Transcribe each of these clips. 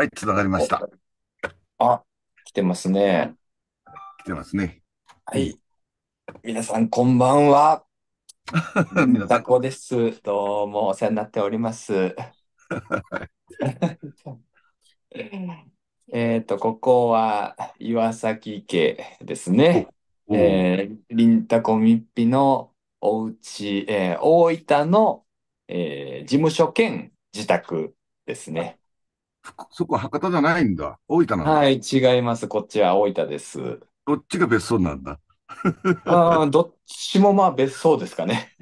はい、つながりました。あ、来てますね。来てますね。はい。皆さん、こんばんは。タコです。どうもお世話になっております。えっと、ここは岩崎家ですね。えー、りんたこみっぴのお家、えー、大分の、えー、事務所兼自宅ですね。そこは博多じゃないんだ。大分なんだ。はい、違います。こっちは大分です。どっちが別荘なんだ。ああ、どっちもまあ別荘ですかね。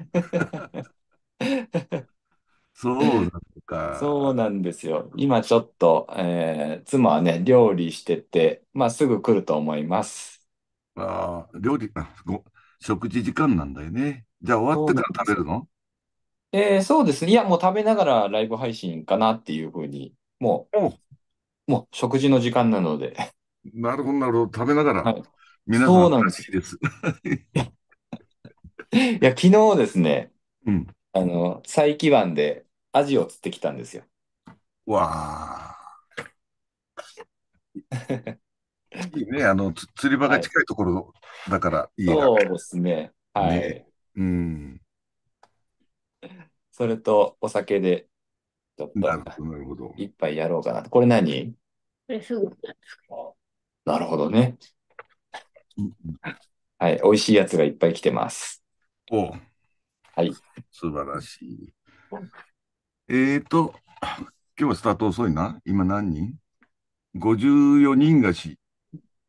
そうなんか。そうなんですよ。今ちょっと、えー、妻はね、料理してて、まあすぐ来ると思います。ああ、料理、あ、ご、食事時間なんだよね。じゃあ終わそっうてなかんらで食べす。るのえー、そうですね。いや、もう食べながらライブ配信かなっていうふうにもう、うもう食事の時間なので。なるほど、なるほど。食べながら、皆さんそうなんです。いや、昨日ですね、うん、あの、佐伯湾でアジを釣ってきたんですよ。わー。いいね、あの、釣り場が近いところだから、い、いいそうですね。はい。ね、うん。それと、お酒でちょっと、なるほど。一杯やろうかな。これ何れすぐなですかなるほどね。はい、美味しいやつがいっぱい来てます。おはい。素晴らしい。えっ、ー、と、今日はスタート遅いな。今何人 ?54 人がし。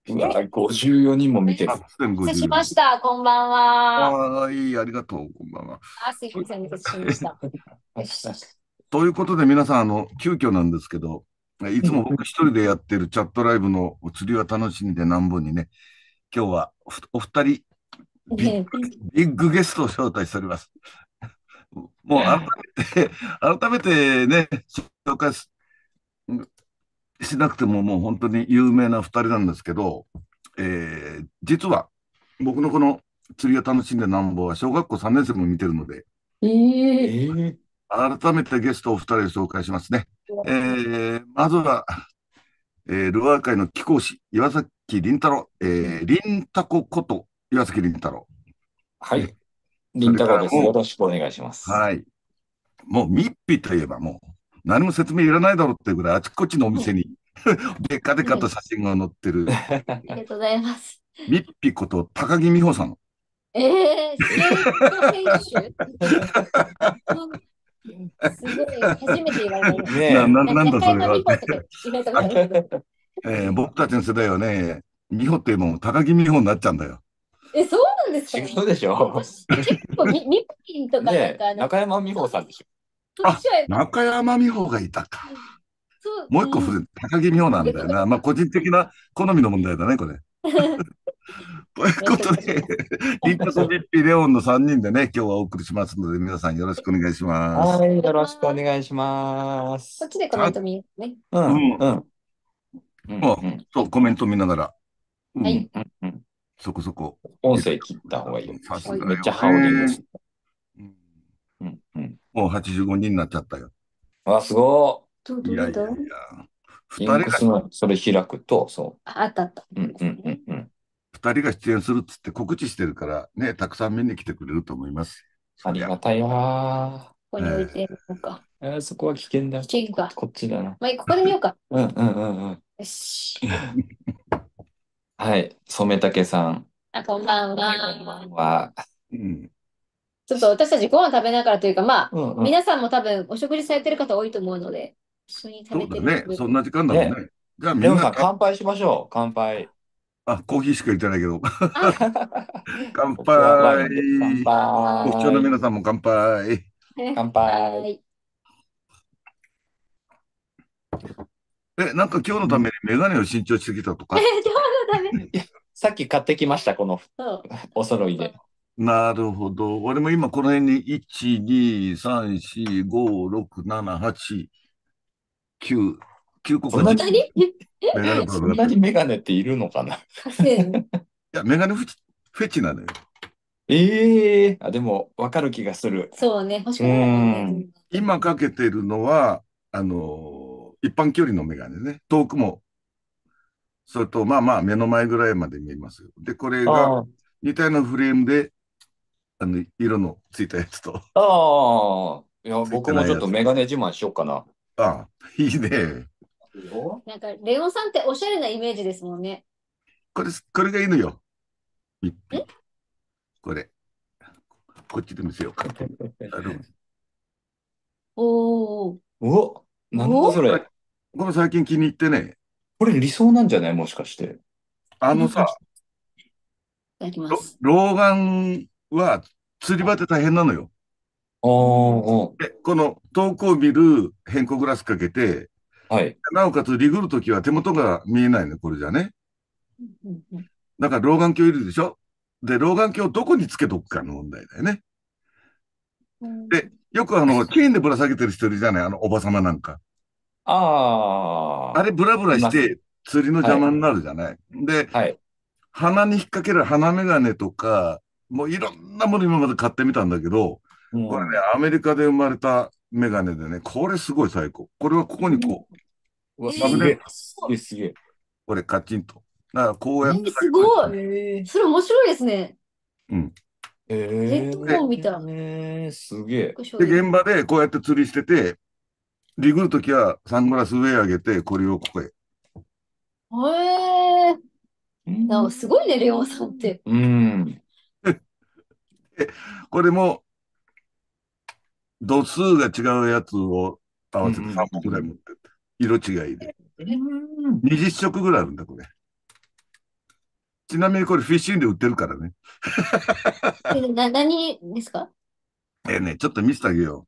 54人も見てる。失礼しました。こんばんは。はい、ありがとう。こんばんは。あ、すいません。失礼しました。ということで皆さん、あの、急遽なんですけど、いつも僕一人でやってるチャットライブの釣りは楽しんでなんぼにね、今日はお二人ビッグ、ビッグゲストを招待しております。もう改めて、改めてね、紹介ししなくてももう本当に有名な二人なんですけど、えー、実は僕のこの釣りを楽しんでなんぼは小学校3年生も見てるので、えー、改めてゲストお二人紹介しますね。えー、まずは、えー、ルアー界の貴公子、岩崎凛太郎、えー、凛太子こと岩崎凛太郎。はい。凛太郎です。よろしくお願いします。はい。もう、密ッといえばもう、何も説明いらないだろうっていうぐらい、あちこちのお店に、でかでかと写真が載ってる。ありがとうございます。密ッこと高木美穂さん。ええー、選手 すごい、初めて言われた。ねななんだそれはえー、僕たちの世代はね、美穂っていうも高木美穂になっちゃうんだよ。え、そうなんですか、ね、そうでしょ。結構、み、みとかなんか、中山美穂さんでしょ。あ、中山美穂がいたか。そうもう一個、高木美穂なんだよな。まあ、個人的な好みの問題だね、これ。ということで、リンカとビッピレオンの3人でね、今日はお送りしますので、皆さんよろしくお願いします。はい、よろしくお願いします。こっちでコメント見ようね。うん、うん。そう、コメント見ながら。はい。そこそこ。音声切った方がいい。めっちゃハウリングした。もう85人になっちゃったよ。あ、すごい。いやいやいや。2人それ開くと、そう。あったあった。うんうんうん。二人が出演するっつって告知してるから、ね、たくさん見に来てくれると思います。ありがたいわ。ここに置いてか。えー、そこは危険だ。危険か。こっちだな。まあ、ここで見ようか。うんうんうんうん。よし。はい、染武さん。あ、こんばんは。こんばんは。うん。ちょっと私たちご飯食べながらというか、まあ、うんうん、皆さんも多分お食事されてる方多いと思うので、一緒に食べてそうだね、そんな時間だもんね。ねじゃあみんな。乾杯しましょう、乾杯。あ、コーヒーしか言ってないけど。乾杯。乾杯。ご視聴の皆さんも乾杯。乾杯。え、なんか今日のためにメガネを新調してきたとか。今日のためさっき買ってきました、このお揃いで。なるほど。俺も今この辺に一二三四五六七八九九個か。本当にメガネそんなにメガネっているのかな いや、メガネフェチなのよ。ええー、あ、でも、わかる気がする。そうね、欲しくなかっ今かけてるのは、あのー、一般距離のメガネね。遠くも、それと、まあまあ、目の前ぐらいまで見えますよ。で、これが、似たようなフレームで、あの、色のついたやつと。ああ、いや、僕もちょっとメガネ自慢しようかな。ああ、いいね。なんか、レオンさんっておしゃれなイメージですもんね。これ、これが犬よ。これ。こっちで見せようか。おお。おなんだそれ。これ最近気に入ってね。これ理想なんじゃないもしかして。あのさ、老眼は釣り場って大変なのよ。でこの遠くを見る変更グラスかけて、はい、なおかつ、リグるときは手元が見えないね、これじゃね。だから、老眼鏡いるでしょで、老眼鏡をどこにつけとくかの問題だよね。で、よくあの、チェーンでぶら下げてる人いるじゃないあの、おばさまなんか。ああ。あれ、ぶらぶらして、釣りの邪魔になるじゃない、はい、で、はい、鼻に引っ掛ける鼻眼鏡とか、もういろんなもの今まで買ってみたんだけど、うん、これね、アメリカで生まれたメガネでね、これすごい最高。これはここにこう。うわ、ね、すげえ、すげえ。これカチンと。だからこうやって、すごい、えー。それ面白いですね。うん。えー、たえすげえ。で、現場でこうやって釣りしてて、リグるときはサングラス上上げて、これをここへ。へえー。なすごいね、レオンさんって。うん。これも度数が違うやつを合わせて3本ぐらい持ってて、色違いで。20色ぐらいあるんだ、これ。ちなみにこれフィッシングで売ってるからね。な、何ですかえね、ちょっと見せてあげよ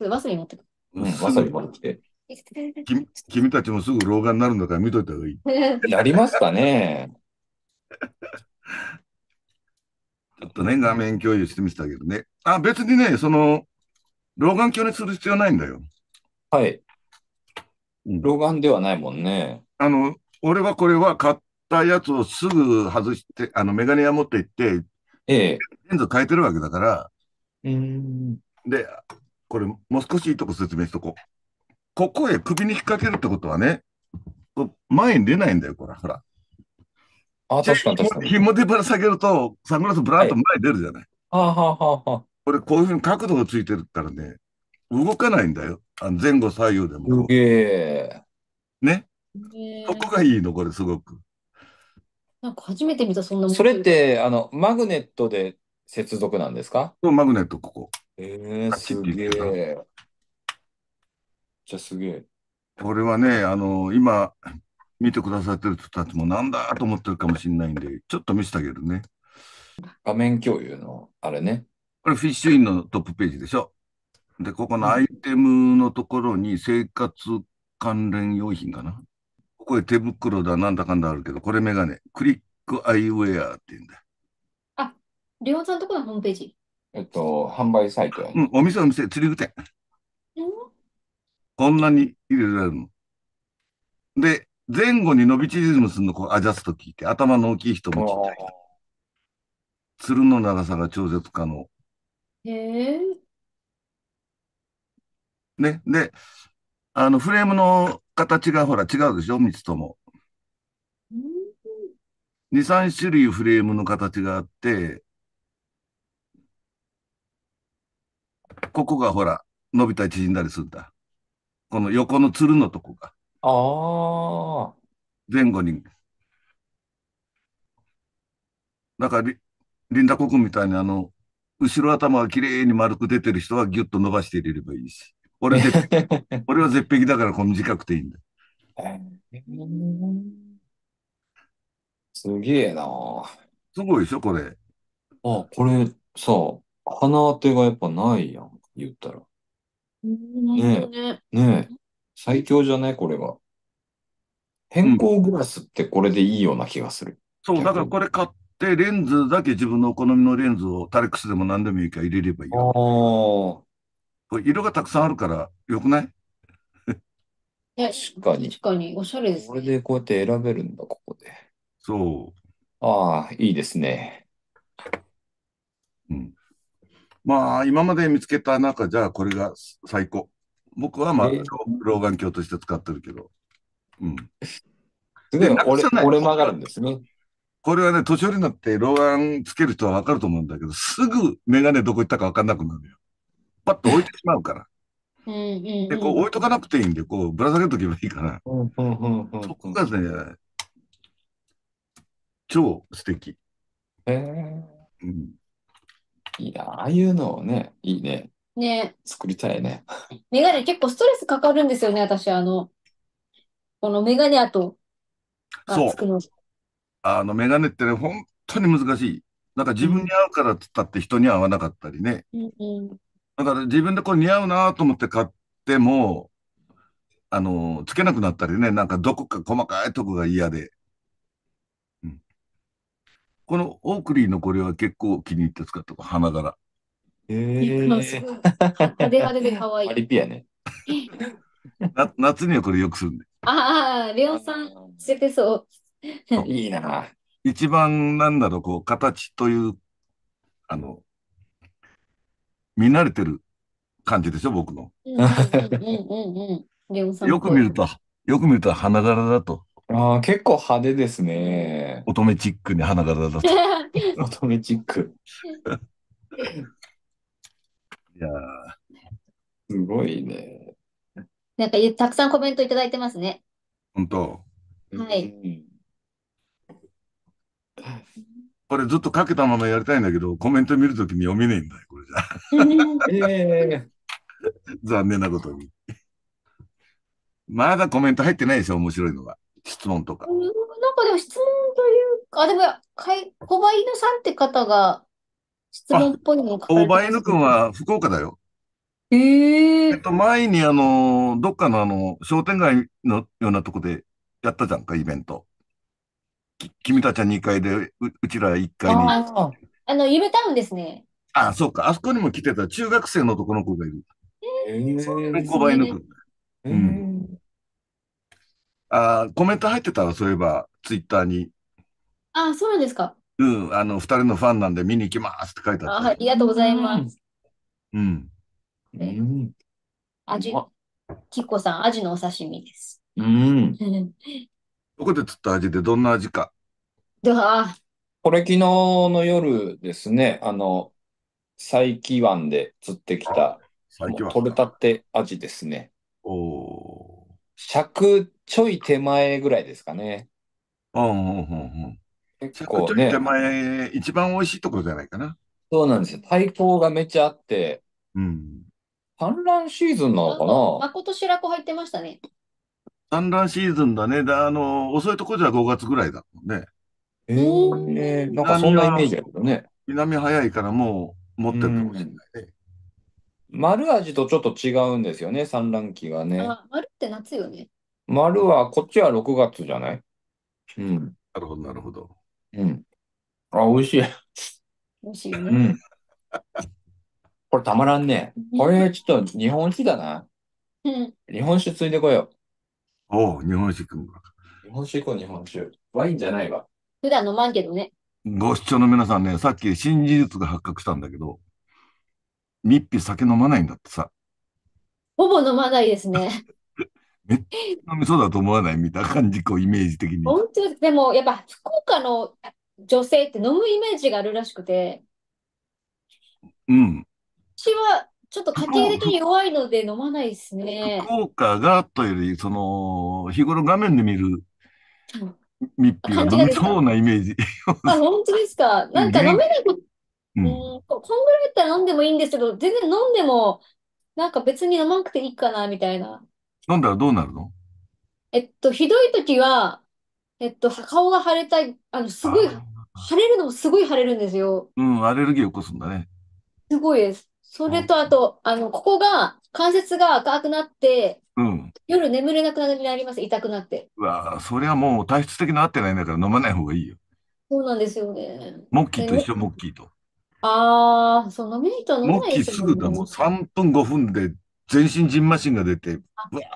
う。わさび持ってくうん、わさび持ってきて。君君たちもすぐ老眼になるんだから見といた方がいい。やりますかね ちょっとね、画面共有してみせてあげるね。あ、別にね、その、老眼鏡にする必要ないんだよ。はい。老眼ではないもんね。あの、俺はこれは買ったやつをすぐ外して、あの、メガネ屋持って行って、ええ。レンズ変えてるわけだから。うん。で、これ、もう少しいいとこ説明しとこう。ここへ首に引っ掛けるってことはね、前に出ないんだよ、これ、ほら。あ、確かに確かに。紐でぶら下げると、サングラスラーっと前に出るじゃない。はい、あはははこれこういうふうに角度がついてるからね、動かないんだよ。あの前後左右でも。えね。そこがいいの、これすごく。なんか初めて見た、そんなそれって、あの、マグネットで接続なんですかマグネット、ここ。えー、すげえ。じゃすげえ。これはね、あの、今、見てくださってる人たちもなんだと思ってるかもしれないんで、ちょっと見せてあげるね。画面共有の、あれね。これフィッシュインのトップページでしょ。で、ここのアイテムのところに生活関連用品かな。ここへ手袋だ、なんだかんだあるけど、これメガネ。クリックアイウェアって言うんだ。あ、レオさんのところのホームページ。えっと、販売サイトや、ね。うん、お店お店、釣り具店。こんなに入れられるの。で、前後に伸び縮みするの、こう、アジャスト聞いて、頭の大きい人もちっちゃい鶴の長さが超絶可能。え。ね。で、あの、フレームの形がほら違うでしょ、3つとも。2、3種類フレームの形があって、ここがほら、伸びたり縮んだりするんだ。この横のつるのとこが。ああ。前後に。だからリ、リンダコ君みたいにあの、後ろ頭がきれいに丸く出てる人はギュッと伸ばして入れればいいし。俺 俺は絶壁だからこの短くていいんだ。すげえなすごいでしょ、これ。あ、これさ、鼻当てがやっぱないやん、言ったら。ねえ、ねえ、最強じゃないこれは。変更グラスってこれでいいような気がする。そう、だからこれ買っで、レンズだけ自分のお好みのレンズをタレックスでも何でもいいから入れればいいよ。これ色がたくさんあるからよくない 確かに。確かに、おしゃれですこれでこうやって選べるんだ、ここで。そう。ああ、いいですね。う。ん。まあ、今まで見つけた中じゃ、これが最高。僕は、まあ、え老眼鏡として使ってるけど。うん。すごいでな折れ曲がるんですね。これはね、年寄りになって老眼つける人はわかると思うんだけど、すぐ眼鏡どこ行ったかわかんなくなるよ。パッと置いてしまうから。うんうんで、こう置いとかなくていいんで、こうぶら下げとけばいいから。うんうんうんうん、そこがね、超素敵。ええー、うん。いや、ああいうのをね、いいね。ね作りたいね。眼鏡結構ストレスかかるんですよね、私。あの、この眼鏡跡がつくの。そうあの、メガネってね、本当に難しい。なんか自分に合うからっつったって人には合わなかったりね。うんだから自分でこれ似合うなと思って買っても、あの、つけなくなったりね、なんかどこか細かいとこが嫌で。このオークリーのこれは結構気に入って使った花柄。えー、派手派手で可愛い。リピアね。夏にはこれよくするんで。ああ、レオさん、捨ててそう。いいな。一番なんだろう、こう、形という、あの、見慣れてる感じでしょ、僕の。よく見ると、よく見ると花柄だと。ああ、結構派手ですね。乙女チックに花柄だと。乙女チック。いやすごいね。なんか、たくさんコメントいただいてますね。本当。はい。これずっとかけたままやりたいんだけど、コメント見るときに読めねえんだよ、これじゃ。えー、残念なことに。まだコメント入ってないでしょ、面白いのは。質問とか。なんかでも質問というか、あ、でも、かい小林犬さんって方が質問っぽいのを書かれて小林犬君は福岡だよ。えー、えっと、前にあの、どっかのあの、商店街のようなとこでやったじゃんか、イベント。君たちは2階でう、うちらは1階に。ああの、ゆめタウンですね。ああ、そうか。あそこにも来てた中学生の男の子がいる。えー、それ5えー、うん。あコメント入ってたら、そういえば、ツイッターに。ああ、そうなんですか。うん、あの、2人のファンなんで見に行きますって書いてあった。あありがとうございます。うん。うん。アジ、キッコさん、アジのお刺身です。うん。どこで釣った味でどんな味か。これ昨日の夜ですね、あの、佐伯湾で釣ってきた、最近は取れたて味ですね。おー。尺ちょい手前ぐらいですかね。うんうんうんうん。結尺構ちょいね手、前、一番美味しいところじゃないかな。そうなんですよ。対抗がめっちゃあって、うん。産卵シーズンなのかな誠白子入ってましたね。産卵シーズンだね。だあの、遅いとこじゃ5月ぐらいだもんね。ええー、なんかそんなイメージだけどね。南早いからもう持ってるかもしれないね。丸味とちょっと違うんですよね、産卵期がね。あ、丸って夏よね。丸は、こっちは6月じゃないうん。なるほど、なるほど。うん。あ、美味しい。美味しいね。うん。これたまらんね。これちょっと日本酒だな。うん。日本酒ついでこよう。おう、日本酒君が。日本酒行こう、日本酒。ワインじゃないわ。普段飲まんけどね。ご視聴の皆さんね、さっき新事実が発覚したんだけど、ミッピー酒飲まないんだってさ。ほぼ飲まないですね。めっちゃ飲みそうだと思わないみたいな感じ、こう、イメージ的に。本当でも、やっぱ福岡の女性って飲むイメージがあるらしくて、うん。私はちょっと家庭的に弱いので飲まないですね。効果がというより、その、日頃画面で見る密閉が飲みそうなイメージ。あ、本当ですか。なんか飲めないこと、うん、こんぐらいだったら飲んでもいいんですけど、全然飲んでも、なんか別に飲まなくていいかな、みたいな。飲んだらどうなるのえっと、ひどい時は、えっと、顔が腫れたり、あの、すごい、腫れるのもすごい腫れるんですよ。うん、アレルギー起こすんだね。すごいです。それと、あと、あの、ここが、関節が赤くなって、うん、夜眠れなくなります、痛くなって。うわそれはもう体質的な合ってないんだから飲まない方がいいよ。そうなんですよね。モッキーと一緒、モッキーと。ああ、そう、飲めないと飲めないですよ、ね。モッキーすぐだもん、3分5分で全身じんましんが出て、わ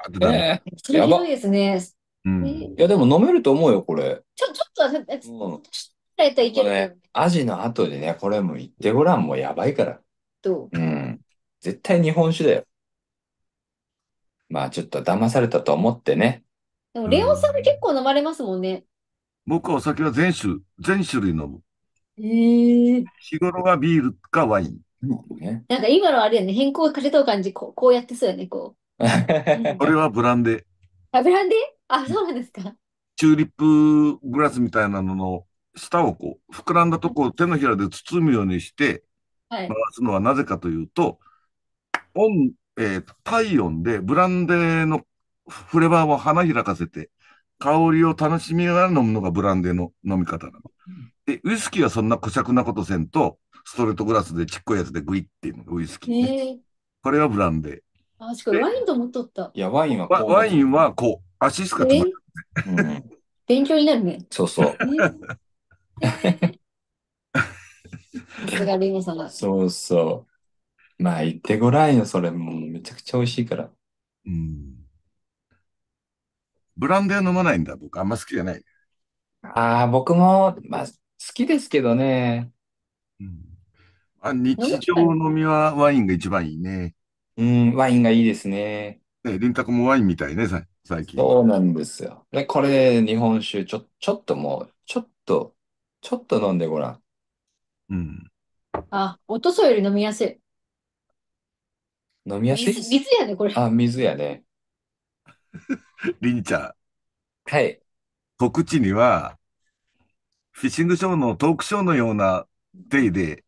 ーってなる。えー、いですね。うん、いや、でも飲めると思うよ、これ。ちょ、ちょっと、うん、ちょっといける、ね。アジの後でね、これもう言ってごらん、もうやばいから。ど。うん。絶対日本酒だよ。まあちょっと騙されたと思ってね。でも、レオンさん結構飲まれますもんね。僕はお酒は全種、全種類飲む。へえ。日頃はビールかワイン。なんか今のあれやね、変更かけた感じこう、こうやってそうやね、こう。これはブランデー。あ、ブランデーあ、そうなんですか。チューリップグラスみたいなのの下をこう、膨らんだとこを手のひらで包むようにして、回すのはなぜかというと、はい、えー、体温でブランデーのフレーバーを花開かせて、香りを楽しみながら飲むのがブランデーの飲み方なの。で、ウイスキーはそんなゃくなことせんと、ストレートグラスでちっこいやつでグイっていうのがウイスキー、ね、これはブランデー。あ、しかワインと思っとった。いや、ワインはこう。ワインはこう、足しかつまらない。勉強になるね。そうそう。さすがリムそうそう。まあ、行ってごらんよ、それ。もうめちゃくちゃ美味しいから。うん。ブランデー飲まないんだ、僕。あんま好きじゃない。ああ、僕も、まあ、好きですけどね。うん。あ、日常飲みはワインが一番いいね。うん、ワインがいいですね。ね、林卓もワインみたいね、最近。そうなんですよ。で、これ、日本酒、ちょ、ちょっともう、ちょっと、ちょっと飲んでごらん。うん。あ、落とそより飲みやすい。飲みやすい水、水やね、これ。あ、水やね。りんちゃん、はい。告知には、フィッシングショーのトークショーのようなデイで、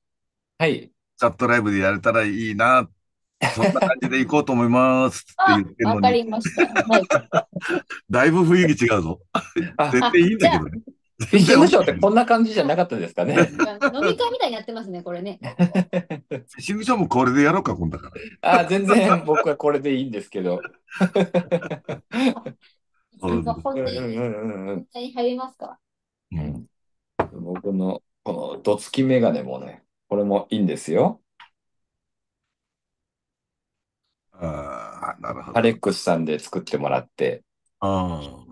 はい。チャットライブでやれたらいいな、そんな感じで行こうと思います って言っあ、てるわかりました。はい。だいぶ雰囲気違うぞ。あ、絶対いいんだけどね。フィッシングショーってこんな感じじゃなかったですかね。飲み会みたいになってますね、これね。フィッシングショーもこれでやろうか、今度から。あ全然僕はこれでいいんですけど。本当に入りますか、うん、僕のこのどつきメガネもね、これもいいんですよ。ああ、なるほど。アレックスさんで作ってもらって。ああ。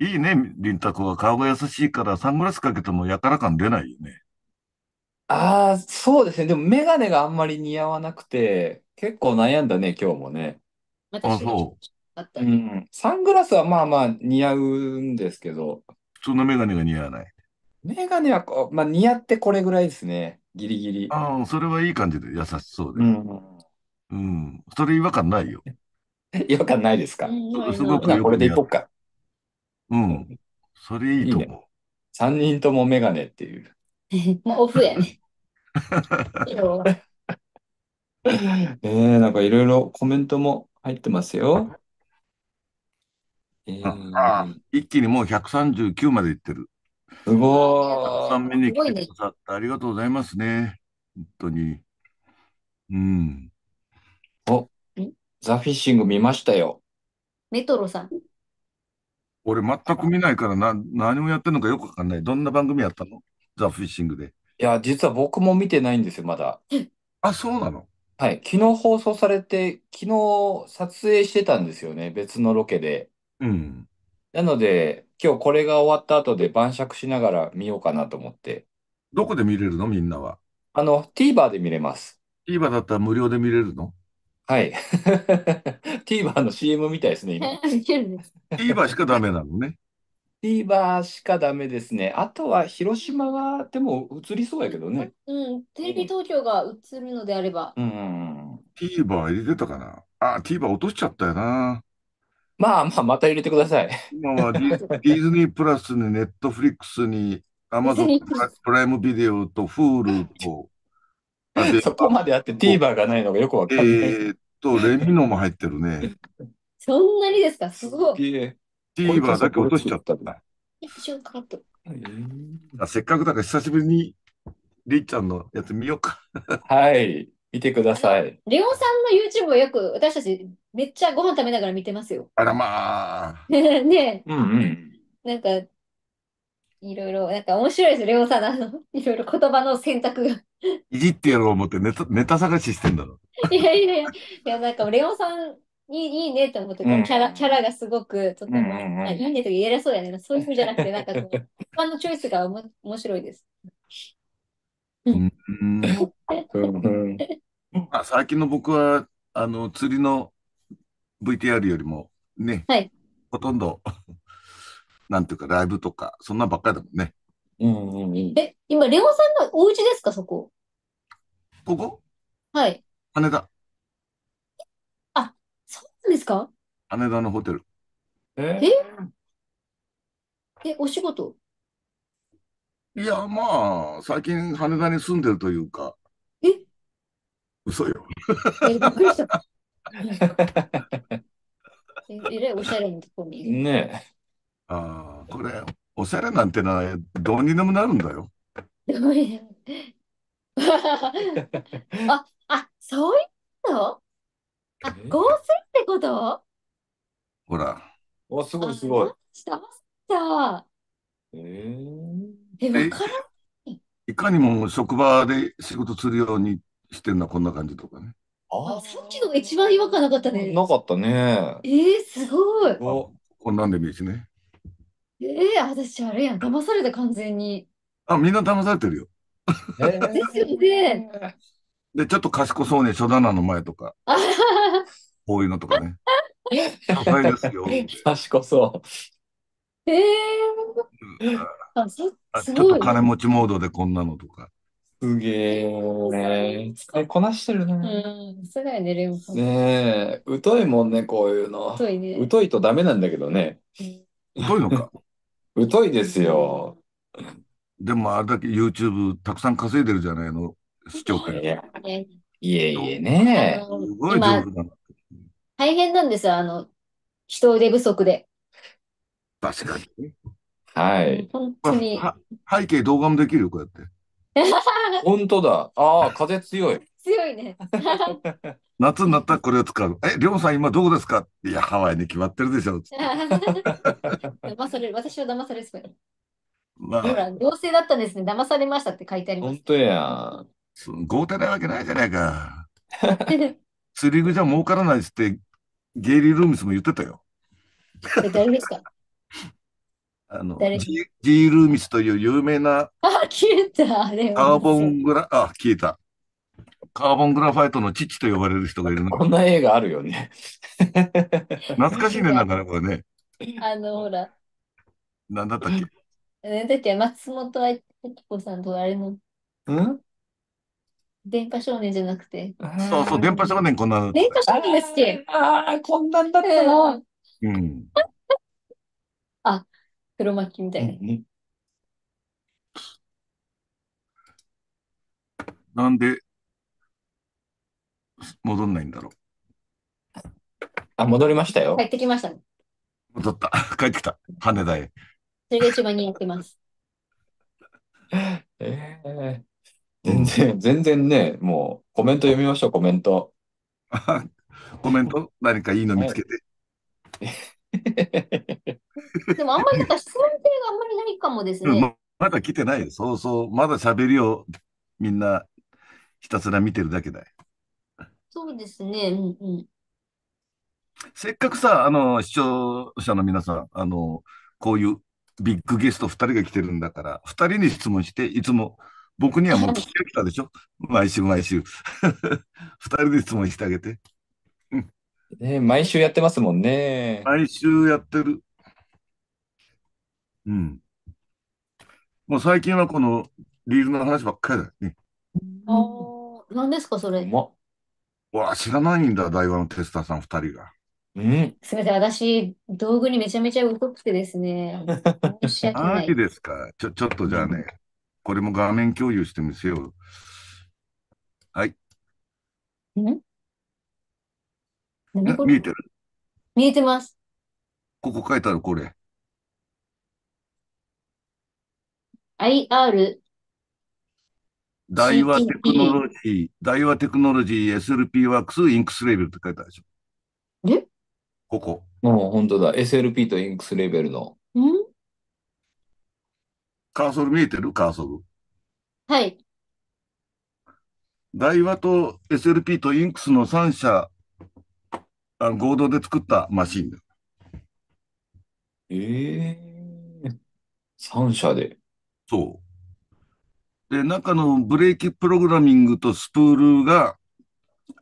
いいね、りたくは顔が優しいからサングラスかけてもやから感出ないよね。ああ、そうですね。でも、メガネがあんまり似合わなくて、結構悩んだね、今日もね。あ、私もそう。あったうん。サングラスはまあまあ似合うんですけど、普通のメガネが似合わない。メガネはこう、まあ、似合ってこれぐらいですね。ギリギリ。ああ、それはいい感じで、優しそううで。ん。うん。それ違和感ないよ。違和感ないですか。ん、今すごくよこれくでい似こっう。か。うん。それいいいいとね。思三人ともメガネっていう。もうオフやね。今 日 え、なんかいろいろコメントも入ってますよ。えう。あ一気にもう139までいってる。すごさん見に来いてくね。ださってありがとうございますね。本当に。うん。お、ザフィッシング見ましたよ。メトロさん。俺全く見ないからな、何もやってるのかよくわかんない。どんな番組やったのザ・フィッシングで。いや、実は僕も見てないんですよ、まだ。あ、そうなのはい。昨日放送されて、昨日撮影してたんですよね、別のロケで。うん。なので、今日これが終わった後で晩酌しながら見ようかなと思って。どこで見れるのみんなは。あの、TVer で見れます。TVer だったら無料で見れるのはい。TVer の CM みたいですね、今。TVer しかダメなのね。TVer しかダメですね。あとは広島はでも映りそうやけどね。うん、テレビ東京が映るのであれば。うん。TVer 入れてたかな。あ、TVer 落としちゃったよな。まあまあ、また入れてください。今はディ ディズニープラスに、ネットフリックスに、アマゾンプライムビデオと Hulu と、そこまであって TVer がないのがよくわかんない。えー、っと、レミノも入ってるね。そんなにですかすごい。TVer だけ落としちゃったんだ。一瞬かかった。えあ、せっかくだから久しぶりにりっちゃんのやつ見ようか。はい。見てください。レオンさんの YouTube をよく私たちめっちゃご飯食べながら見てますよ。あらまあ。ねえ。うんうん。なんかいろいろ、なんか面白いです、レオさん。あの、いろいろ言葉の選択が。いじってやろう思ってネタネタ探ししてんだろ。いやいやいや、いやなんかレオさんいいいいねと思って、うんキャラ、キャラがすごく、とても、うんうんうんあいいねとか言えらそうやね。そういうふうじゃなくて、なんか 一般のチョイスがおも面白いです。うんうん最近の僕は、あの、釣りの VTR よりも、ね、はいほとんどなんていうか、ライブとか、そんなばっかりだもんね。え、今、レオさんのお家ですか、そこ。ここはい。羽田。あ、そうなんですか羽田のホテル。えええ、お仕事。いや、まあ、最近羽田に住んでるというか。え嘘よ。え、びっくりした。え、えらいおしゃれなとこに。ねあこれ、おしゃれなんてのはどうにでもなるんだよ。あ、あ、そういうのあ、合成ってことほら、お、すごいすごい。あしたました。えー、え、わからん。いかにも職場で仕事するようにしてるのはこんな感じとかね。ああ、さっきのが一番違和感なかったね。なかったね。えー、すごい。おこんなんでもいいしね。ええ私あれやん。騙された完全に。あ、みんな騙されてるよ。えですよね。で、ちょっと賢そうに初棚の前とか、あははこういうのとかね。高 いですよ。賢そう。ええあ、そ、あすちょっごとい。金持ちモードでこんなのとか。すげえ。使いこなしてるね。うん、すれやね、レオさん。ねえ、疎いもんね、こういうの。疎いね。疎いとダメなんだけどね。疎いのか。疎いですよ。でもあれだけ YouTube たくさん稼いでるじゃないの、視聴いや、いえいえね。あのごい上今、手だな。大変なんですよ、あの、人手不足で。確かに。はい。本当に。は背景動画もできるよ、こうやって。本当だ。ああ、風強い。強いね。夏になったらこれを使う。え、りょうさん今どこですかいや、ハワイに決まってるでしょ。騙される。私は騙されそうまあ、同性だったんですね。騙されましたって書いてあります。本当や。豪邸なわけないじゃないか。釣り具じゃ儲からないっつって、ゲイリー・ルーミスも言ってたよ。誰ですかあの、誰ジールーミスという有名な、あ、消えた、カーボングラ、あ、消えた。カーボングラファイトの父と呼ばれる人がいるの。こんな映画あるよね。懐かしいね、なんかね、これね。あの、ほら。なんだったっけえ、だって、松本明子さんとあれの。ん電波少年じゃなくて。そうそう、電波少年こんなの。電波少年ですっけああ、こんなんだったの。うん。あ、黒巻きみたいな。うんなんで、戻んないんだろう。あ、戻りましたよ。帰ってきましたね。戻った。帰ってきた。羽田へ。それが一番似合ってます。え えー、全然、全然ね、もうコメント読みましょう、コメント。コメント何かいいの見つけて。でもあんまりなんか質問性があんまりないかもですね。ま、だ来てない。そうそう。まだ喋りをみんなひたすら見てるだけだよ。そうですね。うんうん。せっかくさ、あの、視聴者の皆さん、あの、こういうビッグゲスト2人が来てるんだから、2人に質問して、いつも、僕にはもう聞き飽きたでしょ毎週毎週。2 人で質問してあげて。ね、毎週やってますもんね。毎週やってる。うん。もう最近はこのリールの話ばっかりだよね。ああ、何ですか、それ。ま、わ、知らないんだ、台湾のテスターさん2人が。すみません、私、道具にめちゃめちゃ動くてですね。申し訳ない。ですか。ちょ、ちょっとじゃあね、これも画面共有してみせよう。はい。ん何これ見えてる見えてます。ここ書いてある、これ。IR 大和テクノロジー、大和テクノロジー SLP ワークスインクスレベルって書いてあるでしょ。えここ。もう本当だ。SLP とインクスレベルの。んカーソル見えてるカーソル。はい。大和と SLP とインクスの3社、あの合同で作ったマシンだ。ええー、3社で。そう。で、中のブレーキプログラミングとスプールが、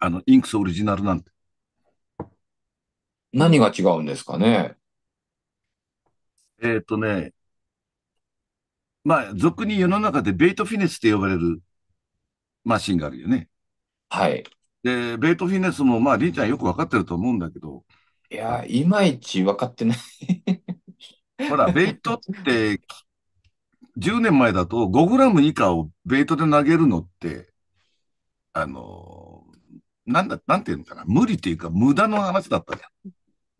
あの、インクスオリジナルなんて。何が違うんですかねえっ、ー、とね、まあ、俗に世の中でベイトフィネスって呼ばれるマシンがあるよね。はい。で、ベイトフィネスも、まあ、りんちゃんよくわかってると思うんだけど。いや、いまいち分かってないほら、ベイトって10年前だと5グラム以下をベイトで投げるのって、あの、なんだ、なんていうのかな、無理っていうか無駄の話だったじゃん。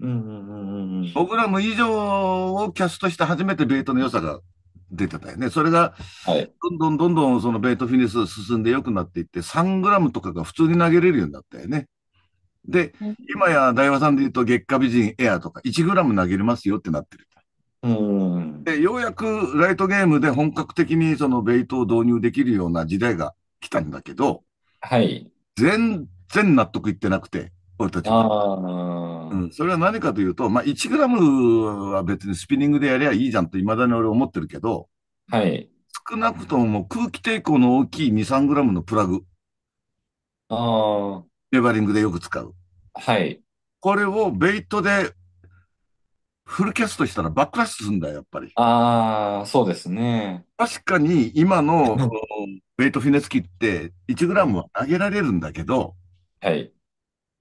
うんうんうんうん、5グラム以上をキャストして初めてベイトの良さが出てたよね。それが、どんどんどんどんそのベイトフィニス進んで良くなっていって、3グラムとかが普通に投げれるようになったよね。で、今や大和さんで言うと月下美人エアとか1グラム投げれますよってなってる。でようやくライトゲームで本格的にそのベイトを導入できるような時代が来たんだけど、はい、全然納得いってなくて、俺たちは、うん。それは何かというと、まあ、1グラムは別にスピニングでやりゃいいじゃんといまだに俺思ってるけど、はい、少なくとも空気抵抗の大きい2、3グラムのプラグ。ああ。レバリングでよく使う。はい。これをベイトでフルキャストしたらバックラッシュするんだよ、やっぱり。ああ、そうですね。確かに今のベイト・フィネスキって1グラムは投げられるんだけど、はい。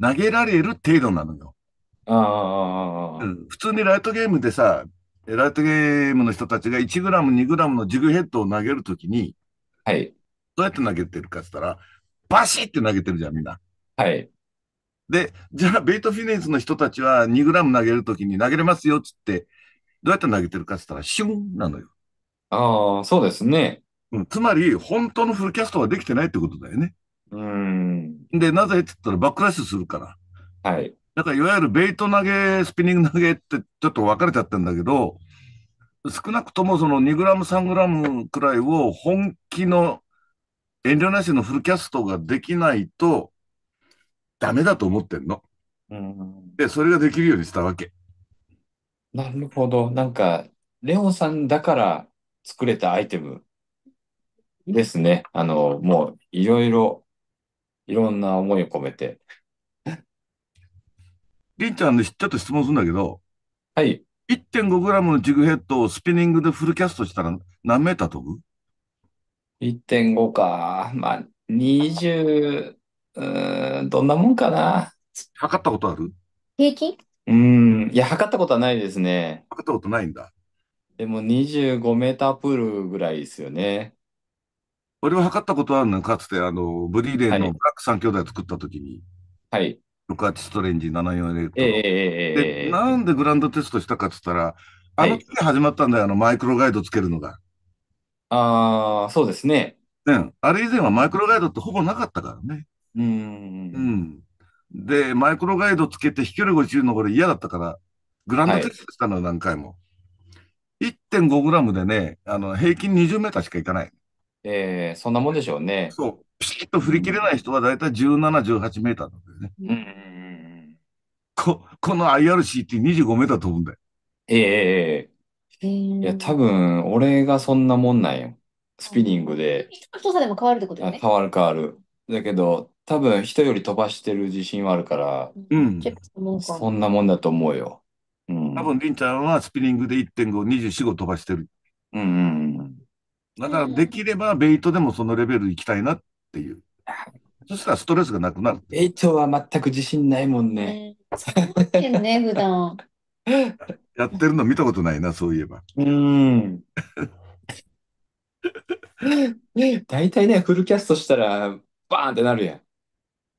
投げられる程度なのよ。ああ、うん、普通にライトゲームでさ、ライトゲームの人たちが1グラム、2グラムのジグヘッドを投げるときに、はい。どうやって投げてるかって言ったら、バシって投げてるじゃん、みんな。はい。で、じゃあ、ベイトフィネンスの人たちは2グラム投げるときに投げれますよっつって、どうやって投げてるかって言ったら、シュンなのよ。ああ、そうですね。うん、つまり、本当のフルキャストはできてないってことだよね。うん。で、なぜって言ったら、バックラッシュするから。はい。だから、いわゆるベイト投げ、スピニング投げって、ちょっと分かれちゃってるんだけど、少なくともその2グラム、3グラムくらいを本気の遠慮なしのフルキャストができないと、ダメだと思ってんの。うん、で、それができるようにしたわけ。なるほど。なんか、レオさんだから作れたアイテムですね。あの、もういろいろ、いろんな思いを込めて。りんちゃんでちょっと質問するんだけど、はい。1.5g のジグヘッドをスピニングでフルキャストしたら何メーター飛ぶ ?1.5 か。まあ、20、うん、どんなもんかな。測ったことある平均うん、いや、測ったことはないですね。測ったことないんだ。でも25メータープールぐらいですよね。俺は測ったことあるのかつて、あの、ブリーレーのブラック3兄弟作ったときに、はい。68ストレンジ74レええええで、なんでグランドテストしたかっつったら、あの時始まったんだよ、あの、マイクロガイドつけるのが。ああ、そうですね。うん。あれ以前はマイクロガイドってほぼなかったからね。うん。で、マイクロガイドつけて飛距離50のこれ嫌だったから、グランドテストしたのよ、何回も。1.5グラムでね、あの、平均20メーターしかいかない。ええー、そんなもんでしょうね。そう。ピシッと振り切れない人はだいたい17、18メーターなんだよね。うん。こ、この IRC って25メーター飛ぶんだよ。ええー、いや、多分、俺がそんなもんなんよ。スピニングで。太さでも変わるってことよね。変わる変わる。だけど、多分人より飛ばしてる自信はあるから、結構そんなもんだと思うよ。多分、ん。りんちゃんはスピニングで1.5、24、5飛ばしてる。うんだから、できればベイトでもそのレベル行きたいなっていう。そしたらストレスがなくなる。ベイトは全く自信ないもんね。ね持ってね、普段。やってるの見たことないな、そういえば。うん。大体ね、フルキャストしたら、バーンってなるやん。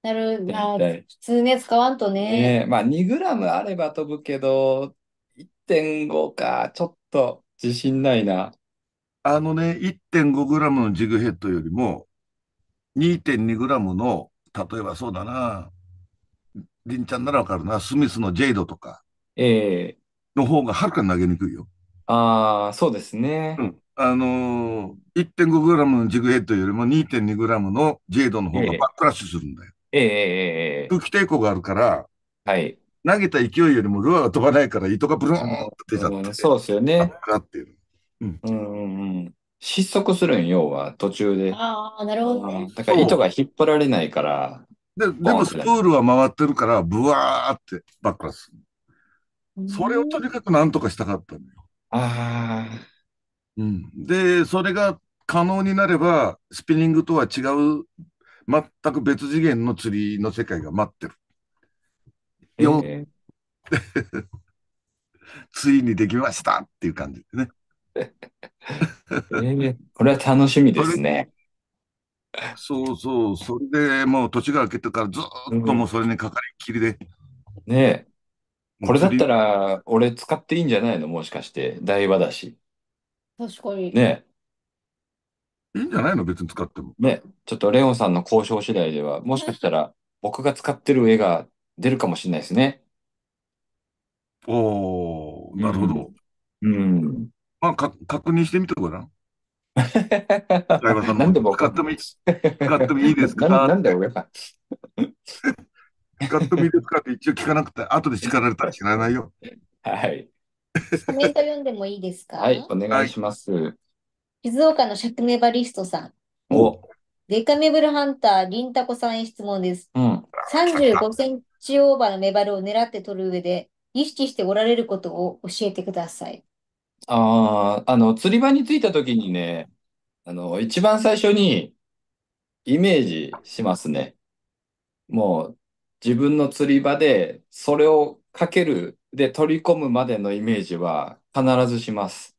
なる、まあ、普通ね、使わんとね。ねまあ、2グラムあれば飛ぶけど、1.5か、ちょっと自信ないな。あのね、1.5グラムのジグヘッドよりも、2.2グラムの、例えばそうだな、リンちゃんならわかるな、スミスのジェイドとか、ええの方がはるかに投げにくいよ。ああ、そうですね。うん。あのー、1 5ムのジグヘッドよりも2 2ムのジェイドの方がえバックラッシュするんだよ。ええ空気抵抗があるから、はい。投げた勢いよりもルアーが飛ばないから糸がブルーンって出ちゃって。そうですよね。ってる。うん。うん失速するん、要は、途中で。ああ、なるほど、ね。だから糸が引っ張られないから。で、でもスプールは回ってるから、ブワーってバックラス。それをとにかくなんとかしたかったのよ。ああ。うん。で、それが可能になれば、スピニングとは違う全く別次元の釣りの世界が待ってる。えー、ついにできましたっていう感じでね。えー、これは楽しみですね。そうそう、それでもう年が明けてからずっともうそれにかかりっきりで。うん、ねえ、これだったら俺使っていいんじゃないのもしかして、台場だし。確かに。ねいいんじゃないの別に使っても。ね、ちょっとレオンさんの交渉次第では、もしかしたら僕が使ってる絵が出るかもしれないですね。おおなるほど。うん。まあ、か確認してみてごらん。相 葉さんもなんで僕使ってもいい使ってもいいですかななんだよ、俺が。使ってもいいですかって一応聞かなくて、後で叱られたら知らないよ。はい。コメント読んでもいいですかはい、お願いします。静岡の釈明バリストさん。おデカメブルハンター、リンタコさんへ質問です。うん。35センチオーバーのメバルを狙って取る上で、意識しておられることを教えてください。ああ、あの、釣り場に着いた時にね、あの、一番最初にイメージしますね。もう、自分の釣り場で、それをかける、で、取り込むまでのイメージは必ずします。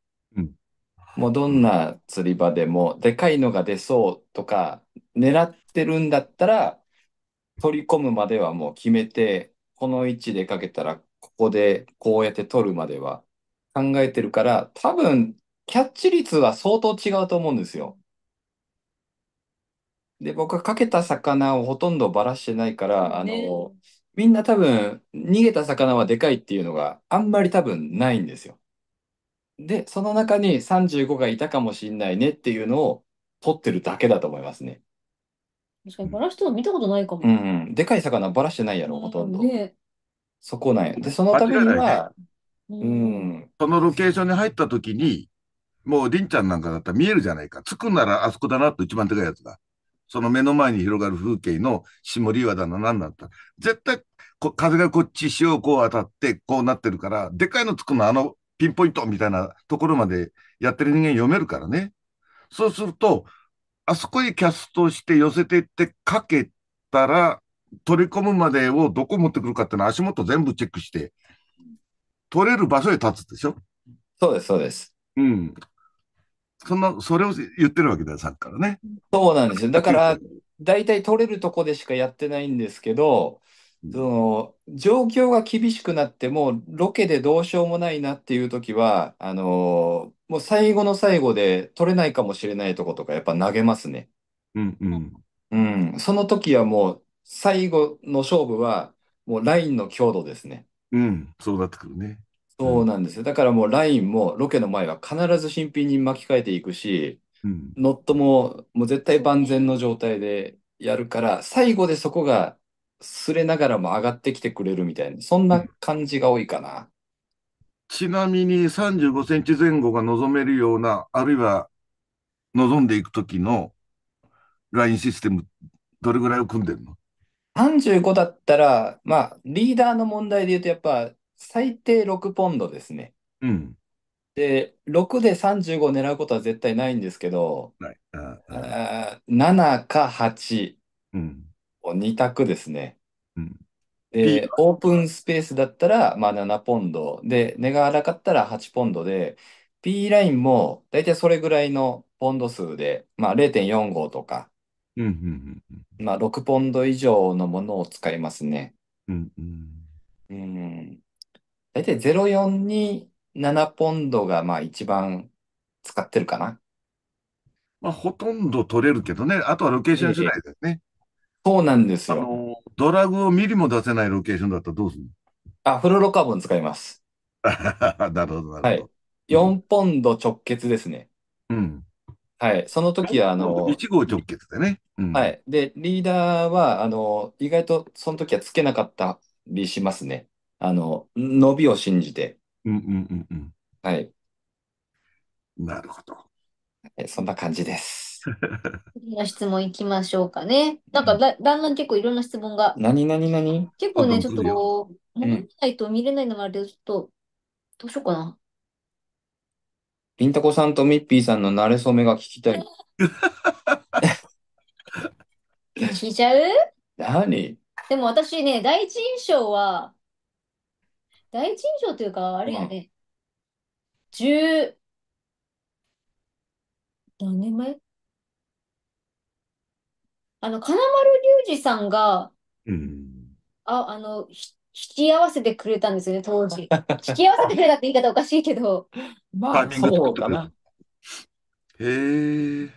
もうどんな釣り場でもでかいのが出そうとか狙ってるんだったら取り込むまではもう決めてこの位置でかけたらここでこうやって取るまでは考えてるから多分キャッチ率は相当違うと思うんですよ。で僕はかけた魚をほとんどばらしてないからあのみんな多分逃げた魚はでかいっていうのがあんまり多分ないんですよ。で、その中に35がいたかもしれないねっていうのを取ってるだけだと思いますね。確かにバラしてるの見たことないかも。うんうん。でかい魚ばらしてないやろ、ほとんど。ねそこなんや。で、そのために間違いないねは、ううんそのロケーションに入った時に、もうりんちゃんなんかだったら見えるじゃないか。着くならあそこだなと一番でかいやつが。その目の前に広がる風景の下り岩だな、なだった。絶対こ風がこっち、潮をこう当たって、こうなってるから、でかいの着くのあのピンポイントみたいなところまでやってる人間読めるからね。そうすると、あそこへキャストして寄せていってかけたら、取り込むまでをどこ持ってくるかっていうのは足元全部チェックして、取れる場所へ立つでしょそうです、そうです。うん。そんな、それを言ってるわけだよ、さっきからね。そうなんですよ。だから、大体取れるとこでしかやってないんですけど、その状況が厳しくなってもロケでどうしようもないなっていう時はあのーもう最後の最後で取れないかもしれないとことかやっぱ投げますね。うんうん。うん、その時はもう最後の勝負はもうラインの強度ですね。うん、そうなってくるね。そうなんですよ。だからもうラインもロケの前は必ず新品に巻き替えていくし、うん、ノットももう絶対万全の状態でやるから、最後でそこがすれながらも上がってきてくれるみたいな、そんな感じが多いかな。ちなみに35センチ前後が望めるような、あるいは望んでいく時のラインシステム、どれぐらいを組んでるの ?35 だったら、まあ、リーダーの問題で言うと、やっぱ最低6ポンドですね。うん。で、6で35を狙うことは絶対ないんですけど、はい、ああ7か8。うん2択ですね。で、オープンスペースだったら、まあ、7ポンド。で、値が荒かったら8ポンドで、P ラインも大体それぐらいのポンド数で、まあ、0.45とか、まあ、6ポンド以上のものを使いますね。うん大体04に7ポンドがまあ一番使ってるかな。まあ、ほとんど取れるけどね。あとはロケーション次第だよね。そうなんですあよ。の、ドラグをミリも出せないロケーションだったらどうするあ、フルロカーボン使います。なるほど、なるはほい。ど。4ポンド直結ですね。うん。はい。その時は、あの、1号直結でね。うはい。で、リーダーは、あの、意外とその時はつけなかったりしますね。あの、伸びを信じて。うんうんうんうん。はい。なるほど。そんな感じです。次の質問いきましょうかね。なんかだ、だんだん結構いろんな質問が。何何何結構ね、ちょっとう、うん見ないと見れないのもあるけど、ちょっと、どうしようかな。りんたこさんとミッピーさんの馴れ初めが聞きたい。聞いちゃう何でも私ね、第一印象は、第一印象というか、あれやね、十、何年前あの、金丸隆二さんが、うん。あ、あの、ひ引き合わせてくれたんですよね、当時。引き合わせてくれたって言い方おかしいけど、まあ、そうかな。へえ。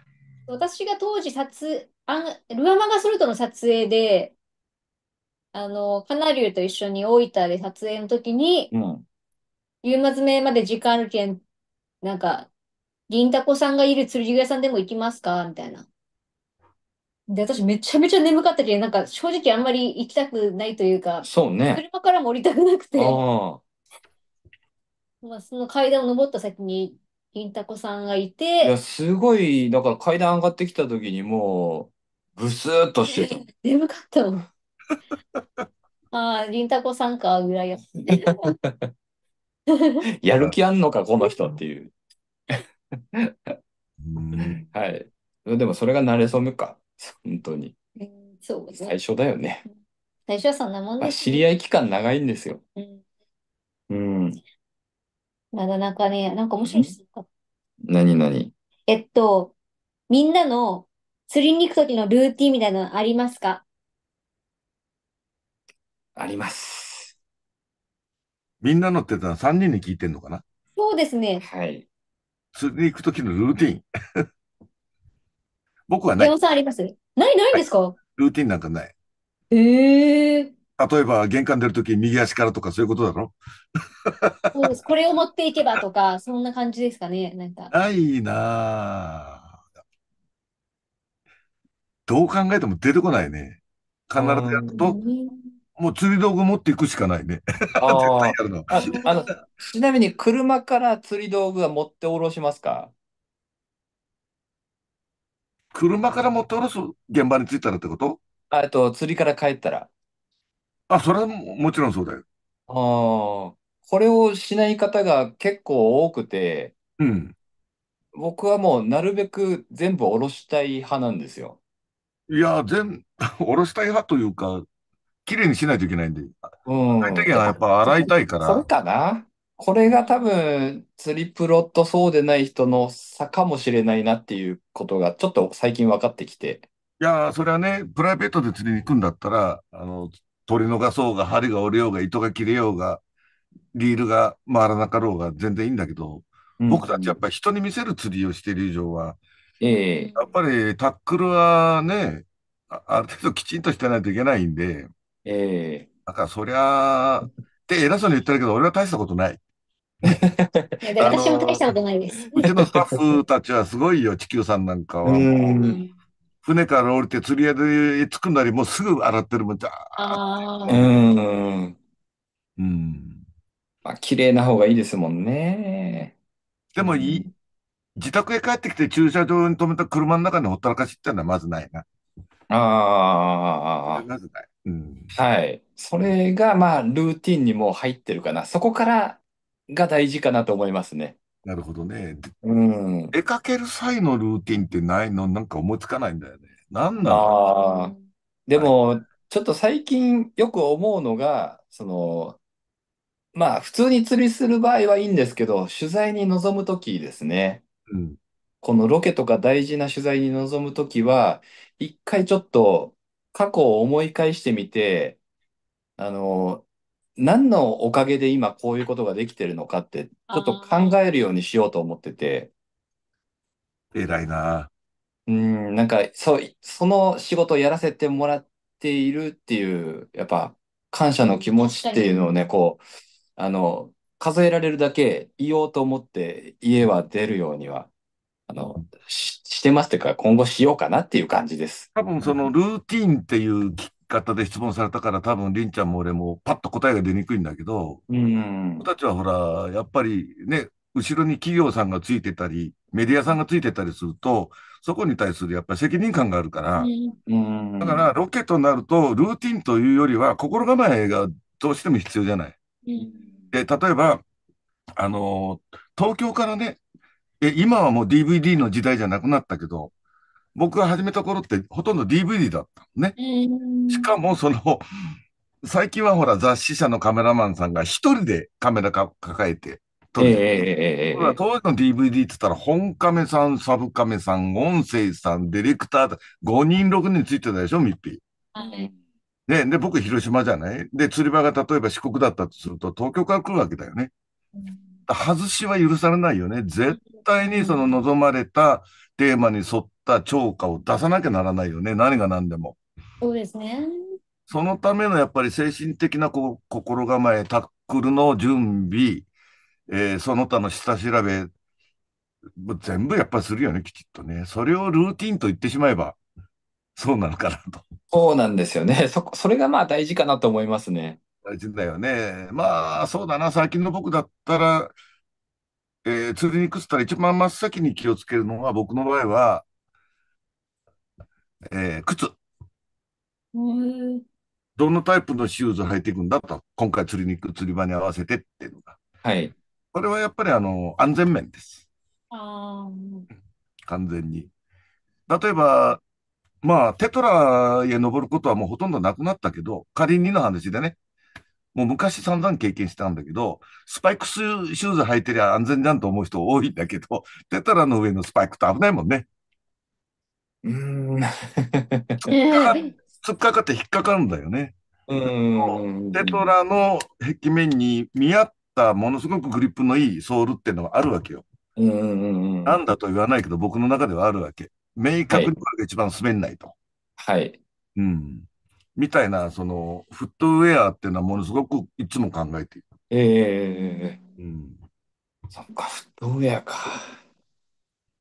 私が当時撮、あん、ルアマガソルトの撮影で、あの、カナリュと一緒に大分で撮影の時に、うん。夕末めまで時間あるけん、なんか、銀タコさんがいる釣り具屋さんでも行きますかみたいな。で、私めちゃめちゃ眠かったけど、なんか正直あんまり行きたくないというか、そうね。車からも降りたくなくて、ああ、まあ、その階段を登った先に、んタコさんがいいや、て、すごい、だから階段上がってきた時にもう、ブスーっとしてた。眠かったもん。ああ、んたこさんか、ぐらいや。やる気あんのか、この人っていう。はい。でもそれが慣れ初めか。本当に。そうですね。最初だよね。最初はそんなもんです、ね、知り合い期間長いんですよ。うん。うん、まだなんかね、なんか面白いですか。何何えっと、みんなの釣りに行くときのルーティンみたいなのありますかあります。みんなのってたら3人に聞いてんのかなそうですね。はい。釣りに行くときのルーティン。僕はない。さんありますないないんですか、はい、ルーティンなんかない。ええー例えば玄関出るとき右足からとかそういうことだろそうです。これを持っていけばとか、そんな感じですかね。なんか。ないなどう考えても出てこないね。必ずやると、もう釣り道具持っていくしかないね。あ あのちなみに車から釣り道具は持っておろしますか車から持って下ろす現場に着いたらってことあと、釣りから帰ったら。あ、それはももちろんそうだよ。ああ、これをしない方が結構多くて、うん。僕はもうなるべく全部下ろしたい派なんですよ。いや、全、下 ろしたい派というか、綺麗にしないといけないんで。うん。低限やっぱ洗いたいかそうかなこれが多分、釣りプロとそうでない人の差かもしれないなっていうことが、ちょっと最近分かってきて。いやー、それはね、プライベートで釣りに行くんだったら、あの、取り逃そうが、針が折れようが、糸が切れようが、リールが回らなかろうが全然いいんだけど、僕たちやっぱり人に見せる釣りをしている以上は、ええ、やっぱりタックルはね、あある程度きちんとしてないといけないんで、ええ、だからそりゃって偉そうに言ってるけど、俺は大したことない。いやで私も大したことないです。うちのスタッフたちはすごいよ、地球さんなんかは。船から降りて釣り屋で着くなり、もうすぐ洗ってるもんじゃあ。うん。うん。まあ、綺麗な方がいいですもんね。でもいい、自宅へ帰ってきて駐車場に止めた車の中にほったらかしってのはまずないな。ああ。まずない。うん、はい。それが、まあ、ルーティンにもう入ってるかな。そこからが大事かなと思いますね。なるほどね。うん。出かける際のルーティンってないの、なんか思いつかないんだよね。なんなのあでも、はい、ちょっと最近よく思うのが、その、まあ、普通に釣りする場合はいいんですけど、取材に臨む時ですね。うん。このロケとか大事な取材に臨む時は、一回ちょっと過去を思い返してみて、あの、何のおかげで今こういうことができてるのかって、ちょっと考えるようにしようと思ってて。偉いな。うん、なんか、そう、その仕事をやらせてもらっているっていう、やっぱ、感謝の気持ちっていうのをね、こう、あの、数えられるだけ言おうと思って家は出るようには、あの、し、してますっていうか、今後しようかなっていう感じです。多分そのルーティンっていうき方で質問されたから多分りんちゃんも俺もパッと答えが出にくいんだけど、うん、たちはほらやっぱりね後ろに企業さんがついてたりメディアさんがついてたりするとそこに対するやっぱり責任感があるから、うん、だからロケとなるとルーティンというよりは心構えがどうしても必要じゃない。うん、で例えばあの東京からねえ今はもう DVD の時代じゃなくなったけど僕が始めた頃ってほとんど DVD だったのね。しかもその、最近はほら雑誌社のカメラマンさんが一人でカメラか抱えて撮る。えー、当時の DVD って言ったら本カメさん、サブカメさん、音声さん、ディレクター、5人6人ついてたでしょ、ミッピー。ね、で、僕、広島じゃないで、釣り場が例えば四国だったとすると、東京から来るわけだよね。外しは許されないよね。絶対にその望まれたテーマに沿っった超過を出さなきゃならないよね。何が何でも。そうですね。そのためのやっぱり精神的なこ心構え、タックルの準備、えー、その他の下調べ、全部やっぱりするよね、きちっとね。それをルーティンと言ってしまえば、そうなのかなと。そうなんですよね。そ、それがまあ大事かなと思いますね。大事だよね。まあ、そうだな。最近の僕だったら、えー、釣りに行くっつったら一番真っ先に気をつけるのは、僕の場合は、えー、靴。どのタイプのシューズ履いていくんだと、今回釣りに行く釣り場に合わせてっていうのが。はい。これはやっぱりあの安全面です。あ完全に。例えば、まあ、テトラへ登ることはもうほとんどなくなったけど、仮にの話でね、もう昔散々経験したんだけど、スパイクスシューズ履いてりゃ安全じゃんと思う人多いんだけど、テトラの上のスパイクって危ないもんね。うん。突 っかかって引っかかるんだよね。うんテトラの壁面に見合ったものすごくグリップのいいソールっていうのがあるわけよ。うんなんだと言わないけど僕の中ではあるわけ。明確にこれが一番滑んないと。はい。うん。みたいな、その、フットウェアっていうのはものすごくいつも考えている。ええー、うん。そっか、フットウェアか。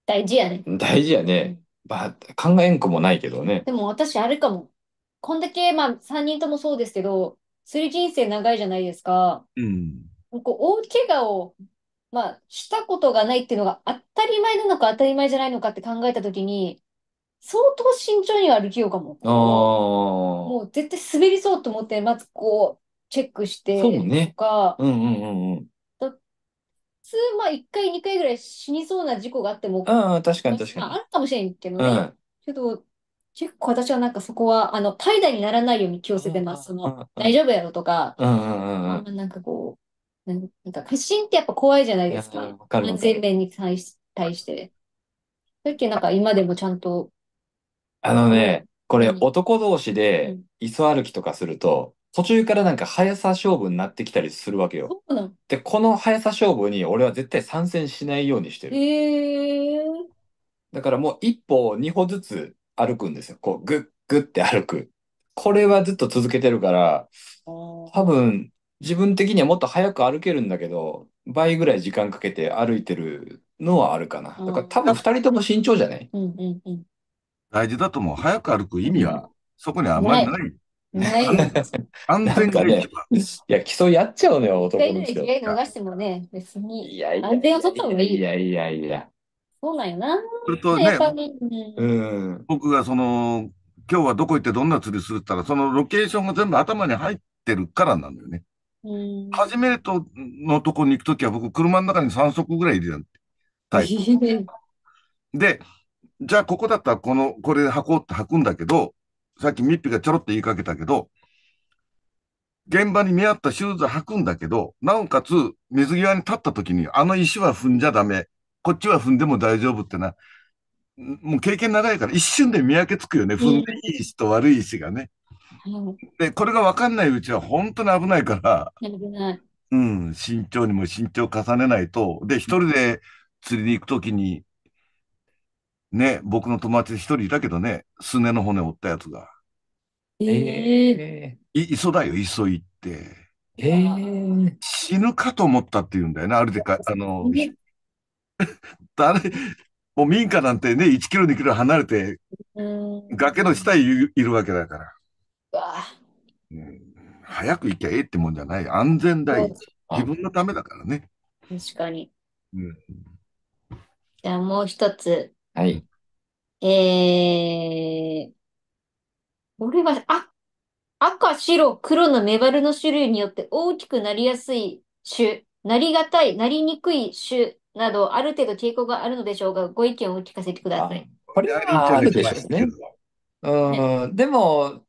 大事やね。大事やね。まあ、考えんくもないけどね。でも私あれかも。こんだけ、まあ3人ともそうですけど、釣り人生長いじゃないですか。うん。こう大怪我を、まあ、したことがないっていうのが当たり前なのか当たり前じゃないのかって考えたときに、相当慎重に歩きようかも。ああ。もう絶対滑りそうと思って、まずこう、チェックしてそうねとか、うんうんうんうん。通、まあ、1回、2回ぐらい死にそうな事故があっても、うん確かに確かに。あるかもしれんけどね、うんけど、結構私はなんかそこは、あの、怠惰にならないように気をつけてます。その、大丈夫やろとか、あんまなんかこう、なんか、過信ってやっぱ怖いじゃないですか。わかるわ安全面に対し、対して。さっきなんか今でもちゃんと、あのね、これ男同士でいそ歩きとかすると、途中からなんか速さ勝負になってきたりするわけよ。で、この速さ勝負に俺は絶対参戦しないようにしてる。へえだからもう一歩、二歩ずつ歩くんですよ。こう、ぐっぐって歩く。これはずっと続けてるから、多分自分的にはもっと速く歩けるんだけど、倍ぐらい時間かけて歩いてるのはあるかな。だから多分二人とも慎重じゃないうんうんうん。大事だと思う。速く歩く意味は、そこにあんまなりい。ない。い 安全がね、いや、基礎やっちゃうのよ、男の人。逃してもね、別に。いやいや安全を取った方がいい。いやいやいや。そうなんよな。それとね、僕がその、今日はどこ行ってどんな釣りするったら、そのロケーションが全部頭に入ってるからなんだよね。うん、初めてのとこに行くときは僕、車の中に3足ぐらい入れたん で、じゃあここだったらこの、これ箱って履くんだけど、さっきミッピがちょろっと言いかけたけど、現場に見合ったシューズ履くんだけど、なおかつ水際に立った時に、あの石は踏んじゃダメ。こっちは踏んでも大丈夫ってな。もう経験長いから一瞬で見分けつくよね。踏んでいい石と悪い石がね。で、これが分かんないうちは本当に危ないから。うん、慎重にも慎重重ねないと。で、一人で釣りに行く時に、ね、僕の友達一人いたけどね、すねの骨折ったやつが。ええー、い磯だよ、磯行って。ええー、死ぬかと思ったって言うんだよな、あれでか、あの、誰、もう民家なんてね、1キロ、2キロ離れて、崖の下にいるわけだから。うん、早く行きゃええってもんじゃない。安全第一。自分のためだからね。確かに。うん、じゃあもう一つ、はい。えー、これは、あ、赤、白、黒のメバルの種類によって大きくなりやすい種、なりがたい、なりにくい種など、ある程度傾向があるのでしょうが、ご意見を聞かせてくだあ、さい。これはあるでしょうね。うん、でも、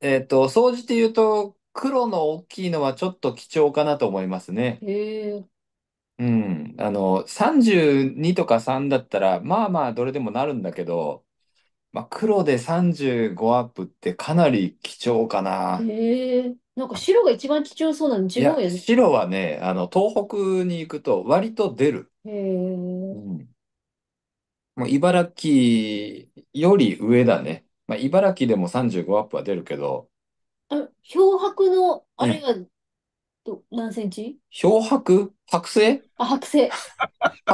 えっと、総じて言うと、黒の大きいのはちょっと貴重かなと思いますね。ええ。うん、あの、32とか3だったら、まあまあどれでもなるんだけど、まあ、黒で35アップってかなり貴重かな。ええ、なんか白が一番貴重そうなの、い違や、うよね。白はね、あの、東北に行くと割と出る。へえ、うん。もう茨城より上だね。まあ、茨城でも35アップは出るけど、あ、漂白のあれん。がど、何センチ漂白白星あ、白星。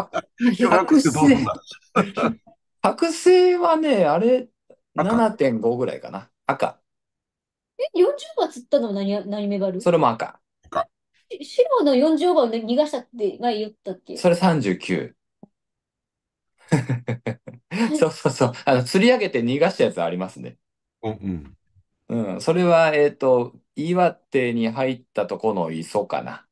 漂白ってどうなんだ白星はね、あれ、赤7.5ぐらいかな。赤。え、40番釣ったのは何、何メバルそれも赤。白の40番を逃がしたって前言ったっけそれ39。そうそうそう。あの、釣り上げて逃がしたやつありますね。うん、うん。うん、それは、えっ、と、岩手に入ったとこの磯かな。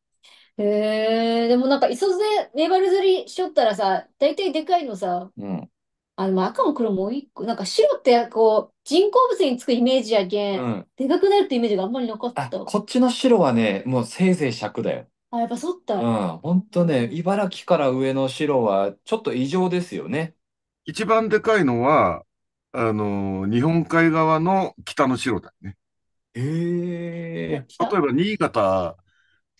へえ、でもなんか、磯でメバル釣りしよったらさ、大体でかいのさ、うん。あの、赤も黒も一個、なんか白ってこう、人工物につくイメージやけん、うん、でかくなるってイメージがあんまりなかっあ、た。こっちの白はね、もうせいぜい尺だよ。あ、やっぱそった。うん。ほんとね、茨城から上の白はちょっと異常ですよね。一番でかいのは、あのー日本海側の北の白だね。ええー、例えば新潟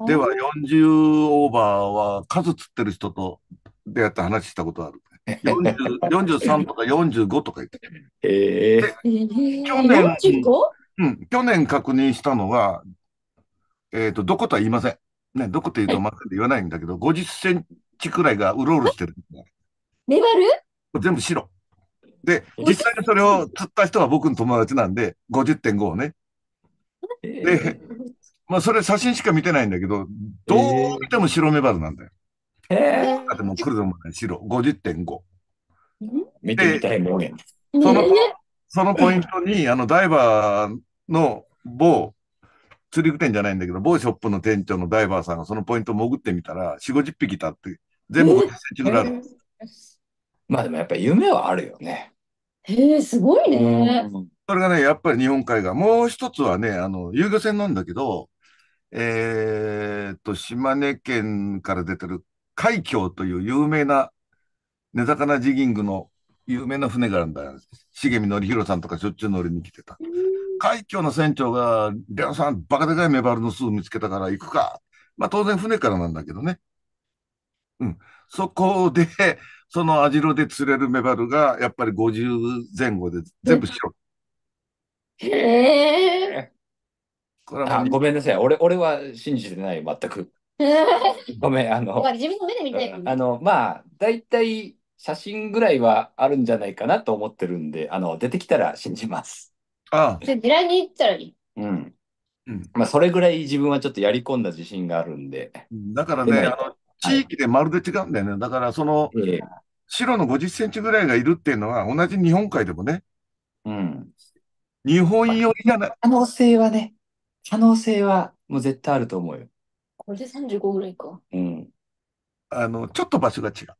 では40オーバーは数釣ってる人と出会って話したことある。40 43とか45とか言って。ええー。去年、45? うん、去年確認したのは、えっ、と、どことは言いません。ね、どこと言うとまく言わないんだけど、50センチくらいがうろうろしてる。メバル全部白。で、実際にそれを釣った人は僕の友達なんで、50.5をね。で、まあ、それ写真しか見てないんだけど、どう見ても白目バズなんだよ。えー、でも来ると思うね、白、50.5。見てみたいもんやその、そのポイントに、あの、ダイバーの某釣り具店じゃないんだけど、某ショップの店長のダイバーさんがそのポイント潜ってみたら、4、50匹いたって、全部50センチぐらいある。まあでもやっぱり夢はあるよね。へえ、すごいね。うんそれがね、やっぱり日本海側。もう一つはね、あの、遊漁船なんだけど、えー、っと、島根県から出てる海峡という有名な根魚ジギングの有名な船があるんだよ。重見則弘さんとかしょっちゅう乗りに来てた。海峡の船長が、レオさん、バカでかいメバルの巣見つけたから行くか。まあ当然船からなんだけどね。うん。そこで、その網代で釣れるメバルが、やっぱり50前後で全部白へえ。これはあ、ごめんなさい。俺、俺は信じてない、全く。ごめん、あの、自分の目で見たいもんあね。の、まあ、だいたい写真ぐらいはあるんじゃないかなと思ってるんで、あの、出てきたら信じます。ああ、で、狙いに行ったらいい。うん。うん。まあ、それぐらい自分はちょっとやり込んだ自信があるんで、だからね、ないと。の、地域でまるで違うんだよね。だから、その、ええ白の50センチぐらいがいるっていうのは、同じ日本海でもね、うん。日本寄りじゃない。可能性はね、可能性はもう絶対あると思うよ。これで35ぐらいか。うん。あの、ちょっと場所が違う。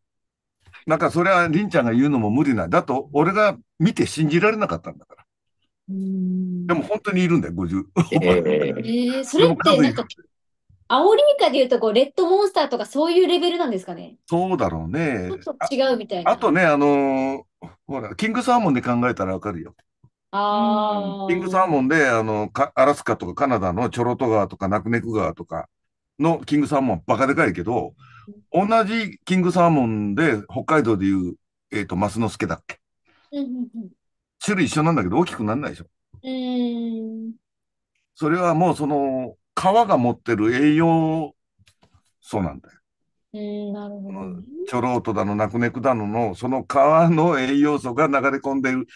なんかそれはりんちゃんが言うのも無理なんだと、俺が見て信じられなかったんだから。うんでも本当にいるんだよ、50。えー、えー、それってなんか、アオリイカでいうとこう、レッドモンスターとかそういうレベルなんですかね。そうだろうね。ちょっと違うみたいな。あとね、あのー、ほら、キングサーモンで考えたらわかるよ。キピンクサーモンで、あの、アラスカとかカナダのチョロト川とかナクネク川とかのキングサーモンはバカでかいけど、同じキングサーモンで北海道でいう、えっ、ー、と、マスノスケだっけ。種類一緒なんだけど大きくならないでしょ。それはもうその皮が持ってる栄養素なんだよ。チョロートだのナクネクだののその皮の栄養素が流れ込んでる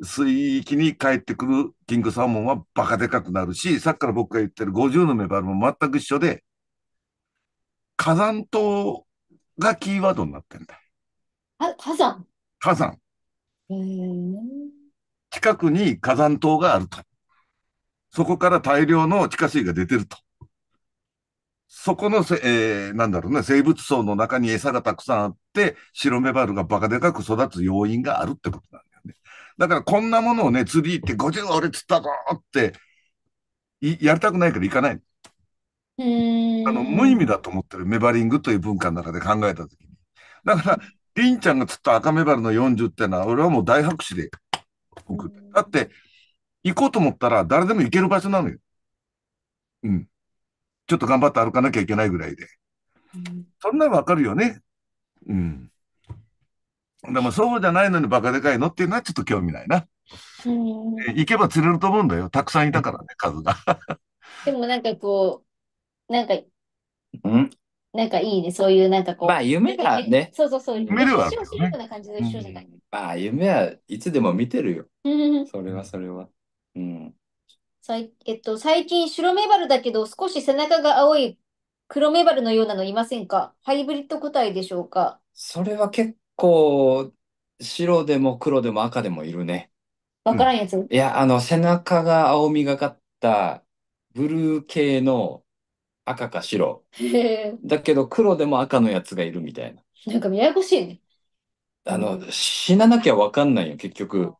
水域に帰ってくるキングサーモンはバカでかくなるし、さっきから僕が言ってる50のメバルも全く一緒で、火山島がキーワードになってんだ。あ、火山火山。近くに火山島があると。そこから大量の地下水が出てると。そこのせ、えー、なんだろうね、生物層の中に餌がたくさんあって、白メバルがバカでかく育つ要因があるってことなんだ。だからこんなものをね、釣り行って50俺釣ったぞってやりたくないから行かない。あの無意味だと思ってるメバリングという文化の中で考えた時に。だから、りんちゃんが釣った赤メバルの40ってのは、俺はもう大拍手で送って。だって、行こうと思ったら誰でも行ける場所なのよ。うん。ちょっと頑張って歩かなきゃいけないぐらいで。そんなのわかるよね。うん。でもそうじゃないのにバカでかいのっていうのはちょっと興味ないな。うん、行けば釣れると思うんだよ。たくさんいたからね、数が。でもなんかこう、なんか、んなんかいいね、そういうなんかこう。まあ夢がね。そうそうそう。夢ではある、ね。まあ夢はいつでも見てるよ。それはそれは。うん。さいえっと、最近白メバルだけど少し背中が青い黒メバルのようなのいませんかハイブリッド個体でしょうかそれは結構、白でも黒でも赤でもいるね。わからんやつ。いや、あの、背中が青みがかったブルー系の赤か白。へえ。だけど黒でも赤のやつがいるみたいな。なんかややこしいね。あの、死ななきゃわかんないよ、結局。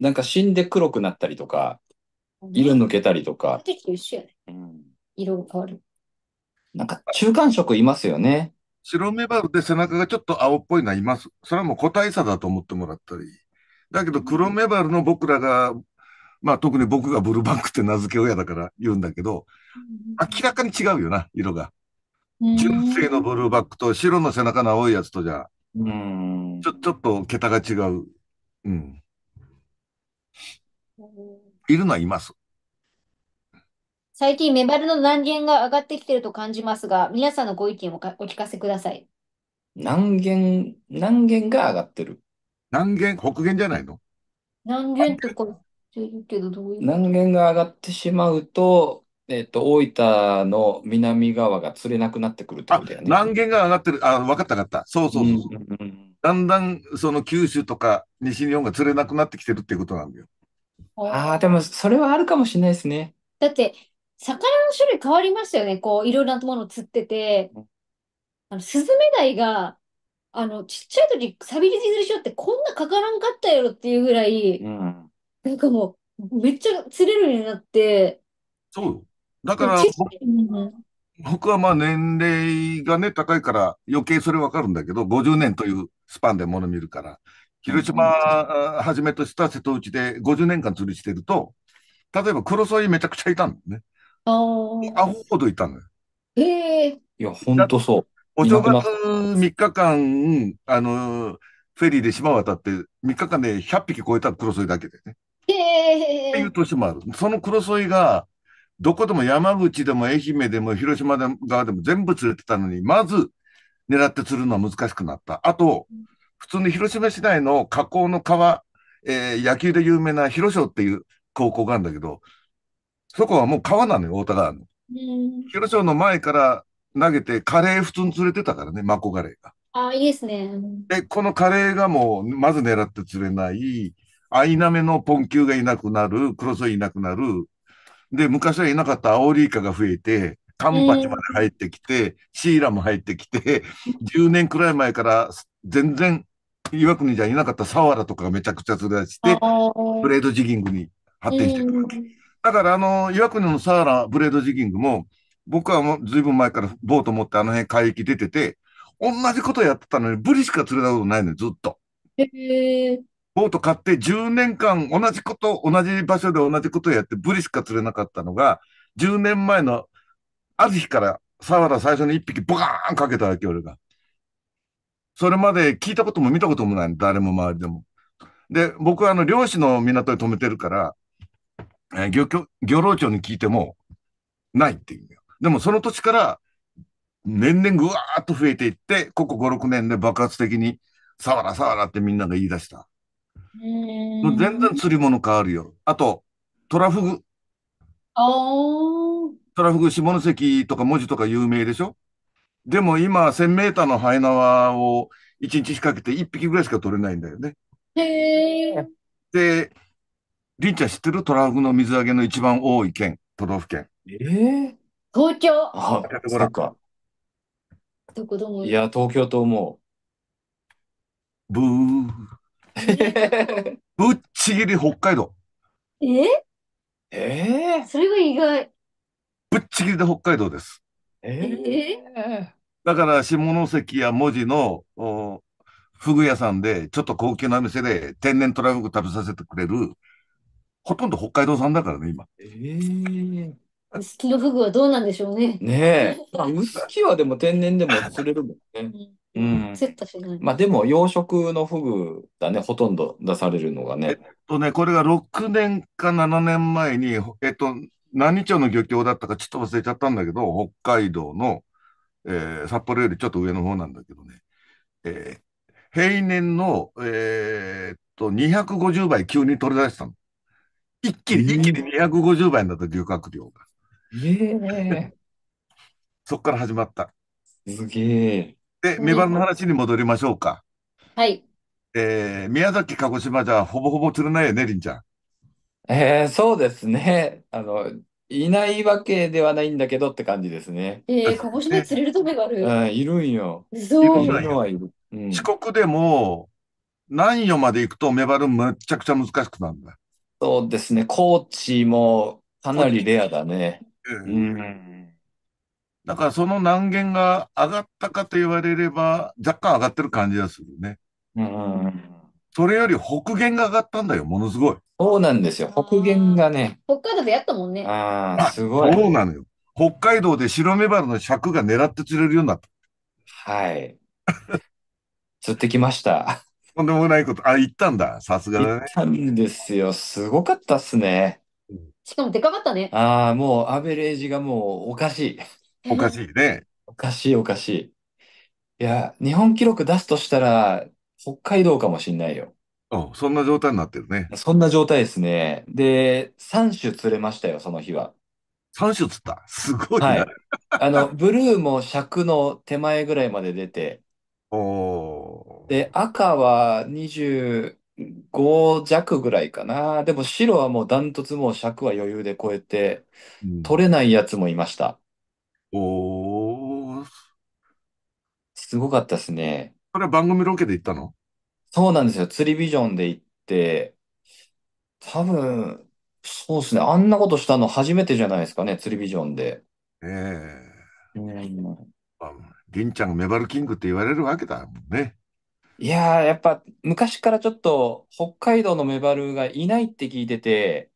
なんか死んで黒くなったりとか、色抜けたりとか。一緒やね。うん色が変わる。なんか中間色いますよね。白メバルで背中がちょっと青っぽいのはいます。それはもう個体差だと思ってもらったり。だけど黒メバルの僕らが、まあ特に僕がブルーバックって名付け親だから言うんだけど、明らかに違うよな、色が。純正のブルーバックと白の背中の青いやつとじゃ、うんちょ、ちょっと桁が違う。うん。いるのはいます。最近メバルの南限が上がってきてると感じますが、皆さんのご意見をかお聞かせください。南限、南限が上がってる。南限、北限じゃないの南限とか言ってるけど、どういう。何限が上がってしまうと、えっと、大分の南側が釣れなくなってくるってあ、ことやね。南限が上がってる。あ、わかったわかった。そうそうそうそう。んだんだん、その九州とか西日本が釣れなくなってきてるっていうことなんだよ。ああ、でもそれはあるかもしれないですね。だって、魚の種類変わりましたよね。こう、いろいろなものを釣ってて。あの、スズメダイが、あの、ちっちゃい時、サビリティ釣りしようってこんなかからんかったやろっていうぐらい、うん。なんかもう、めっちゃ釣れるようになって、そう。だから、僕はまあ年齢がね、高いから余計それわかるんだけど、50年というスパンで物見るから、広島あはじめとした瀬戸内で50年間釣りしてると、例えばクロソイめちゃくちゃいたんだね。あアホほどいたのよ。ええいや、ほんとそう。お正月3日間、あの、フェリーで島渡って、3日間で100匹超えたクロソイだけでね。ええっていう年もある。そのクロソイが、どこでも山口でも愛媛でも広島でも側でも全部釣れてたのに、まず狙って釣るのは難しくなった。あと、普通に広島市内の河口の川、えー、野球で有名な広小っていう高校があるんだけど、そこはもう川なのよ、大田川の。広島の前から投げて、カレー普通に釣れてたからね、マコガレーが。ああ、いいですね。で、このカレーがもう、まず狙って釣れない、アイナメのポンキューがいなくなる、クロソイいなくなる、で、昔はいなかったアオリイカが増えて、カンパチまで入ってきて、ー、シイラも入ってきて、10年くらい前から全然岩国じゃいなかったサワラとかがめちゃくちゃ釣り出して、ブレードジギングに発展してるわけ。だから、あの、岩国のサーラブレードジギングも、僕はもう随分前からボート持ってあの辺海域出てて、同じことやってたのに、ブリしか釣れたことないのよ、ずっと。へーボート買って10年間同じこと、同じ場所で同じことやって、ブリしか釣れなかったのが、10年前のある日から、サワラ最初に1匹ボカーンかけたわけ、俺が。それまで聞いたことも見たこともない誰も周りでも。で、僕はあの漁師の港で止めてるから、えー、漁協、漁労長に聞いても、ないっていう。でもその年から、年々ぐわーっと増えていって、ここ5、6年で爆発的に、サワラサワラってみんなが言い出した。全然釣り物変わるよ。あと、トラフグ。トラフグ下関とか文字とか有名でしょでも今、1000メーターのハエ縄を1日仕掛けて1匹ぐらいしか取れないんだよね。へ、で、りんちゃん知ってるトラフの水揚げの一番多い県、都道府県。ええ東京。あ、そっか。どこども。いや、東京と思う。ブー。ぶっちぎり北海道。えええー、それが意外。ぶっちぎりで北海道です。ええだから下関や文字のおフグ屋さんでちょっと高級な店で天然トラフグ食べさせてくれるほとんど北海道産だからね、今。えー、臼杵のフグはどうなんでしょうね。ねえ。まあ、臼杵はでも天然でも釣れるもんね。うん。まあでも養殖のフグだね、ほとんど出されるのがね。えっとね、これが6年か7年前に、えっと、何町の漁協だったかちょっと忘れちゃったんだけど、北海道の、えー、札幌よりちょっと上の方なんだけどね、えー、平年の、えー、っと、250倍急に取り出したの。一気に、一気に250倍になった漁獲量が。ええ そっから始まった。すげえ。で、メバルの話に戻りましょうか。はい。えー、宮崎、鹿児島じゃほぼほぼ釣れないよね、りんちゃん。ええー、そうですね。あの、いないわけではないんだけどって感じですね。ええー、鹿児島釣れるためがある。うん、いるんよ。そう。いるのはいる。うん、四国でも、南予まで行くとメバルむっちゃくちゃ難しくなるんだ。そうですね。高知もかなりレアだね。ううんん。だからその難言が上がったかと言われれば、若干上がってる感じがするね。うん。それより北限が上がったんだよ、ものすごい。そうなんですよ。北限がね。北海道でやったもんね。ああ、すごい。そうなのよ。北海道で白メバルの尺が狙って釣れるようになった。はい。釣ってきました。とんでもないこと、あ、行ったんだ。さすがだ行ったんですよ。すごかったっすね。しかもでかかったね。ああ、もうアベレージがもうおかしい。おかしいね。おかしい、おかしい。いや、日本記録出すとしたら、北海道かもしんないよ。うそんな状態になってるね。そんな状態ですね。で、3種釣れましたよ、その日は。3種釣った。すごいはい。あの、ブルーも尺の手前ぐらいまで出て、おおで、赤は25弱ぐらいかな。でも白はもうダントツもう尺は余裕で超えて、取れないやつもいました。おー。すごかったですね。これは番組ロケで行ったのそうなんですよ。釣りビジョンで行って、多分、そうですね。あんなことしたの初めてじゃないですかね、釣りビジョンで。ええうん。あ、ちゃんがメバルキングって言われるわけだもんね。いやー、やっぱ昔からちょっと北海道のメバルがいないって聞いてて、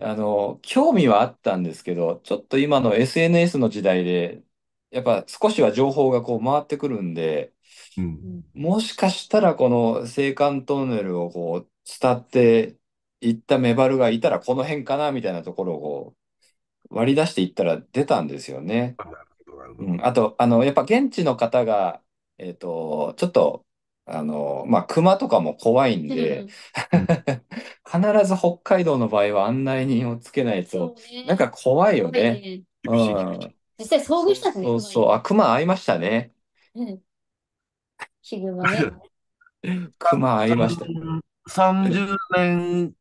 あの、興味はあったんですけど、ちょっと今の SNS の時代で、やっぱ少しは情報がこう回ってくるんで、もしかしたらこの青函トンネルをこう伝っていったメバルがいたらこの辺かなみたいなところをこう割り出していったら出たんですよね。なるほど、うん、あと、あの、やっぱ現地の方が、えっと、ちょっとあの、まあ、熊とかも怖いんで、必ず北海道の場合は案内人をつけないと、ねなんか怖いよね。ね。い厳ん。実際遭遇したんですね、そうそう。あ、熊会いましたね。熊うん。ヒね。熊会いました。30年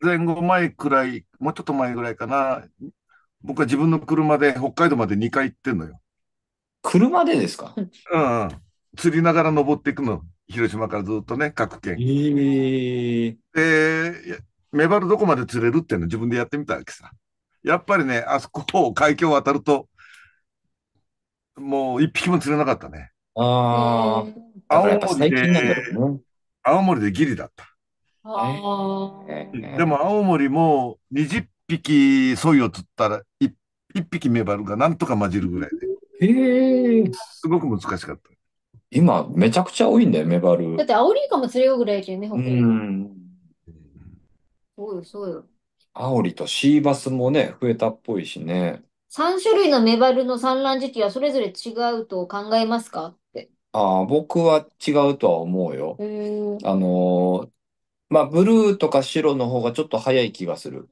前後前くらい、もうちょっと前ぐらいかな。僕は自分の車で北海道まで2回行ってんのよ。車でですかうん。釣りながら登っていくの。広島からずっとね、各県。えー、で、メバルどこまで釣れるっていうの自分でやってみたわけさ。やっぱりね、あそこを海峡を渡ると、もう一匹も釣れなかったね。ああ。青森で、ね、青森でギリだった。でも青森も20匹ソイを釣ったら 1, 匹メバルがなんとか混じるぐらいで。え。すごく難しかった。今、めちゃくちゃ多いんだよ、メバル。だって、アオリイカも釣れようぐらいじゃね、う北海道。ん。そうよ、そうよ。アオリとシーバスもね、増えたっぽいしね。3種類のメバルの産卵時期はそれぞれ違うと考えますかって。ああ、僕は違うとは思うよ。うん。あのーまあ、ブルーとか白の方がちょっと早い気がする。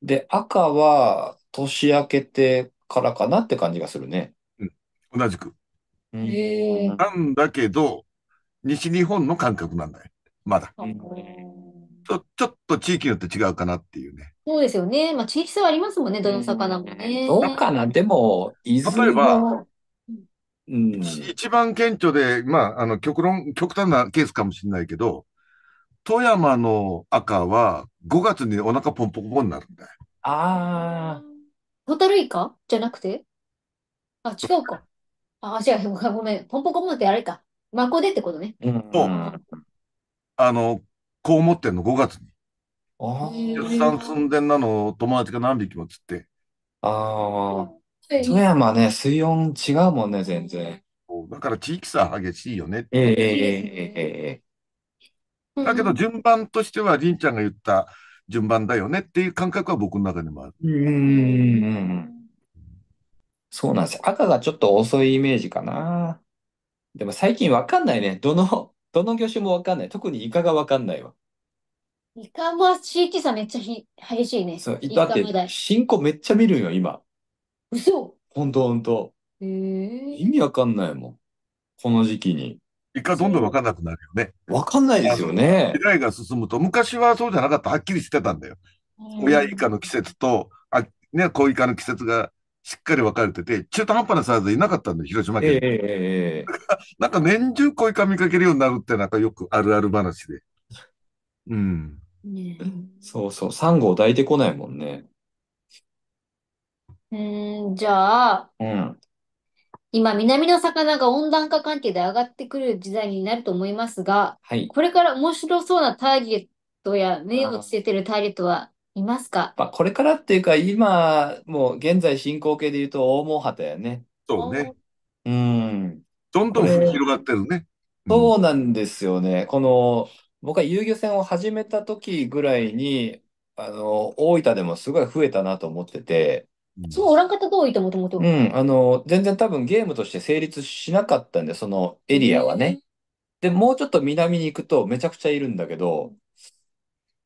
で、赤は年明けてからかなって感じがするね。うん同じく。なんだけど、西日本の感覚なんだよ。まだ。ちょ、ちょっと地域によって違うかなっていうね。そうですよね。まあ、地域差はありますもんね、どの魚もね。どうかな、でも、いずれも。うん、一番顕著で、まあ、あの、極論、極端なケースかもしれないけど、富山の赤は5月にお腹ポンポンポンになるんだよ。ああ。ホタルイカじゃなくてあ、違うか。あ、違う、ごめん。ポンポコムってあれか。マコでってことね。うんあの、こう思ってんの、5月に。あー出産寸前なの友達が何匹も釣って、ああ富山ね、水温違うもんね、全然。だから地域差激しいよね。えええええええだけど順番としては、りんちゃんが言った順番だよねっていう感覚は僕の中にもある。えええ。うんうんうんうん。そうなんですよ。赤がちょっと遅いイメージかな。でも最近わかんないね。どの、どの魚種もわかんない。特にイカがわかんないわ。イカも CT さめっちゃひ激しいね。そう、イカっマて、ダイ。新子めっちゃ見るんよ、今。嘘ほんとほんと。へ意味わかんないもん。この時期に。イカどんどんわそかんなくなるよね。わかんないであすよの、ね。未来が進むと、昔はそうじゃなかった。はっきりしてたんだよ。親イカの季節と、あ、ね、子イカの季節がしっかり分かれてて、中途半端なサイズいなかったんで、広島県。えー、なんか年中こういうか見かけるようになるって、なんかよくあるある話で。うん。そうそう、サンゴを抱いてこないもんね。うん、じゃあ、うん、今、南の魚が温暖化関係で上がってくる時代になると思いますが、はい、これから面白そうなターゲットや、目をつけてるターゲットはいますか。まあ、これからっていうか、今、もう現在進行形で言うと大もうはたやね。そうね。うん。どんどん広がってるね。うんそうなんですよね。この、僕は遊漁船を始めた時ぐらいに、あの、大分でもすごい増えたなと思ってて、そう、おらんかったと多いともともと。うん、あの、全然多分ゲームとして成立しなかったんで、そのエリアはね。で、もうちょっと南に行くとめちゃくちゃいるんだけど、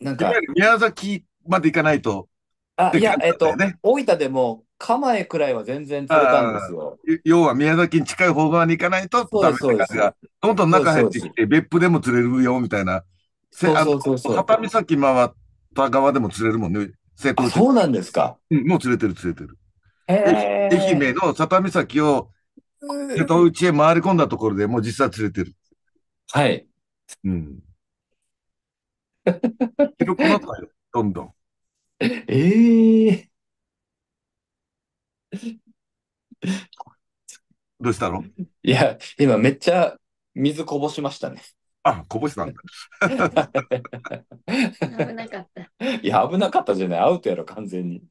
なんか、宮崎までいかないと。あ、いや、えっと、大分でも、釜えくらいは全然釣れたんですよ。要は宮崎に近い方側に行かないとダメって感じが、どんどん中入ってきて、別府でも釣れるよ、みたいな。そうそうそう旗岬回った側でも釣れるもんね。瀬戸そうなんですか。うん、もう釣れてる釣れてる。え愛媛の佐田岬を瀬戸内へ回り込んだところでもう実際釣れてる。はい。うん。なったよ。どんどん。ええどうしたのいや、今めっちゃ水こぼしましたね。あ、こぼしたんだ。危なかった。いや、危なかったじゃない。アウトやろ、完全に。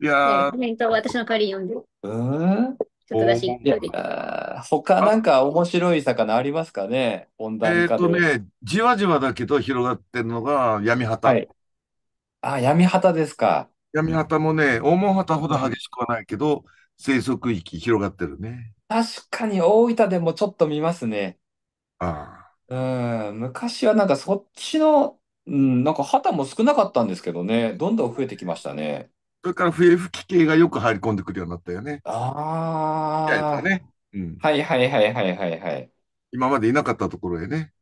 いやー、コメント私の代わり読んで。うん。ちょっと出しにい。他なんか面白い魚ありますかね温暖化えっとね、じわじわだけど広がってるのが闇はい。あ、闇旗ですか。闇旗もね、大門旗ほど激しくはないけど、生息域広がってるね。確かに大分でもちょっと見ますね。ああうん、昔はなんかそっちの、うん、なんか旗も少なかったんですけどね、どんどん増えてきましたね。それから笛吹き系がよく入り込んでくるようになったよね。ああ、ねうん。はいはいはいはいはいはい。今までいなかったところへね。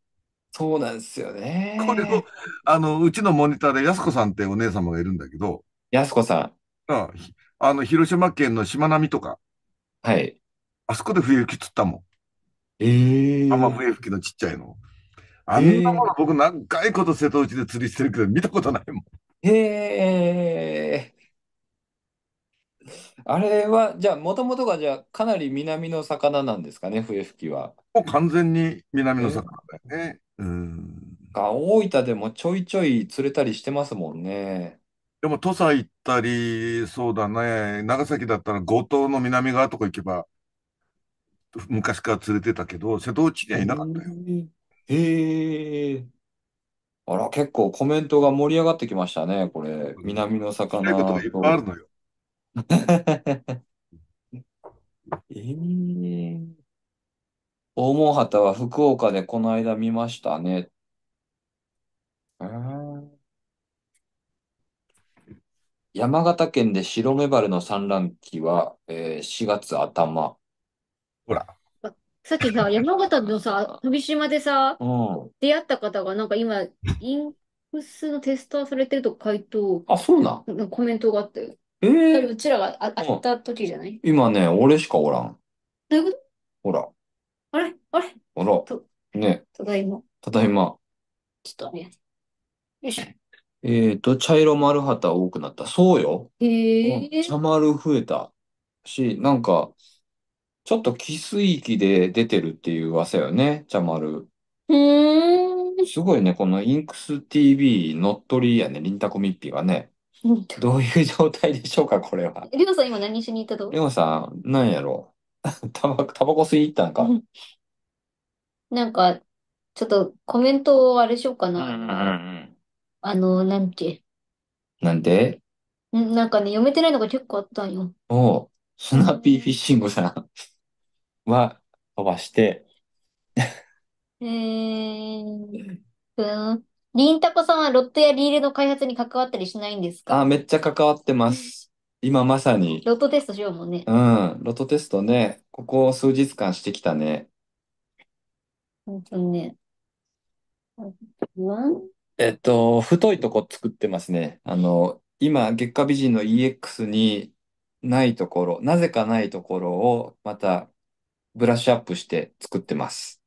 そうなんですよね。これを、あの、うちのモニターで安子さんってお姉様がいるんだけど。安子さん。ああの、広島県のしまなみとか。はい。あそこで笛吹き釣ったもん。ええー。浜笛吹きのちっちゃいの。あんなもの、えー、僕何回こと瀬戸内で釣りしてるけど見たことないもん。ええー。あれは、じゃあ、もともとが、じゃあ、かなり南の魚なんですかね、笛吹きは。もう完全に南の魚だよね。うん。大分でもちょいちょい釣れたりしてますもんね。でも土佐行ったり、そうだね、長崎だったら五島の南側とか行けば、昔から釣れてたけど、瀬戸内にはいなかったよ。え。へえ。あら、結構コメントが盛り上がってきましたね、これ。南のそういうこと魚がいっぱいあるのよ。え え大物旗は福岡でこの間見ましたね。山形県で白メバルの産卵期は、えー4月頭。ほら、さっきさ、山形のさ、飛島でさ、うん。出会った方がなんか今、インクスのテストーされてると回答、あ、そうなん。なコメントがあったよ。えうちらがあ会った時じゃない今ね、俺しかおらん。どういうことほら、あれあれほら、ね、ただいま。ただいま。ちょっとね。よいしょ。えーと、茶色丸旗多くなった。そうよ。うんへえ。茶丸増えたし、なんか、ちょっと汽水域で出てるっていう噂よね、茶丸。うーん。すごいね、このインクス TV 乗っ取りやね、りんたこみっぴがね。どういう状態でしょうか、これは。りょうさん今何しに行ったとりょうさん、なんやろう。タバコ、タバコ吸いに行ったんか。なんか、ちょっとコメントをあれしようかな。あの、なんて、なんでんなんかね、読めてないのが結構あったんよ。おう、スナッピーフィッシングさん は飛ばして、えー、えーりんたこさんはロットやリールの開発に関わったりしないんですかあ、めっちゃ関わってます。今まさに。ロットテストしようもんね。うん、ロットテストね、ここ数日間してきたね。本当にね。不安えっと、太いとこ作ってますね。あの、今、月下美人の EX にないところ、なぜかないところをまたブラッシュアップして作ってます。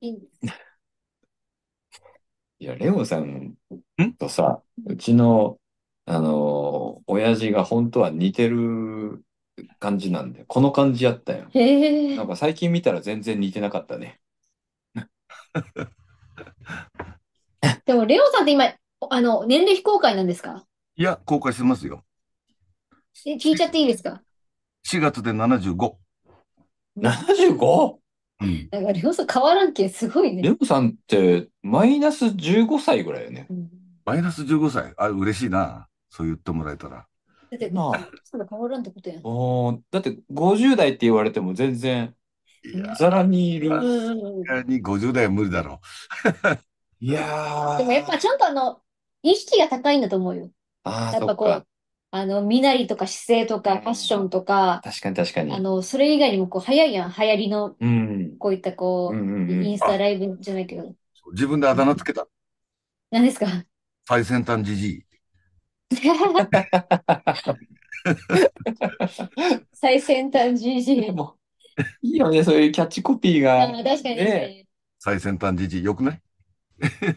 いい いや、レオさんとさ、うちの、あのー親父が本当は似てる感じなんで、この感じやったよ。へえなん。か最近見たら全然似てなかったね。でも、レオさんって今、あの、年齢非公開なんですかいや、公開してますよ。え、聞いちゃっていいですか4月で75。75! うん。だから、りょさん変わらんけ、すごいね。レオさんって、マイナス15歳ぐらいよね。うん、マイナス15歳あ、嬉しいな。そう言ってもらえたら。だって、まあ、変わらんってことやん。おだって、50代って言われても全然、ざらにいる。ざらに50代は無理だろう。いやでもやっぱちゃんとあの、意識が高いんだと思うよ。ああ、やっぱこう、あの、身なりとか姿勢とか、ファッションとか、確かに確かに。あの、それ以外にも、こう、早いやん、流行りの、うん。こういった、こううんうう、んインスタライブじゃないけど、自分であだ名つけた。何ですか最先端じじい。最先端で GG。も、いいよね、そういうキャッチコピーあが。確かに確かねに。最先端じじい。よくない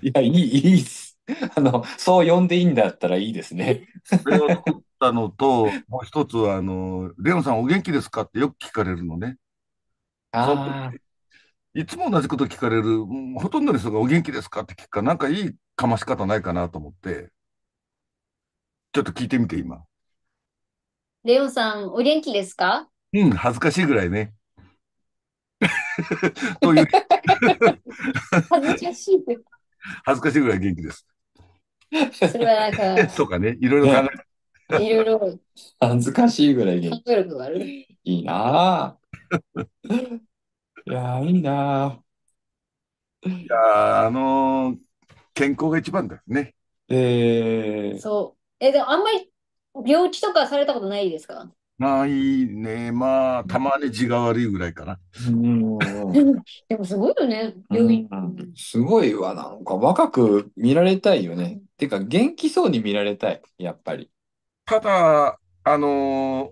いや、いい、いいっす。あの、そう呼んでいいんだったらいいですね。それを作ったのと、もう一つは、あの、レオンさんお元気ですかってよく聞かれるのね。ああ。いつも同じこと聞かれる、ほとんどの人がお元気ですかって聞くか、なんかいいかまし方ないかなと思って、ちょっと聞いてみて、今。レオンさん、お元気ですかうん、恥ずかしいぐらいね。という 恥ずかしい。恥ずかしいぐらい元気です。それはなんか、とかね、いろいろ考いろいろ恥ずかしいぐらいに。考え力がある。いいなぁ。いやーいいなえいやー、あのー健康が一番だよね。ぁ。えー、そう。え、でもあんまり病気とかされたことないですかないね。まあ、たまに地が悪いぐらいかな。うん、でもすごいよね、病院、すごいわ、なんか若く見られたいよね。てか、元気そうに見られたい、やっぱり。ただ、あのー、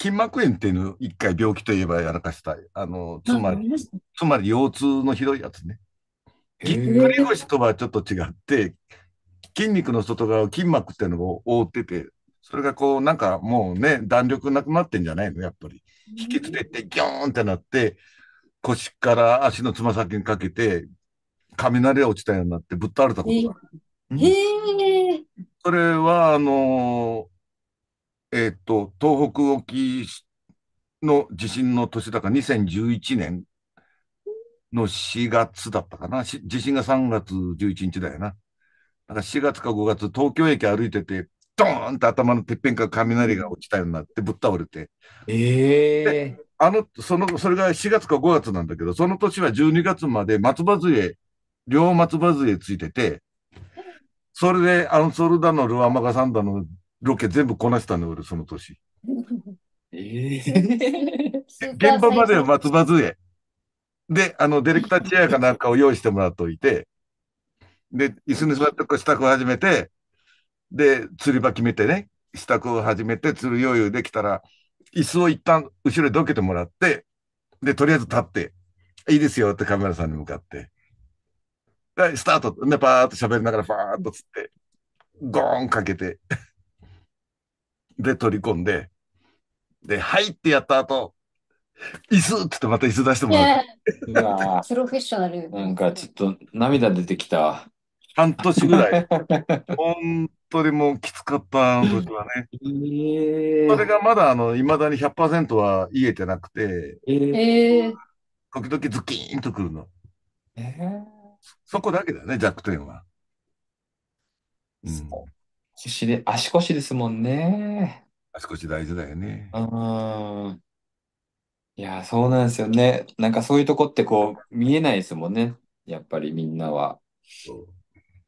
筋膜炎っていうの一回病気といえばやらかしたい。あのつまり、つまり腰痛のひどいやつね。ぎっくり腰とはちょっと違って、筋肉の外側筋膜っていうのを覆ってて、それがこう、なんかもうね、弾力なくなってんじゃないの、やっぱり。引き連れて、ギョーンってなって、腰から足のつま先にかけて、雷落ちたようになってぶっ倒れたことがある。へえ、うん。それは、あのー、えっ、ー、と、東北沖の地震の年だから2011年の4月だったかな。地震が3月11日だよな。だから4月か5月、東京駅歩いてて、ドーンと頭のてっぺんから雷が落ちたようになって、ぶっ倒れて。ええー、あの、その、それが4月か5月なんだけど、その年は12月まで松葉杖、両松葉杖ついてて、それでアンソルダの、ルアマガサンダのロケ全部こなしたの、俺、その年。ええー、現場までは松葉杖。で、あの、ディレクターチェアかなんかを用意してもらっておいて、で、椅子に座ってこう支度を始めて、で、釣り場決めてね、支度を始めて釣る余裕できたら、椅子を一旦後ろにどけてもらって、で、とりあえず立って、いいですよってカメラさんに向かって。で、スタート。ね、パーッと喋りながら、ファーッと釣って、ゴーンかけて で、取り込んで、で、はいってやった後、椅子っつってまた椅子出してもらって。プロフェッショナル。なんかちょっと涙出てきた。半年ぐらい。本当にもうきつかった、あの年はね。えー、それがまだ、あの、いまだに100%は言えてなくて、えー、時々ズキーンとくるの。えー、そこだけだよね、弱点は。うん、腰で、足腰ですもんね。足腰大事だよね。うん。いや、そうなんですよね。なんかそういうとこってこう、見えないですもんね。やっぱりみんなは。そう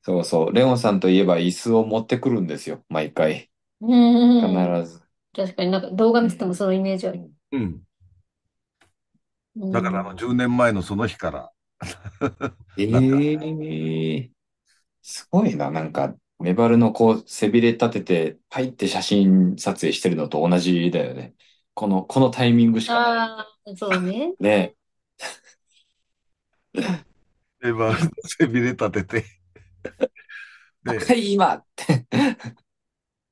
そうそう。レオンさんといえば椅子を持ってくるんですよ。毎回。うん必ず。確かになんか動画見ててもそのイメージある。うん。だからあの10年前のその日から、なんか、ええすごいな。なんか、メバルのこう、背びれ立てて、パイって写真撮影してるのと同じだよね。この、このタイミングしかない。ああ、そうね。ねえ。レ バーの背びれ立ててはい今って。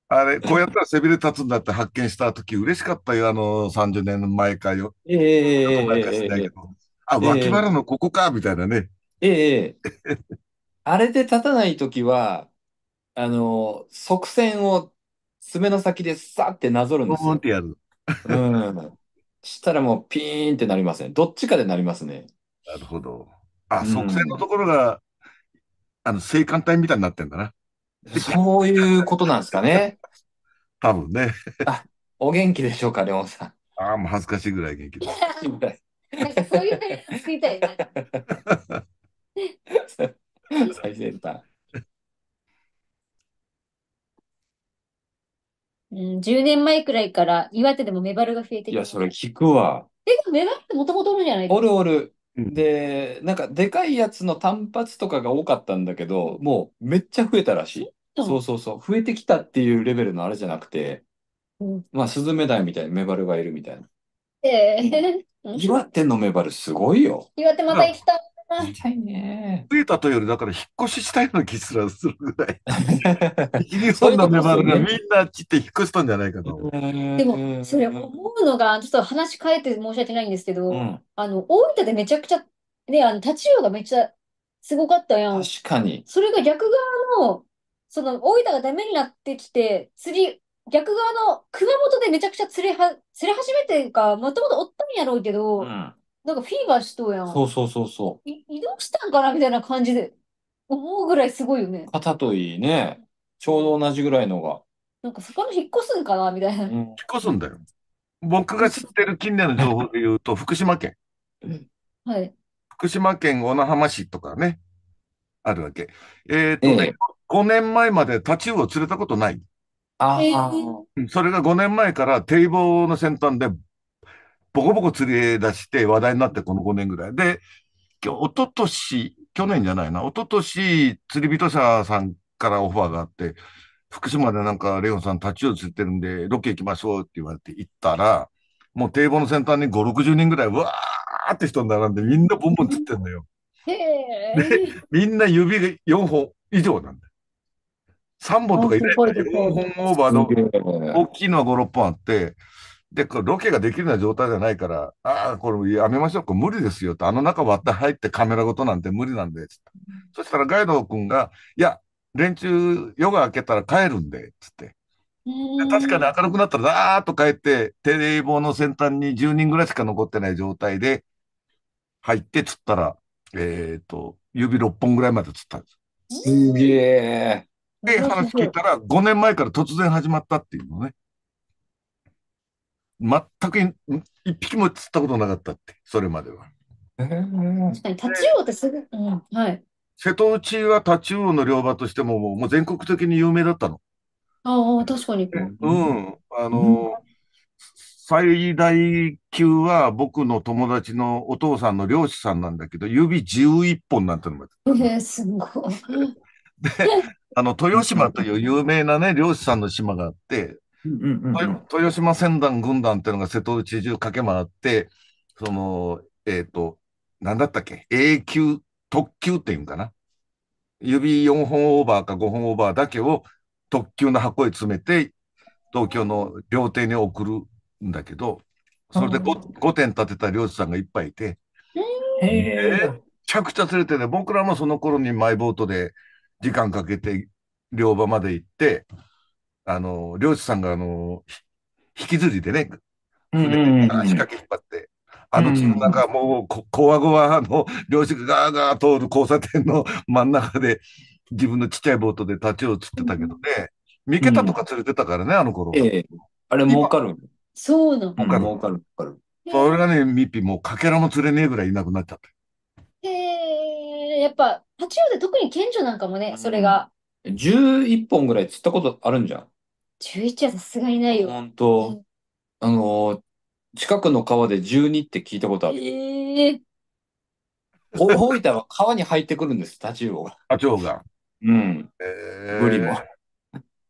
あれ、こうやったら背びれ立つんだって発見した時嬉しかったよ、あの、30年前かよ。ええー、え、かしないけど。あ、脇腹のここか、みたいなね。ええー、あれで立たない時は、あの、側線を爪の先でさってなぞるんですよ。ンってやる。うん。したらもうピーンってなりません、ね。どっちかでなりますね。なるほど。あ、側線のところがあの、性感帯みたいになってんだな。そういうことなんですかね。多分ね。あ、お元気でしょうか、レオンさん。ああ、もう恥ずかしいぐらい元気です。なんかそういうの作りたいな。最先端。うん、10年前くらいから岩手でもメバルが増えてきた。いや、それ聞くわ。え、メバルってもともとおるじゃないおるおる。で、なんかでかいやつの単発とかが多かったんだけど、もうめっちゃ増えたらしい。そうそうそう。増えてきたっていうレベルのあれじゃなくて、まあ、スズメダイみたいな、メバルがいるみたいな。岩手のメバルすごいよ。岩手また行きた。たいね。増えたというより、だから引っ越ししたいの気すらするぐらい。日本のメバルがみんな切って引っ越したんじゃないかと。でも、それ思うのが、ちょっと話変えて申し訳ないんですけど、うん、あの、大分でめちゃくちゃ、ね、あの、立ちよがめっちゃすごかったやん。確かに。それが逆側の、その、大分がダメになってきて、釣り、逆側の熊本でめちゃくちゃ釣れは、釣れ始めてるか、もともとおったんやろうけど、うんなんかフィーバーしとうやん。そうそうそうそう。移動したんかなみたいな感じで思うぐらいすごいよねう。。肩といいね。ちょうど同じぐらいのが。なんかそこの引っ越すんかなみたいな。うん引っ越すんだよ。僕が知ってる近年の情報で言うと、福島県。はい。福島県小名浜市とかね、あるわけ。えっとねえ、5年前までタチウオ釣れたことない。ああ、えーそれが5年前から堤防の先端でボコボコ釣り出して話題になって、この5年ぐらい。で、今日、おととし、去年じゃないな、おととし、釣り人者さんからオファーがあって、福島でなんか、レオンさん立ち寄り釣ってるんで、ロケ行きましょうって言われて行ったら、もう堤防の先端に5、60人ぐらい、わーって人並んで、みんなボンボン釣ってんのよ。で、みんな指が4本以上なんだよ。3本とか入れて、4本オーバーの大きいのは5、6本あって、で、ロケができるような状態じゃないから、ああ、これやめましょう、これ無理ですよと、あの中割って入ってカメラごとなんて無理なんで、そしたらガイド君が、いや、連中、夜が明けたら帰るんで、つって。確かに明るくなったら、だーっと帰って、テレビ棒の先端に10人ぐらいしか残ってない状態で、入って、釣ったら、えっ、ー、と、指6本ぐらいまで釣ったんです。すげえ。で、話聞いたら、5年前から突然始まったっていうのね。全く一匹も釣ったことなかったって、それまでは。確かに、タチウオってすぐ、うん、はい。瀬戸内はタチウオの漁場としても、もう全国的に有名だったの。ああ、確かに。うん。あの、うん、最大級は僕の友達のお父さんの漁師さんなんだけど、指11本なんてのもえすごい。で、あの、豊島という有名なね、漁師さんの島があって、豊島船団軍団っていうのが瀬戸内中駆け回って、その、えっ、ー、と、なんだったっけ、永久特急っていうんかな。指4本オーバーか5本オーバーだけを特急の箱へ詰めて、東京の料亭に送るんだけど、それで 5, 5点建てた漁師さんがいっぱいいて、めっちゃくちゃ連れてね、僕らもその頃にマイボートで時間かけて漁場まで行って、あの、漁師さんが、あの、引きずりでね、船掛け引っ張って、あの木の中、もうこ、こわごわ、あの、漁師がガーガー通る交差点の 真ん中で、自分のちっちゃいボートで立ちを釣ってたけどね、三桁とか連れてたからね、あの頃。ええ。あれ儲かるそうなの儲かる、儲かる、儲かる。それがね、ミッピーもうかけらも釣れねえぐらいいなくなっちゃった。へえ、やっぱ、八王で特に顕著なんかもね、それが。11本ぐらい釣ったことあるんじゃん。11はさすがにないよ。本当あのー近くの川で12って聞いたことある。ええ大分は川に入ってくるんです、タチウオが。タチウオが。うん、えーブリも。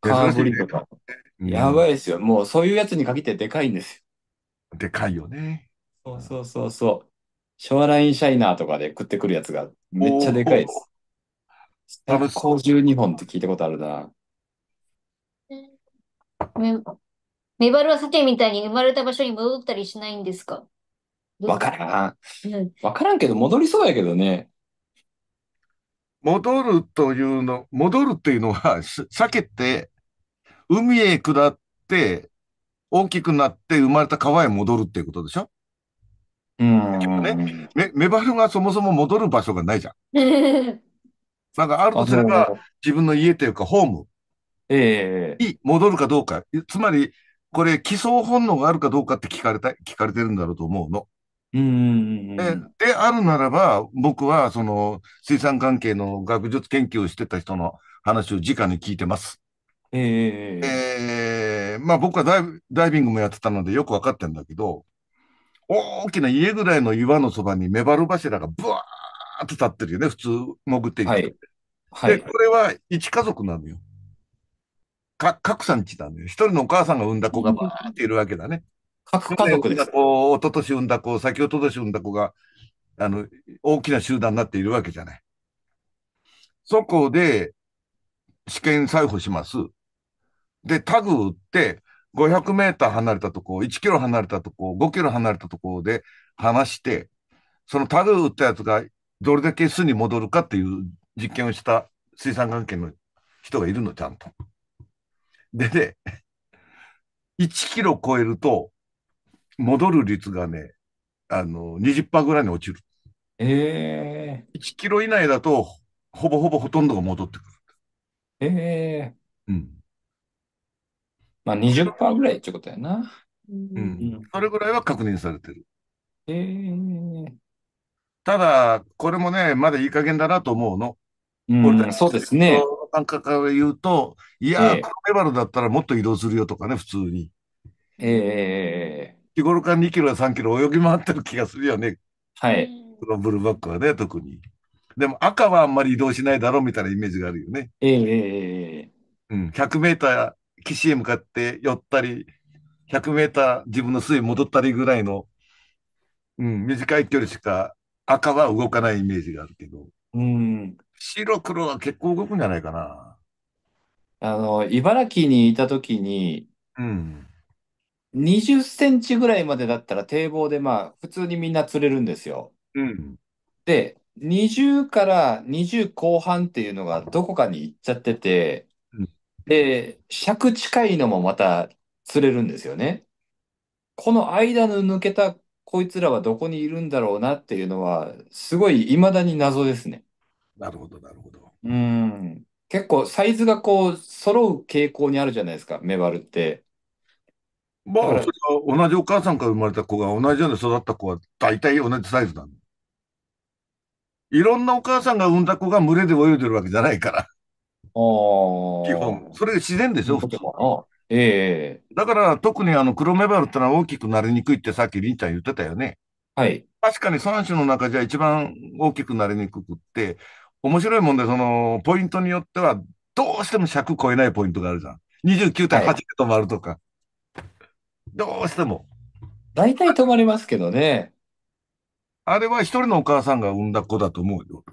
川ブリとか。やばいですよ。もうそういうやつに限ってでかいんですでかいよね。そうそうそうそう。ショアラインシャイナーとかで食ってくるやつがめっちゃでかいです。おー高12本って聞いたことあるな。メ、メバルは鮭みたいに生まれた場所に戻ったりしないんですかどわうからん。うん。わからんけど、戻りそうやけどね。戻るというの、戻るっていうのは、し鮭って海へ下って、大きくなって生まれた川へ戻るっていうことでしょうでもね、メ、メバルがそもそも戻る場所がないじゃん。なんかあるあ、とすれば、そう。自分の家というかホーム。ええに戻るかどうか。つまり、これ、奇想本能があるかどうかって聞かれた、聞かれてるんだろうと思うの。うんえであるならば、僕はその水産関係の学術研究をしてた人の話を直に聞いてます。えー、えー、まあ、僕はダイダイビングもやってたのでよく分かってるんだけど、大きな家ぐらいの岩のそばにメバル柱がぶわーっと立ってるよね、普通潜っていく、はい、はい、で、これは一家族なのよ。か、格さん来たんだよ。一人のお母さんが産んだ子がバーっているわけだね。各家族です。おととし産んだ子、先おととし産んだ子が、あの、大きな集団になっているわけじゃない。そこで、試験採捕します。で、タグ打って、500メーター離れたとこ、1キロ離れたとこ、5キロ離れたとこで離して、そのタグ打ったやつがどれだけ巣に戻るかっていう実験をした水産関係の人がいるの、ちゃんと。でね、1キロ超えると、戻る率がね、あの、20%ぐらいに落ちる。ええー。1キロ以内だと、ほぼほぼほとんどが戻ってくる。ええー。うん。まあ20%ぐらいってことやな。うん。それぐらいは確認されてる。ええー。ただ、これもね、まだいい加減だなと思うの。うん、俺たちそうですね。なんかから言うと、いやー、えー、カメバルだったらもっと移動するよとかね、普通に。ええー、日頃から2キロや3キロ泳ぎ回ってる気がするよね。はい。このブルーバックはね、特に。でも赤はあんまり移動しないだろうみたいなイメージがあるよね。ええー、うん、100メーター岸へ向かって寄ったり、100メーター自分の水位戻ったりぐらいの、うん、短い距離しか赤は動かないイメージがあるけど。うん。白黒は結構動くんじゃないかな。あの、茨城にいたときに、うん。20センチぐらいまでだったら堤防でまあ、普通にみんな釣れるんですよ。うん。で、20から20後半っていうのがどこかに行っちゃっててうん、で、尺近いのもまた釣れるんですよね。この間の抜けたこいつらはどこにいるんだろうなっていうのは、すごい未だに謎ですね。なるほど、なるほど。うん。結構サイズがこう、揃う傾向にあるじゃないですか、メバルって。まかあ、ら、それは同じお母さんから生まれた子が同じように育った子は大体同じサイズなの。いろんなお母さんが産んだ子が群れで泳いでるわけじゃないから、あ基本。それが自然でしそういょ、普通。は。かな。ええ、だから特にあの黒メバルってのは大きくなりにくいってさっきりんちゃん言ってたよね。はい。確かに3種の中じゃ一番大きくなりにくくって、面白いもんで、その、ポイントによっては、どうしても尺超えないポイントがあるじゃん。29.8で止まるとか。はい、どうしても。大体止まりますけどね。あれは一人のお母さんが産んだ子だと思うよ。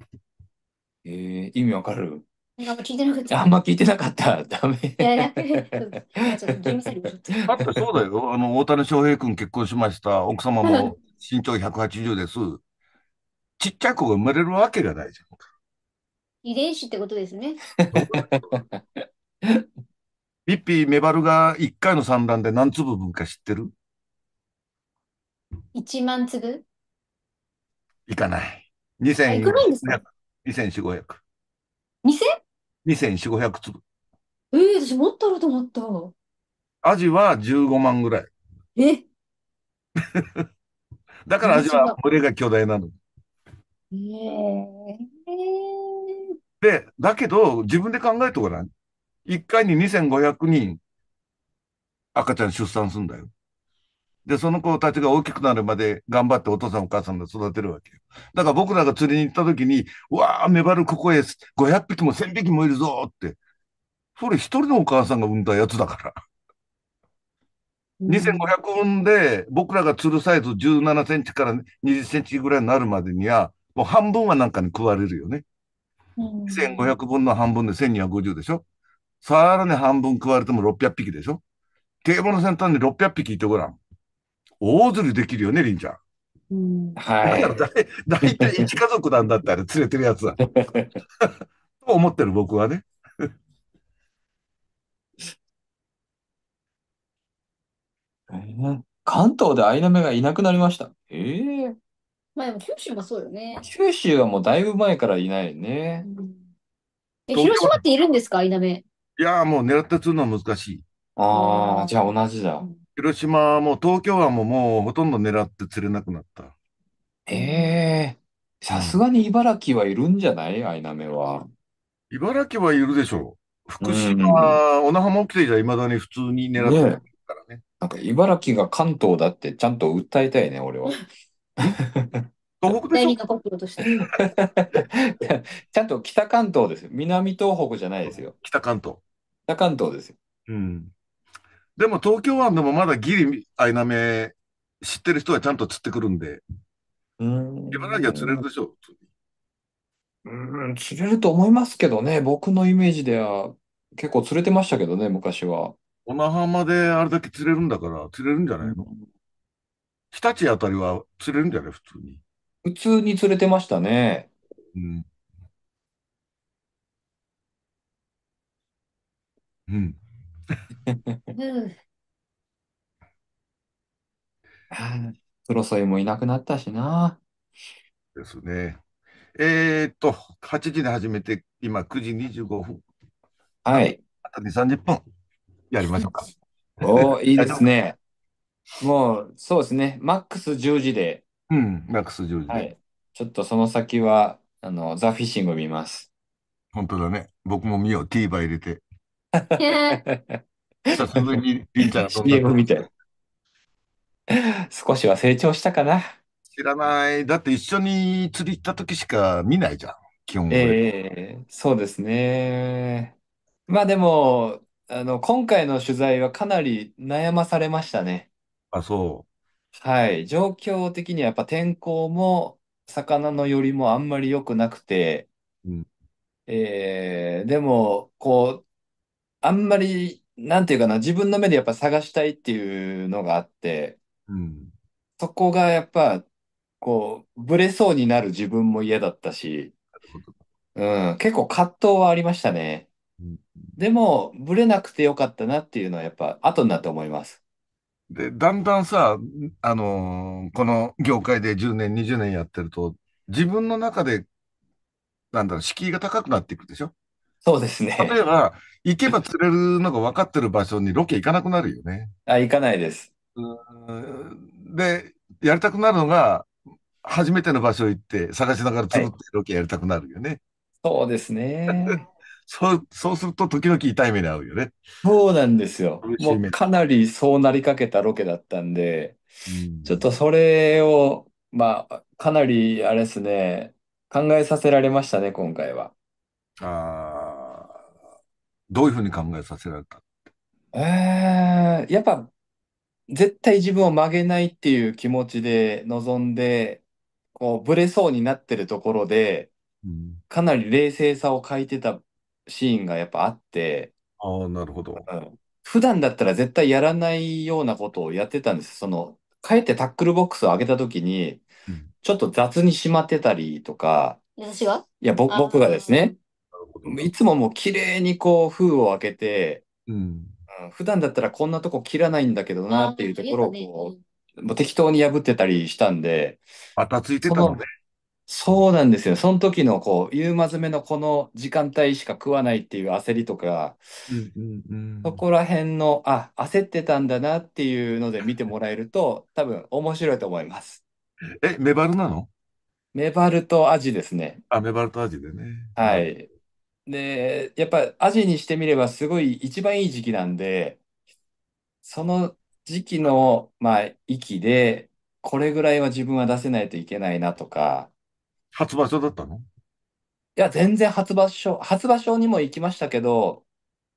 ええー、意味わかるなんか聞いてなかった。あんま聞いてなかった。ダメ。だってそうだよ。あの、大谷翔平君結婚しました。奥様も身長180です。ちっちゃい子が生まれるわけがないじゃん。遺伝子ってことですね。ビ ッピーメバルが1回の産卵で何粒分か知ってる ?1 万粒いかない。2400。いかないんですか ?2400。2000?2400 粒。ええー、私もっとあると思った。アジは15万ぐらい。え だからアジは群れが巨大なの。ええーで、だけど、自分で考えてごらん。1回に2500人、赤ちゃん出産するんだよ。で、その子たちが大きくなるまで頑張ってお父さんお母さんが育てるわけよ。だから僕らが釣りに行った時に、わあ、メバルここへ500匹も1000匹もいるぞって。それ一人のお母さんが産んだやつだから。うん、2500産んで、僕らが釣るサイズ17センチから20センチぐらいになるまでには、もう半分はなんかに食われるよね。う1500分の半分で1250でしょさらに半分食われても600匹でしょ堤防の先端に600匹いてごらん。大釣りできるよね、りんちゃん。ん、はい。だい大体1家族なんだってあれ連れてるやつは。と思ってる僕はね。関東でアイナメがいなくなりました。ええー、まあでも九州もそうよね。九州はもうだいぶ前からいないね。え、東広島っているんですか、稲目。いやーもう狙って釣るのは難しい。あああ、じゃあ同じだ。広島はもう東京湾ももうほとんど狙って釣れなくなった。ええさすがに茨城はいるんじゃないアイナメは。茨城はいるでしょう。福島、小名浜沖でじゃまだに普通に狙って釣れからね。なんか茨城が関東だってちゃんと訴えたいね、俺は。東北でしょ何が故として。ちゃんと北関東ですよ。南東北じゃないですよ。北関東。北関東ですよ。うん。でも東京湾でもまだギリアイナメ知ってる人はちゃんと釣ってくるんで。うん。茨城は釣れるでしょう。うん、釣れると思いますけどね。僕のイメージでは結構釣れてましたけどね、昔は。小名浜であれだけ釣れるんだから釣れるんじゃないの、うん日立あたりは釣れるんじゃない普通に。普通に釣れてましたね。うん。うん。うん。あ プロソもいなくなったしな。ですね。えーっと、8時に始めて、今9時25分。はい。あと2、30分やりましょうか。おー、いいですね。もう、そうですね。マックス10時で、うん、マックス10時はい。ちょっとその先は、あの、ザ・フィッシングを見ます。本当だね。僕も見よう。TVer 入れて。久しぶりにりんちゃんがどんな CM みたい。少しは成長したかな。知らない。だって一緒に釣り行った時しか見ないじゃん。基本俺。ええ、そうですね。まあでも、あの、今回の取材はかなり悩まされましたね。あ、そはい、状況的にはやっぱ天候も魚のよりもあんまり良くなくて、う。ん。えー、でも、こう、あんまり、なんていうかな、自分の目でやっぱ探したいっていうのがあって、うん。そこがやっぱ、こう、ぶれそうになる自分も嫌だったし、うん、結構葛藤はありましたね。うん。でも、ぶれなくてよかったなっていうのはやっぱ後になって思います。で、だんだんさ、あのー、この業界で10年、20年やってると、自分の中で、なんだろう、敷居が高くなっていくでしょそうですね。例えば、行けば釣れるのが分かってる場所にロケ行かなくなるよね。あ、行かないです。で、やりたくなるのが、初めての場所行って探しながら釣るってロケやりたくなるよね。はい、そうですね。そう、そうすると時々痛い目に遭うよね。そうなんですよ。もうかなりそうなりかけたロケだったんで、うん、ちょっとそれを、まあ、かなり、あれですね、考えさせられましたね、今回は。ああ、どういうふうに考えさせられたえー、やっぱ、絶対自分を曲げないっていう気持ちで臨んで、こう、ぶれそうになってるところで、かなり冷静さを欠いてたシーンがやっぱあって、ああ、なるほど。ん、普段だったら絶対やらないようなことをやってたんです。その、帰ってタックルボックスを上げた時に、ちょっと雑にしまってたりとか、私がいや、僕僕がですね、いつももう綺麗にこう封を開けて、ん、普段だったらこんなとこ切らないんだけどなっていうところをもう適当に破ってたりしたんで。バタついてたのね。そうなんですよ。その時のこう、夕間詰めのこの時間帯しか食わないっていう焦りとか、うんうんうそこら辺の、あ、焦ってたんだなっていうので見てもらえると、多分面白いと思います。え、メバルなのメバルとアジですね。あ、メバルとアジでね。はい。い。で、やっぱアジにしてみればすごい一番いい時期なんで、その時期の、まあ、域で、これぐらいは自分は出せないといけないなとか、初場所だったのいや、全然初場所、初場所にも行きましたけど、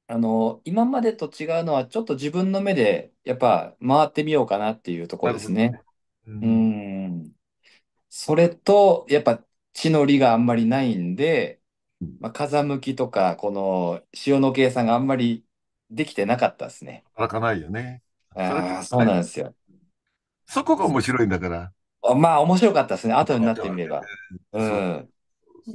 あの、今までと違うのは、ちょっと自分の目で、やっぱ回ってみようかなっていうところですね。ね。ううん。それと、やっぱ地の利があんまりないんで、まあ、風向きとか、この潮の計算があんまりできてなかったですね。働かないよね。ああ、そうかなんですよ。そこが面白いんだから。まあ、面白かったですね。後になってみれば。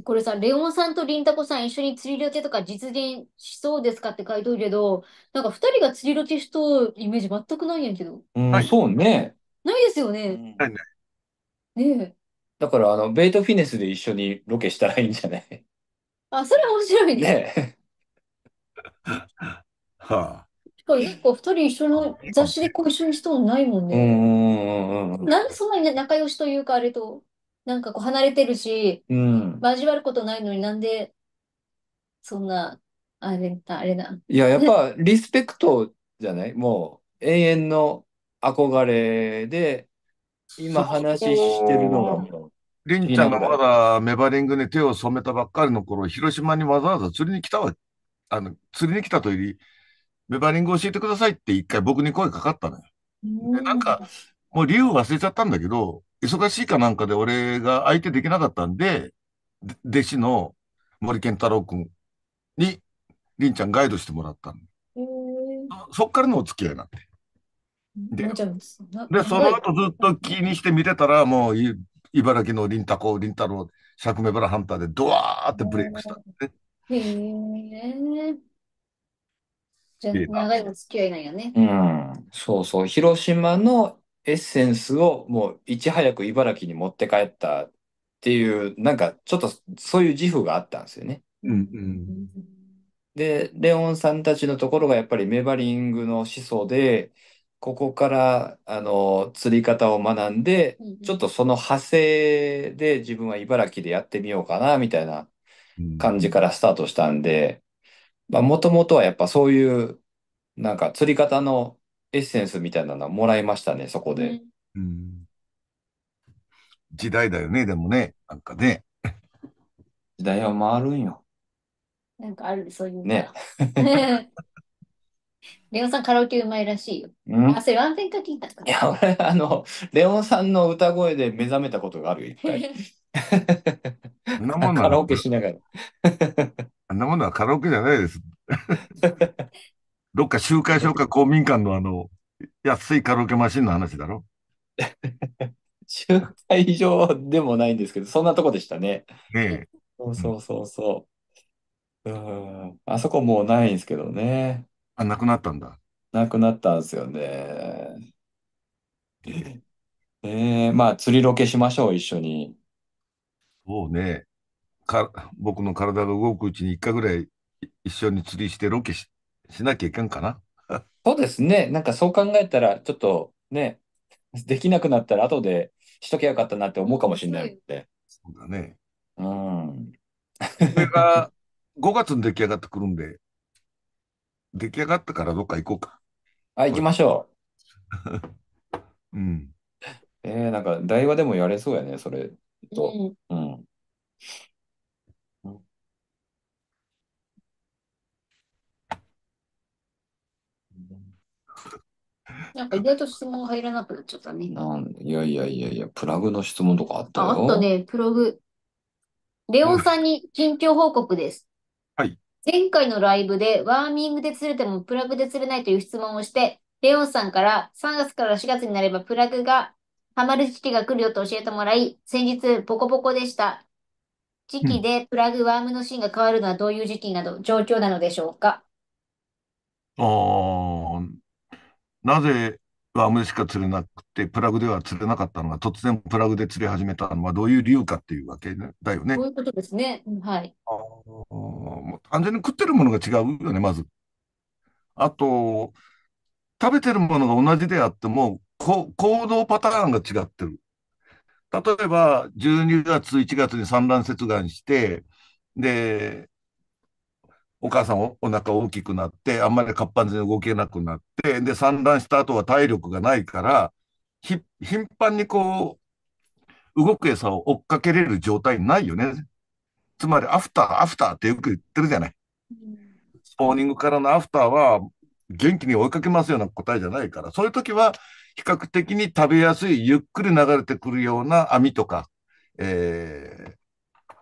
これさ、レオンさんとリンタコさん一緒に釣りロケとか実現しそうですかって書いとるけど、なんか二人が釣りロケしとイメージ全くないんやけど。そうね。ないですよね。ないね。ねえ。だから、あの、ベイトフィネスで一緒にロケしたらいいんじゃないあ、それ面白いね。ね はあ。か一人一緒の雑誌でこう一緒にしてもないもんね。なんでそんなに仲良しというかあれと、なんかこう離れてるし、交わることないのになんでそんな、あれだ、あれな。いや、やっぱ、リスペクトじゃないもう、永遠の憧れで、今話してるのが、りんちゃんがまだメバリングに手を染めたばっかりの頃、広島にわざわざ釣りに来たわ、あの、釣りに来たというより、ベバリング教えてくださいって一回僕に声かかったのよ。でなんか、もう理由忘れちゃったんだけど、忙しいかなんかで俺が相手できなかったんで、で弟子の森健太郎君に、りんちゃんガイドしてもらったの。そっからのお付き合いなんて。で、でその後ずっと気にして見てたら、もう茨城のりんたこ、りんたろう、シャクメバラハンターでドワーってブレイクしたんで。へえ。長いの付き合いなんやね。うん、そうそう、広島のエッセンスをもういち早く茨城に持って帰ったっていう、なんかちょっとそういう自負があったんですよね。うんうんで、レオンさんたちのところがやっぱりメバリングの思想で、ここから、あの、釣り方を学んで、ちょっとその派生で自分は茨城でやってみようかな、みたいな感じからスタートしたんで、まあ、もともとはやっぱそういう、なんか釣り方のエッセンスみたいなのはもらいましたね、そこで。時代だよね、でもね。なんかね。時代は回るんよ。なんかある、そういうね。歌。レオさんカラオケうまいらしいよ。んあ、それ安全フェンいたかや、俺、あの、レオンさんの歌声で目覚めたことがあるよ、一回。そなんカラオケしながら。あんなものはカラオケじゃないです。どっか集会所か公民館のあの、安いカラオケマシンの話だろ。集会所でもないんですけど、そんなとこでしたね。ねえ。そうそうそうそう。うん。あそこもうないんですけどね。あ、なくなったんだ。なくなったんですよね。ええーまあ、釣りロケしましょう、一緒に。そうね。か僕の体が動くうちに1回ぐらい一緒に釣りしてロケししなきゃいけんかな。そうですね。なんかそう考えたら、ちょっとね、できなくなったら後でしとけよかったなって思うかもしれないので。そうだね。うん。これが5 月に出来上がってくるんで、出来上がったからどっか行こうか。あ、行きましょう。うん。えー、なんか、台話でもやれそうやね、それと。うん、うん なんか意外と質問入らなくなっちゃったね。なん、いやいやいやいや、プラグの質問とかあったあ、あったね、プログ。レオンさんに近況報告です。はい。前回のライブでワーミングで釣れてもプラグで釣れないという質問をして、レオンさんから3月から4月になればプラグがハマる時期が来るよと教えてもらい、先日ポコポコでした。時期でプラグワームのシーンが変わるのはどういう時期など、状況なのでしょうかああなぜワームでしか釣れなくて、プラグでは釣れなかったのが、突然プラグで釣り始めたのはどういう理由かっていうわけだよね。そういうことですね。はい。あもう完全に食ってるものが違うよね、まず。あと、食べてるものが同じであっても、こ行動パターンが違ってる。例えば、12月、1月に産卵切岸して、で、お母さんお腹大きくなって、あんまり活発に動けなくなって、で、産卵した後は体力がないから、頻繁にこう、動く餌を追っかけれる状態ないよね。つまり、アフター、アフターってよく言ってるじゃない。スポーニングからのアフターは、元気に追いかけますような答えじゃないから、そういう時は、比較的に食べやすい、ゆっくり流れてくるような網とか、えー、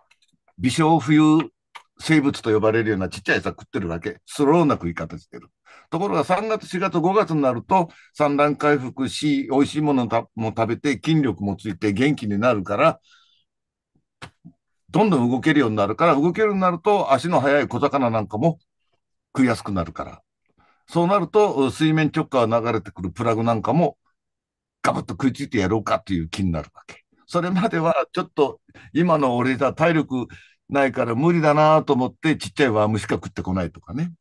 微小浮遊生物と呼ばれるようなちっちゃい餌食ってるだけ、スローな食い方してる。ところが3月、4月、5月になると産卵回復し、美味しいものも食べて筋力もついて元気になるから、どんどん動けるようになるから、動けるようになると足の速い小魚なんかも食いやすくなるから。そうなると、水面直下を流れてくるプラグなんかも、ガブッと食いついてやろうかという気になるわけ。それまでは、ちょっと今の俺じ体力ないから無理だなと思ってちっちゃいワームしか食ってこないとかね。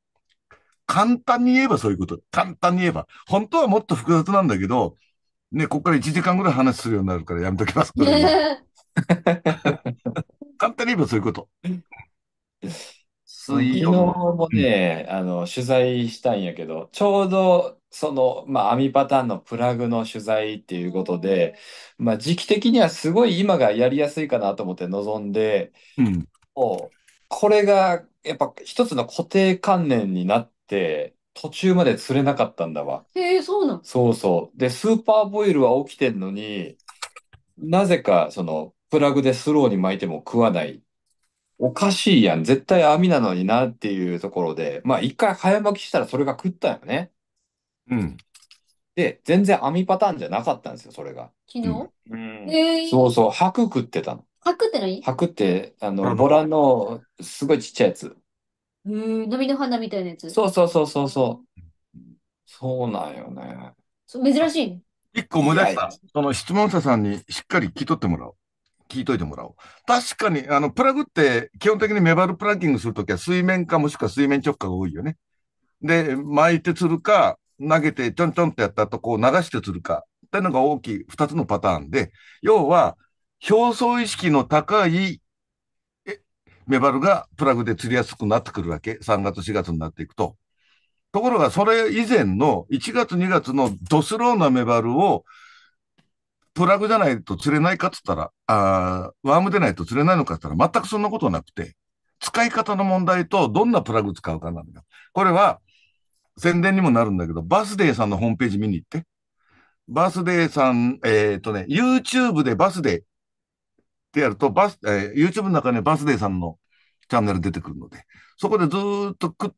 簡単に言えばそういうこと。簡単に言えば。本当はもっと複雑なんだけど、ね、ここから1時間ぐらい話するようになるからやめときます。簡単に言えばそういうこと。昨日もね、うん、あの取材したんやけど、ちょうどその、まあ、網パターンのプラグの取材っていうことで、まあ、時期的にはすごい今がやりやすいかなと思って臨んで、うん、これが、やっぱ一つの固定観念になって、途中まで釣れなかったんだわ。へえ、そうなのそうそう。で、スーパーボイルは起きてんのに、なぜか、その、プラグでスローに巻いても食わない。おかしいやん。絶対網なのになっていうところで、まあ一回早巻きしたらそれが食ったよね。うん。で、全然網パターンじゃなかったんですよ、それが。昨日うん。えそうそう、白食ってたの。白って何白って、あの、あボラのすごいちっちゃいやつ。へえー、波の花みたいなやつ。そうそうそうそうそう。そうなんよね。そ珍しい。一個思い出した。その質問者さんにしっかり聞いとってもらおう。聞いといてもらおう。確かに、あの、プラグって、基本的にメバルプラッキングするときは水面かもしくは水面直下が多いよね。で、巻いて釣るか、投げてちょんちょんってやったとこう流して釣るか、っていうのが大きい二つのパターンで、要は、表層意識の高いメバルがプラグで釣りやすくなってくるわけ。3月、4月になっていくと。ところが、それ以前の1月、2月のドスローなメバルをプラグじゃないと釣れないかっつったら、あーワームでないと釣れないのかっつったら、全くそんなことなくて、使い方の問題とどんなプラグ使うかなんだ。これは宣伝にもなるんだけど、バスデーさんのホームページ見に行って。バスデーさん、えっ、ー、とね、YouTube でバスデー、ってやると、バス、えー、YouTube の中にバスデーさんのチャンネル出てくるので、そこでずっとく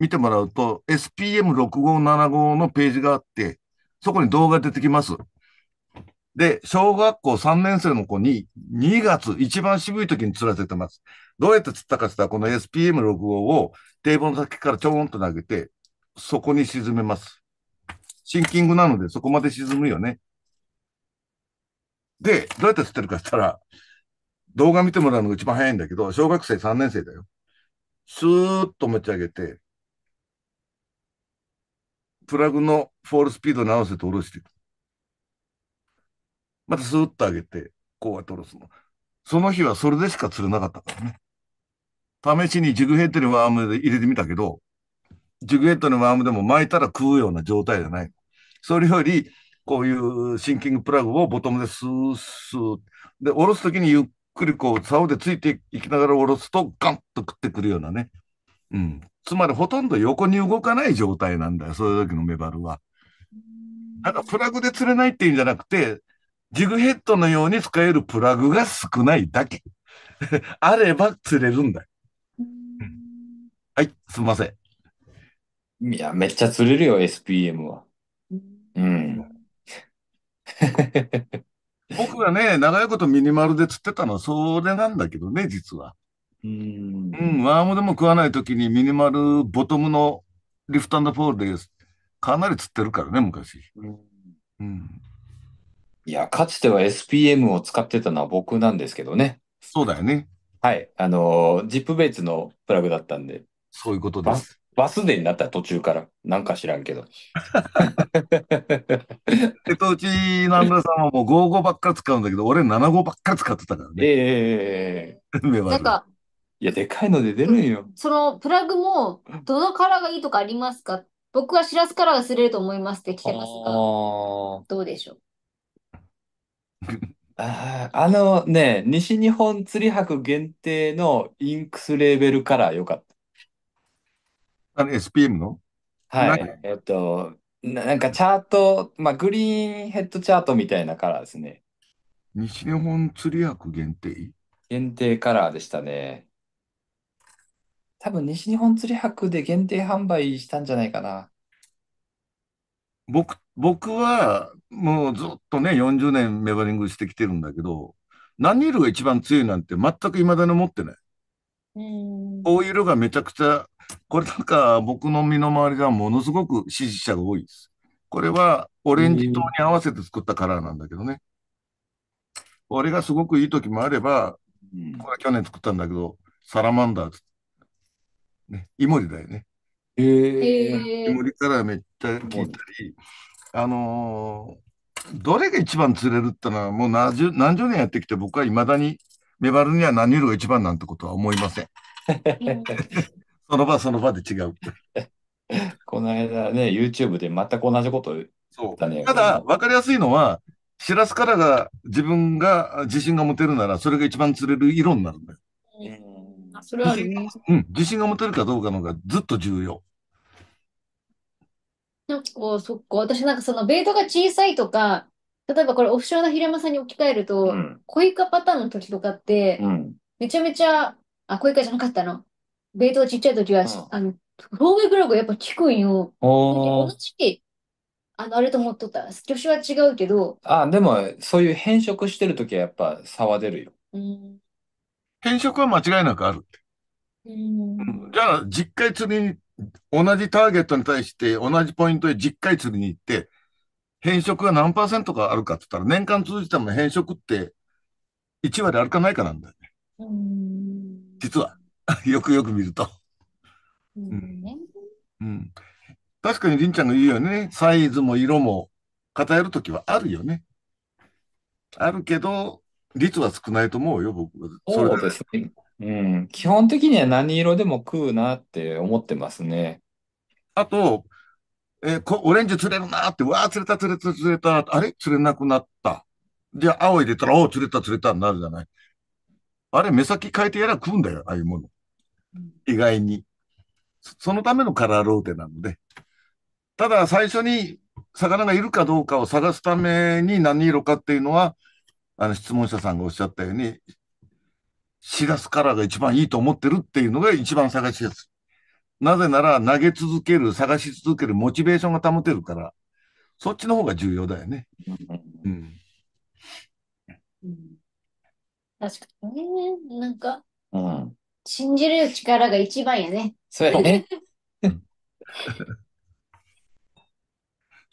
見てもらうと、SPM6575 のページがあって、そこに動画出てきます。で、小学校3年生の子に2月一番渋い時に釣らせてます。どうやって釣ったかしたら、この SPM65 を堤防の先からちょんと投げて、そこに沈めます。シンキングなのでそこまで沈むよね。で、どうやって釣ってるかって言ったら、動画見てもらうのが一番早いんだけど、小学生3年生だよ。スーッと持ち上げて、プラグのフォールスピードに合わせて下ろしていく。またスーッと上げて、こうやって下ろすの。その日はそれでしか釣れなかったからね。試しにジグヘッドにワームで入れてみたけど、ジグヘッドのワームでも巻いたら食うような状態じゃない。それより、こういうシンキングプラグをボトムでスースー。で、下ろすときにゆっくりこう、竿でついていきながら下ろすと、ガンと食ってくるようなね。うん。つまりほとんど横に動かない状態なんだよ、そういうのメバルは。なんかプラグで釣れないっていうんじゃなくて、ジグヘッドのように使えるプラグが少ないだけ。あれば釣れるんだよ。はい、すみません。いや、めっちゃ釣れるよ、SPM は。うん。僕がね、長いことミニマルで釣ってたのはそれなんだけどね、実は。うん。うん、ワームでも食わないときにミニマルボトムのリフトポールでかなり釣ってるからね、昔。うん。いや、かつては SPM を使ってたのは僕なんですけどね。そうだよね。はい。あの、ジップベイツのプラグだったんで。そういうことです。バスでになった途中から、なんか知らんけど。えっと、うち村さんはもう55ばっか使うんだけど、俺7五ばっか使ってたからね。ええ なんか、いや、でかいので出るんよ。そのプラグも、どのカラーがいいとかありますか僕はシラスカラーがすれると思いますって来てますが、どうでしょう ああのね、西日本釣り博限定のインクスレーベルカラーよかった。あの SPM のはい。えっと、ななんかチャート、まあ、グリーンヘッドチャートみたいなカラーですね。西日本釣り薬限定限定カラーでしたね。多分西日本釣り博で限定販売したんじゃないかな。僕、僕はもうずっとね、40年メバリングしてきてるんだけど、何色が一番強いなんて全く未だに思ってない。うん。う色がめちゃくちゃこれなんか僕の身の回りがはものすごく支持者が多いです。これはオレンジ島に合わせて作ったカラーなんだけどね。俺がすごくいい時もあれば、これは去年作ったんだけど、サラマンダーね、イモリだよね。えー、イモリラーめっちゃ聞いたり、あのー、どれが一番釣れるってのはもう何十何十年やってきて僕はいまだにメバルには何色が一番なんてことは思いません。その場その場で違う。この間ね、YouTube で全く同じこと言ったね。ただ、わかりやすいのは、知らすからが自分が自信が持てるなら、それが一番釣れる色になるんだよ。うん、それはあうん、自信が持てるかどうかのがずっと重要。なんかこう、そっか、私なんかそのベイトが小さいとか、例えばこれオフショアの平山さんに置き換えると、うん、コイカパターンの時とかって、うん、めちゃめちゃ、あ、コイカじゃなかったの。ベイトがちっちゃい時は、あの、ローウェイブログやっぱ聞くんよ。同おー。じ、あの、あれと思っとった。助手は違うけど、あ、でも、そういう変色してるときはやっぱ差は出るよ。うん、変色は間違いなくある。うんじゃあ、10回釣りに、同じターゲットに対して同じポイントで10回釣りに行って、変色が何パーセントかあるかって言ったら、年間通じても変色って1割あるかないかなんだよね。実は。よくよく見ると。うん、うん。確かにりんちゃんが言うよね。サイズも色も偏るときはあるよね。あるけど、率は少ないと思うよ、僕。そうですね。うん。基本的には何色でも食うなって思ってますね。あと、えー、こオレンジ釣れるなって、わあ、釣れた、釣れた、釣れた、あれ釣れなくなった。じゃあ、青入れたら、おお、釣れた、釣れた、なるじゃない。あれ、目先変えてやら食うんだよ、ああいうもの。意外に。そのためのカラーローテなので。ただ最初に魚がいるかどうかを探すために何色かっていうのは、あの質問者さんがおっしゃったように、シラスカラーが一番いいと思ってるっていうのが一番探しやすい。なぜなら投げ続ける、探し続けるモチベーションが保てるから、そっちの方が重要だよね。うん。うん、確かにね、なんか、うん、信じる力が一番やね。そうやね。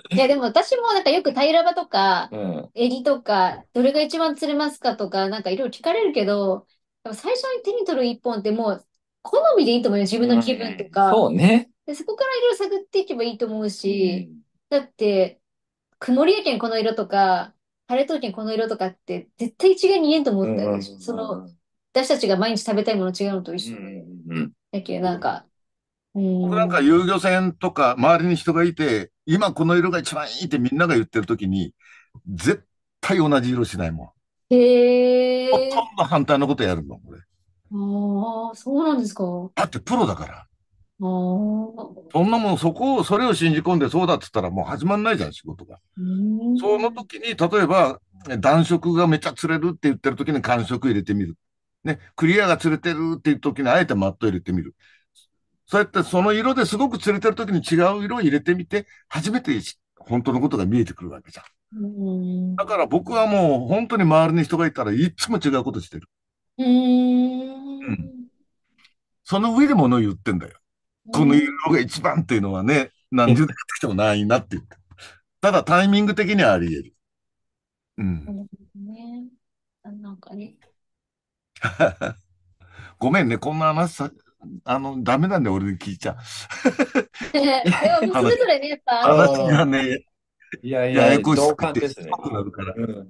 いや、でも私もなんかよく平場とか、えり襟とか、どれが一番釣れますかとか、なんかいろいろ聞かれるけど、でも最初に手に取る一本ってもう、好みでいいと思うよ。自分の気分とか。そうね。で、そこからいろいろ探っていけばいいと思うし、だって、曇りやけんこの色とか、晴れとけんこの色とかって、絶対一概に言えんと思ったよ。うんその、私たちが毎日食べたいもの違うのと一緒。うん、だけどなんか、うん、なんか遊漁船とか周りに人がいて、今この色が一番いいってみんなが言ってる時に、絶対同じ色しないもん。へえ。ほとんど反対のことやるの、これ。ああ、そうなんですか。だってプロだから。ああ。そんなもん、そこを、それを信じ込んでそうだっつったらもう始まんないじゃん、仕事が。その時に、例えば、暖色がめちゃ釣れるって言ってる時に寒色入れてみる。ね、クリアが釣れてるっていう時にあえてマット入れてみる。そうやってその色ですごく釣れてる時に違う色を入れてみて、初めて本当のことが見えてくるわけじゃん。だから僕はもう本当に周りに人がいたらいつも違うことしてる。うん。その上でものを言ってんだよ。この色が一番っていうのはね、何十年やってきてもないなって言って。ただタイミング的にはあり得る。うん。ね。なんかね、ごめんね、こんな話さ、あの、ダメなんで俺で聞いちゃう。それぞれね、やっぱ、話がね、いやいや同感ですね。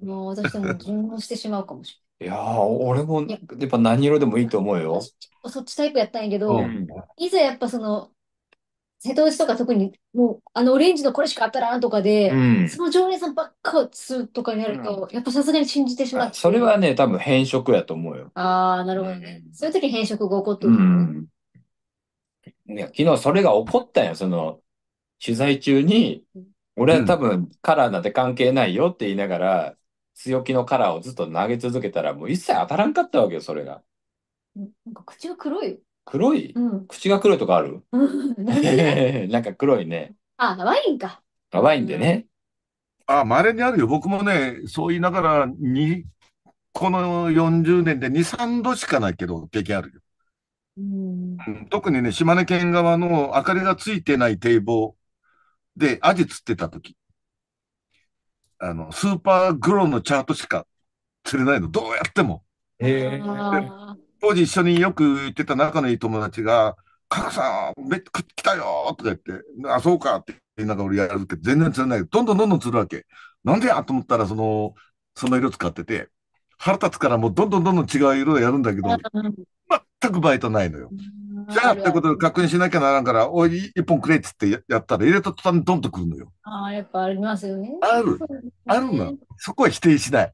もう私も順応してしまうかもし いや俺もやっぱ何色でもいいと思うよ。そっちタイプやったんやけど、いざやっぱその、瀬戸内とか特に、もう、あの、オレンジのこれしか当たらんとかで、その常連さんばっかをするとかになると、やっぱさすがに信じてしまって。それはね、多分変色やと思うよ。ああ、なるほどね。そういう時変色が起こってうる。ん。いや、昨日それが起こったんよ、その、取材中に俺は多分カラーなんて関係ないよって言いながら、強気のカラーをずっと投げ続けたら、もう一切当たらんかったわけよ、それが。なんか口が黒い。黒い口が黒いとかある うなんなんか黒いね。あ、ワインか。あワインうでん。ね。あ、稀にあるよ。僕もね、そう言いながら、に、この40年で2、3度しかないけど、経験あるよ。うん。特にね、島根県側の明かりがついてない堤防で、アジ釣ってた時、あの、スーパーグローのチャートしか釣れないの、どうやっても。へえ。当時一緒によく行ってた仲のいい友達が、カクさん、めっ来たよとか言って、あ、そうかって言いながら俺やるって全然釣れないけど、どんどんどんどん釣るわけ。なんでやと思ったら、その、その色使ってて、腹立つからもうどんどんどんどん違う色をやるんだけど、全くバイトないのよ。じゃあってことで確認しなきゃならんから、おい、一本くれっつってやったら、入れた途端にドンとくるのよ。ああ、やっぱありますよね。ある。あるの。そこは否定しない。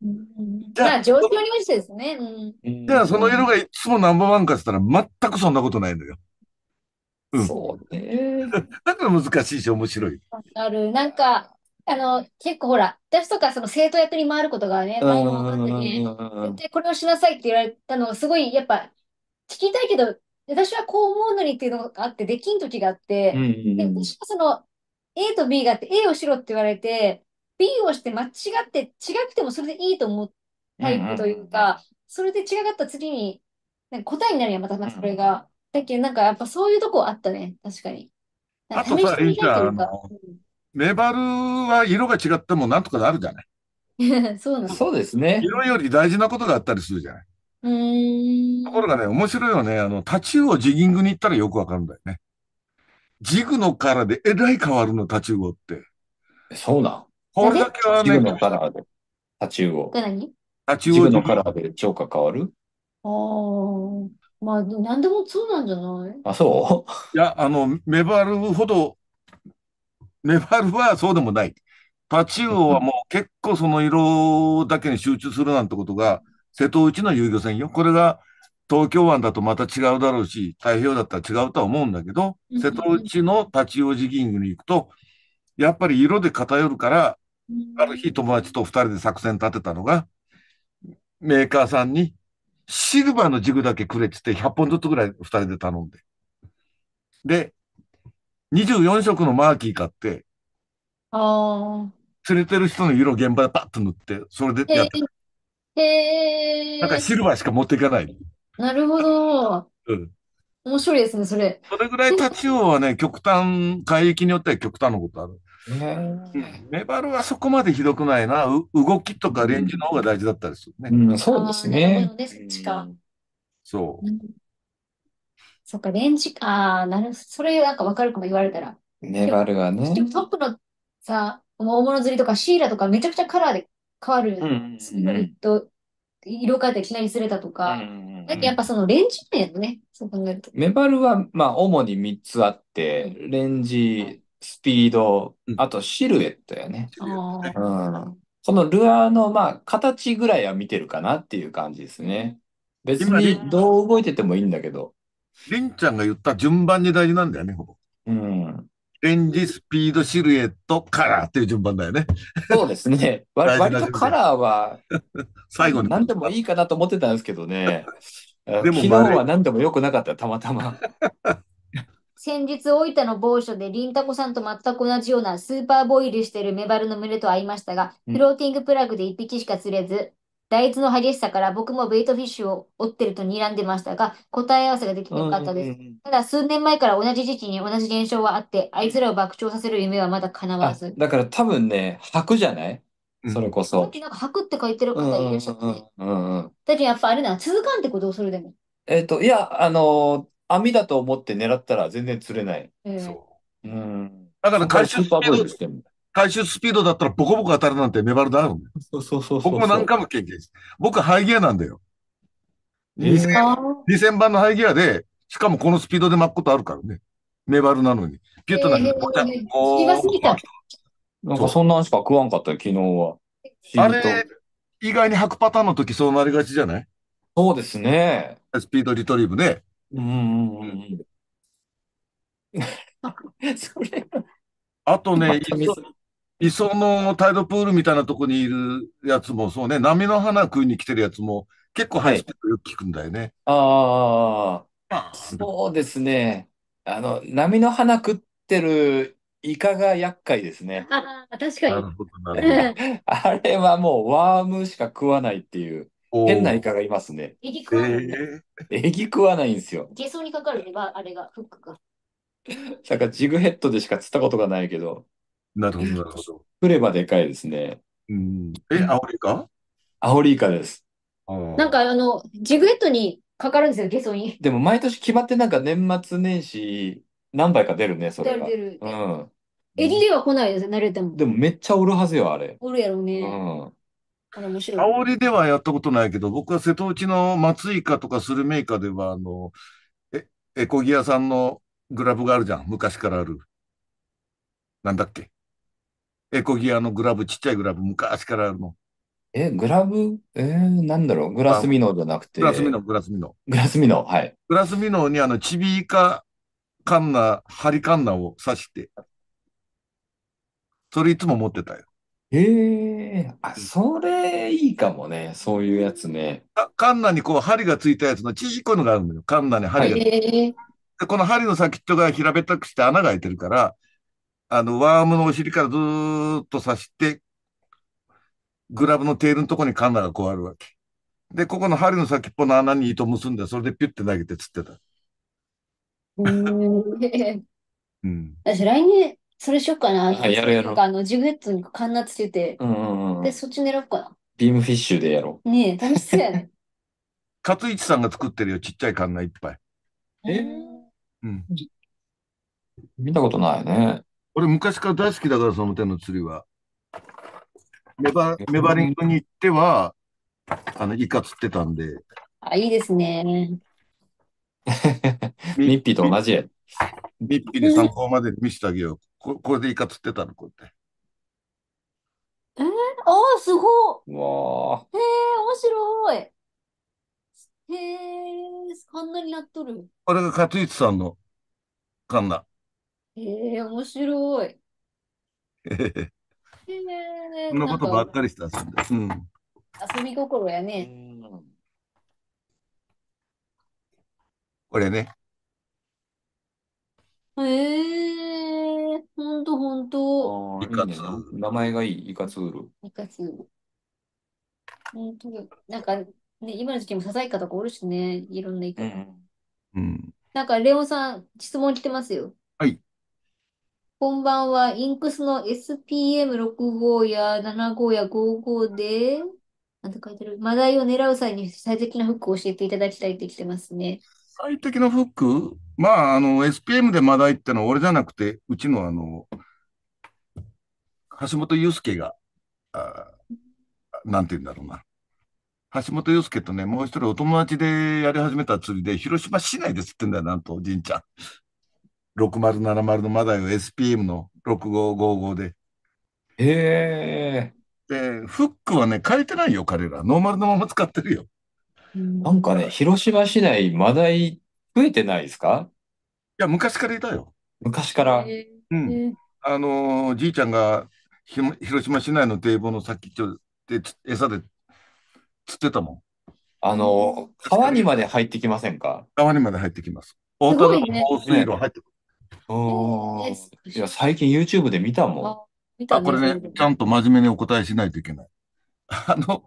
じゃあ、状況に応じてですね。うん、じゃあ、その色がいつもナンバーワンかっつったら、全くそんなことないのよ。うん、そうね。だ から難しいし、面白い。ある。なんか、あの、結構ほら、私とかその生徒役に回ることがね、前も分かってね、これをしなさいって言われたのがすごい、やっぱ、聞きたいけど、私はこう思うのにっていうのがあって、できん時があって、うんうんうん、私はその、A と B があって、A をしろって言われて、B をして間違って、違くてもそれでいいと思うタイプというか、それで違かった次に、答えになるやん、また、またそれが。だけど、なんかやっぱそういうとこあったね、確かに。かあとさ、ゃあ、の、メバルは色が違ってもなんとかなるじゃない。そうなんそうですね。色より大事なことがあったりするじゃない。ところがね、面白いよね。あの、タチウオジギングに行ったらよくわかるんだよね。ジグの殻でえらい変わるの、タチウオって。そうなんこれだけはね。ジグの殻で、タチウオ。何タチウオジグの殻で超過変わるああ。まあ、なんでもそうなんじゃないあ、そういや、あの、メバルほど、メバルはそうでもない。タチウオはもう結構その色だけに集中するなんてことが、瀬戸内の遊漁船よ。これが東京湾だとまた違うだろうし、太平洋だったら違うとは思うんだけど、瀬戸内の立ち往事ギングに行くと、やっぱり色で偏るから、ある日友達と2人で作戦立てたのが、メーカーさんにシルバーのジグだけくれって言って100本ずつぐらい2人で頼んで。で、24色のマーキー買って、連れてる人の色現場でパッと塗って、それでやってた。え。なんかシルバーしか持っていかない。なるほど。うん。面白いですね、それ。それぐらいタチウオはね、極端、海域によっては極端なことある。メバルはそこまでひどくないな。動きとかレンジの方が大事だったりするね。うんうん、そうですね。そう。ん、そっか、レンジ、ああ、なるそれなんかわかるかも言われたら。メバルはね。トップのさ、大物釣りとかシーラとかめちゃくちゃカラーで変わる、すピリッ色変わっていきなりすれたとか、だってやっぱそのレンジ面のね、そう考えると。メバルは、まあ、主に3つあって、レンジ、スピード、あとシルエットやね。うん、このルアーの、まあ、形ぐらいは見てるかなっていう感じですね。別にどう動いててもいいんだけど。りんちゃんが言った順番に大事なんだよね、ほぼ。うん。ンジスピード、シルエット、カラーっていう順番だよね。そうですね。割割とカラーは、最後に。何でもいいかなと思ってたんですけどね。でも昨日は何でもよくなかった、たまたま。先日、大分の某所で、りんたこさんと全く同じようなスーパーボイルしてるメバルの群れと会いましたが、フローティングプラグで1匹しか釣れず、大豆の激しさから僕もベイトフィッシュを追ってると睨んでましたが、答え合わせができなかったです。ただ数年前から同じ時期に同じ現象はあって、あいつらを爆笑させる夢はまだ叶わあ、ず。だから多分ね、白じゃないそれこさっそ。きなんか白って書いてる方いらっんしゃって。うんうんうん。だけどやっぱあれな、続かんってことをするでも。えっと、いや、あのー網だと思って狙ったら全然釣れない。えそう。うん。だから回収からスーパーボールしてる。回収スピードだったらボコボコ当たるなんてメバルであるんだよ。そうそうそう僕も何回も経験して。僕はハイギアなんだよ。2000, 2000番のハイギアで、しかもこのスピードで巻くことあるからね。メバルなのに。ピュッとなって、こうなんかそんなんしか食わんかったよ、昨日は。あれ、意外に履くパターンの時そうなりがちじゃないそうですね。スピードリトリーブね。うんうんうん。それは。あとね、磯のタイドプールみたいなとこにいるやつも、そうね、波の花食いに来てるやつも、結構走ってるよく聞くんだよね。ああ、そうですね。あの、波の花食ってるイカが厄介ですね。ああ、確かなるに。ほど、なる あれはもうワームしか食わないっていう、変なイカがいますね。えぎわ、え食わないんですよ。ゲソにかかるね、あれが、フックが。だかジグヘッドでしか釣ったことがないけど、なるほど、なるほど。来ればでかいですね。うん。え、アオリイカアオリイカです。なんかあの、ジグエットにかかるんですよ、ゲソに。でも毎年決まってなんか年末年始何杯か出るね、それが。出る出る。うん。エリでは来ないです、慣れても。でもめっちゃおるはずよ、あれ。おるやろうね。うん。あ面白い。あおりではやったことないけど、僕は瀬戸内の松イカとかスルメイカでは、あの、え、エコギ屋さんのグラブがあるじゃん。昔からある。なんだっけ。エコギアのグラブ、ちっちゃいグラブ、昔からあるの。え、グラブえー、なんだろうグラスミノじゃなくて。グラスミノ、グラスミノ。グラスミノ、はい。グラスミノにあの、チビイカカンナ、ハリカンナを刺して、それいつも持ってたよ。ええー、あ、それいいかもね。そういうやつね。カンナにこう、針がついたやつのちっこいのがあるのよ。カンナに針がついはい、で、この針の先っちょが平べったくして穴が開いてるから、あの、ワームのお尻からずっと刺して、グラブのテールのとこにカンナがこうあるわけ。で、ここの針の先っぽの穴に糸結んで、それでピュッて投げて釣ってた。うん。うん。私、来年、それしよっかな。あ、やるやろあの、ジグヘッドにカンナつけて、うんうんうん。で、そっち狙おうかな。ビームフィッシュでやろう。ねえ、楽しそうやね。勝一さんが作ってるよ、ちっちゃいカンナいっぱい。えうん。見たことないね。俺昔から大好きだから、その手の釣りは。メバメバリングに行っては、あの、イカ釣ってたんで。あ、いいですね。ミッピーと同じや。ミッピーに参考まで見せてあげよう。ここれでイカ釣ってたの、こうやって。えー、あすごい。わへえ、面白い。へえ、こんなになっとる。これが勝一さんのカンナ。ええ面白い。え えそんななんことばっかりしてたんですうん。遊び心やね。これね。ええほんとほんと。ああ、いいね名前がいい、イカツール。いかつ。ほんとに、なんかね、今の時期もささやかとかおるしね、いろんな言いううん。なんか、レオンさん、質問来てますよ。はい。こんばんは。インクスの SPM65 や75や55で、なんて書いてる。マダイを狙う際に最適なフックを教えていただきたいって来てますね。最適なフックまあ、あの、SPM でマダイってのは俺じゃなくて、うちのあの、橋本祐介が、あなんて言うんだろうな。橋本祐介とね、もう一人お友達でやり始めた釣りで、広島市内で釣ってんだよ、なんと、じんちゃん。6070のマダイを SPM の6555で。へえ。で、フックはね、変えてないよ、彼ら。ノーマルのまま使ってるよ。なんかね、広島市内、マダイ増えてないですかいや、昔からいたよ。昔から。うん。あのー、じいちゃんがひ広島市内の堤防の先っちょで餌で釣ってたもん。あのー、川にまで入ってきませんか川にまで入ってきます。大田の放水路入ってくる。おんいや、最近 YouTube で見たもん。見たあ、これね、ちゃんと真面目にお答えしないといけない。あの、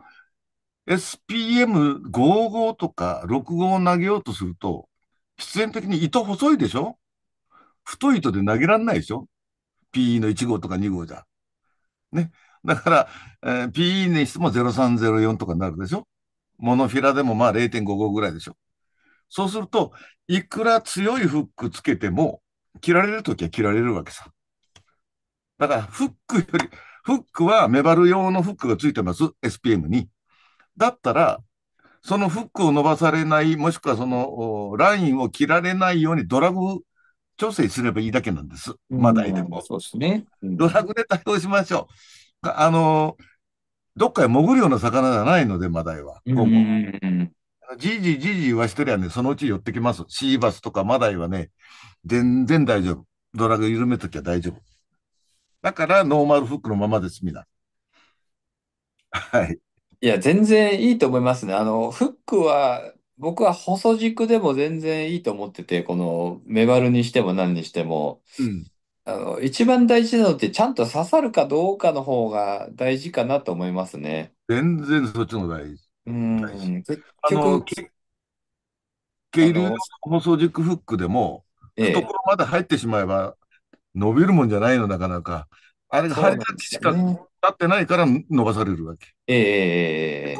SPM55 とか65を投げようとすると、必然的に糸細いでしょ太い糸で投げられないでしょ ?PE の1号とか2号じゃ。ね。だから、えー、PE にしても0304とかになるでしょモノフィラでもまあ0.55ぐらいでしょそうすると、いくら強いフックつけても、切られるときは切られるわけさ。だから、フックより、フックはメバル用のフックがついてます、SPM に。だったら、そのフックを伸ばされない、もしくはそのラインを切られないようにドラグ調整すればいいだけなんです。まだいでも。そうですね、ドラグで対応しましょう。あの、どっかへ潜るような魚じゃないので、マダイは。じいじいじいじいは一人はね、そのうち寄ってきます。シーバスとかマダイはね、全然大丈夫。ドラグ緩めときゃ大丈夫。だから、ノーマルフックのままです、みんな。はい。いや、全然いいと思いますね。あの、フックは、僕は細軸でも全然いいと思ってて、この、メバルにしても何にしても。うん。あの、一番大事なのって、ちゃんと刺さるかどうかの方が大事かなと思いますね。全然そっちの方が大事。うん、結あの、局、ケイルの、の軸フックでも、懐まで入ってしまえば伸びるもんじゃないの、なかなか。あれが針立ちしか立ってないから伸ばされるわけ。でこえ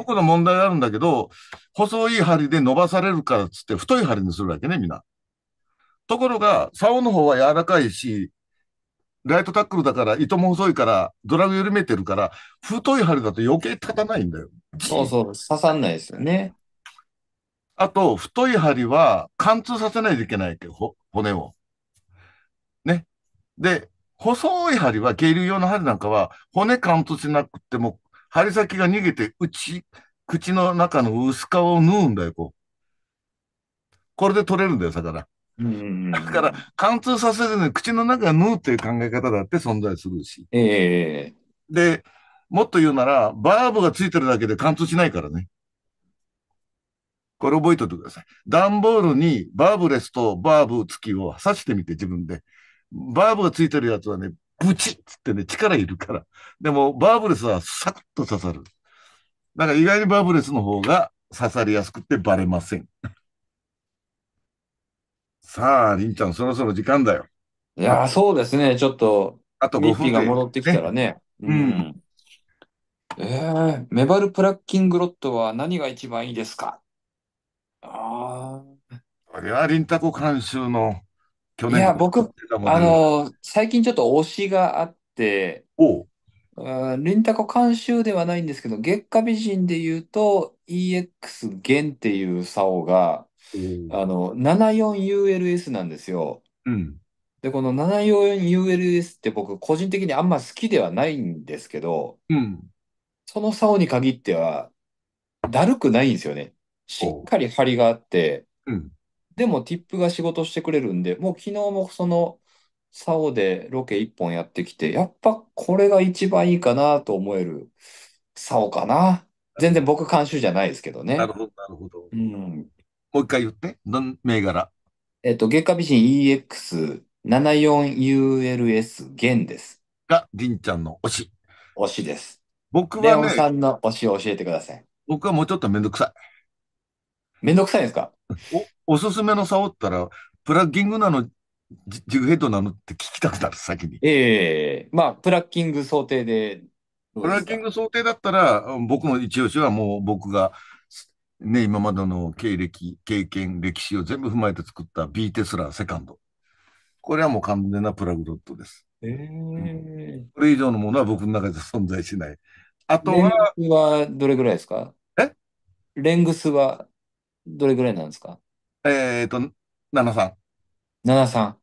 え、この問題があるんだけど、細い針で伸ばされるからっつって太い針にするわけね、みんな。ところが、竿の方は柔らかいし、ライトタックルだから、糸も細いから、ドラグ緩めてるから、太い針だと余計立たないんだよ。そうそう、刺さんないですよね。あと、太い針は貫通させないといけないけど、骨を。ね。で、細い針は、渓流用の針なんかは、骨貫通しなくても、針先が逃げて、ち、口の中の薄皮を縫うんだよ、こう。これで取れるんだよ、魚。だから貫通させるのに口の中が縫うという考え方だって存在するし。えー、で、もっと言うなら、バーブがついてるだけで貫通しないからね。これ覚えておいてください。段ボールにバーブレスとバーブ付きを刺してみて自分で。バーブがついてるやつはね、ブチッつってね、力いるから。でも、バーブレスはサクッと刺さる。だから意外にバーブレスの方が刺さりやすくてバレません。さあ、りんちゃん、そろそろ時間だよ。いやそうですね。ちょっと、あと5分が戻ってきたらね。ううん。えー、メバルプラッキングロットは何が一番いいですかああ。あれはりんたこ監修の去あ。い年や、僕、あのー最近ちょっと推しがあって、おうん、リンタコ監修ではないんですけど、月下美人で言うと EX 弦っていう竿が、あの、74ULS なんですよ。で、この 74ULS って僕、個人的にあんま好きではないんですけど、うん。その竿に限っては、だるくないんですよね。しっかり張りがあって、うん。でもティップが仕事してくれるんで、もう昨日もその竿でロケ1本やってきて、やっぱこれが一番いいかなと思える竿かな。全然僕監修じゃないですけどなね。るほど、なるほど。うん。もう一回言って。何銘柄えっと、月下美人 EX74ULS 弦です。が、りんちゃんの推し。推しです。僕は、ね、レオンさんの推しを教えてください。僕はもうちょっとめんどくさい。めんどくさいですかお、おすすめの竿ったら、プラッキングなの、ジグヘッドなのって聞きたくなる、先に。ええー、まあ、プラッキング想定でプラッキング想定だったら、僕の一押しはもう僕がね、今までの経歴、経験、歴史を全部踏まえて作った B テスラセカンド。これはもう完全なプラグロットです。えー、うん、これ以上のものは僕の中で存在しない。あとは。レングスはどれぐらいですかえレングスはどれぐらいなんですかえっ、と、73。73。あ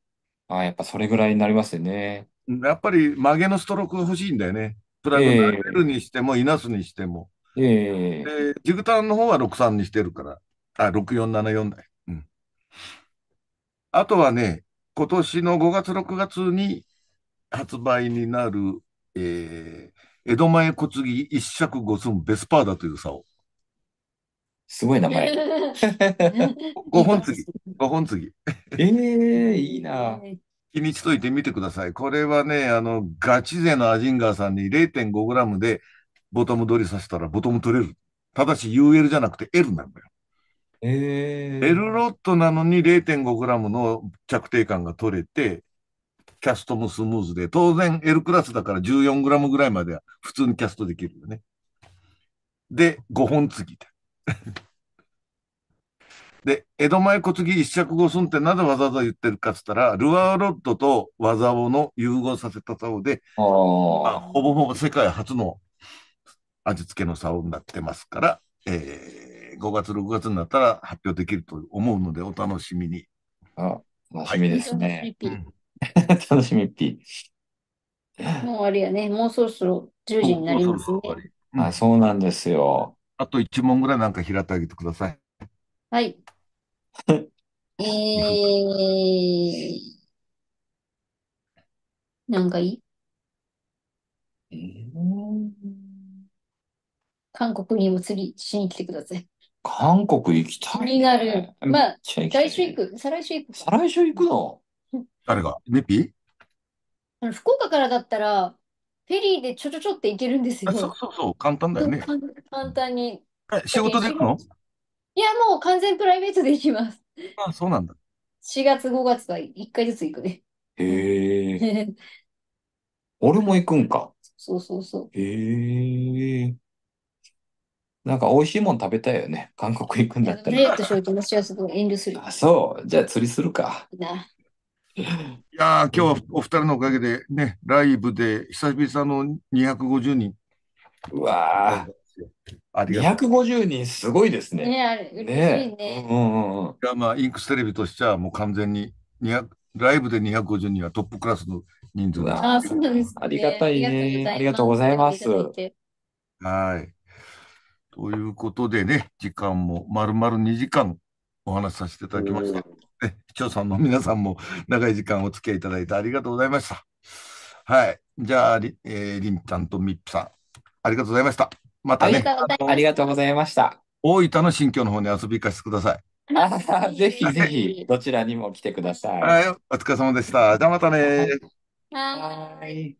あ、やっぱそれぐらいになりますよね。やっぱり曲げのストロークが欲しいんだよね。プラグロットにしても、いなすにしても。ええー、ジグタンの方は63にしてるから、あ、6474だよ。うん。あとはね、今年の5月、6月に発売になる、えー、江戸前小継一尺五寸ベスパーダという竿。すごい名前。5 本継ぎ、5本継ぎ。ええー、いいな。気にしといてみてください。これはね、あの、ガチ勢のアジンガーさんに0.5グラムでボトム取りさせたらボトム取れる。ただし UL じゃなくて L なんだよ。えー、L ロットなのに 0.5g の着底感が取れて、キャストもスムーズで、当然 L クラスだから 14g ぐらいまでは普通にキャストできるよね。で、5本継ぎで。で、江戸前小継ぎ一尺五寸ってなぜわざわざ言ってるかっつったら、ルアーロッドと技をの融合させた竿で、あほぼほぼ世界初の味付けの差になってますから、えー、5月、6月になったら発表できると思うので、お楽しみに。あ、楽しみですね。楽しみピー。もうあれやね、もうそろそろ10時になりますね。あ、そうなんですよ。あと1問ぐらいなんか開いてあげてください。はい。えー、なんかいい韓国にお釣りしに来てください。韓国行きたい、気になるまあ、来行週行く。再来週行く再来週行くの誰がネピ福岡からだったら、フェリーでちょちょちょって行けるんですよ。そうそうそう、簡単だよね。簡単に。え仕事で行くのいや、もう完全プライベートで行きます。あ、そうなんだ。4月、5月は1回ずつ行くね。へえ。俺も行くんか。そうそうそう。へえ。なんか美味しいもん食べたいよね。韓国行くんだったら。ダイエットしようと思っ遠慮する。あ、そう。じゃあ釣りするか。な。いやー、今日はお二人のおかげでね、ライブで久々の250人。うわー。ありがとう。250人すごいですね。ね、あれ、嬉しいね。ねうんうんうん。いや、まあ、インクステレビとしてはもう完全に200、ライブで250人はトップクラスの人数だ。あ、そうです、ね、ありがたいね。ありがとうございます。はい。ということでね、時間も丸々2時間お話しさせていただきました。視聴者の皆さんも長い時間お付き合いいただいてありがとうございました。はい。じゃあ、り,、えー、りんちゃんとみっぷさん、ありがとうございました。またね。ありがとうございました。大分の新居の方に遊び行かせてください。あ ぜひぜひ、どちらにも来てください。はい、お疲れ様でした。じゃあまたね。はい。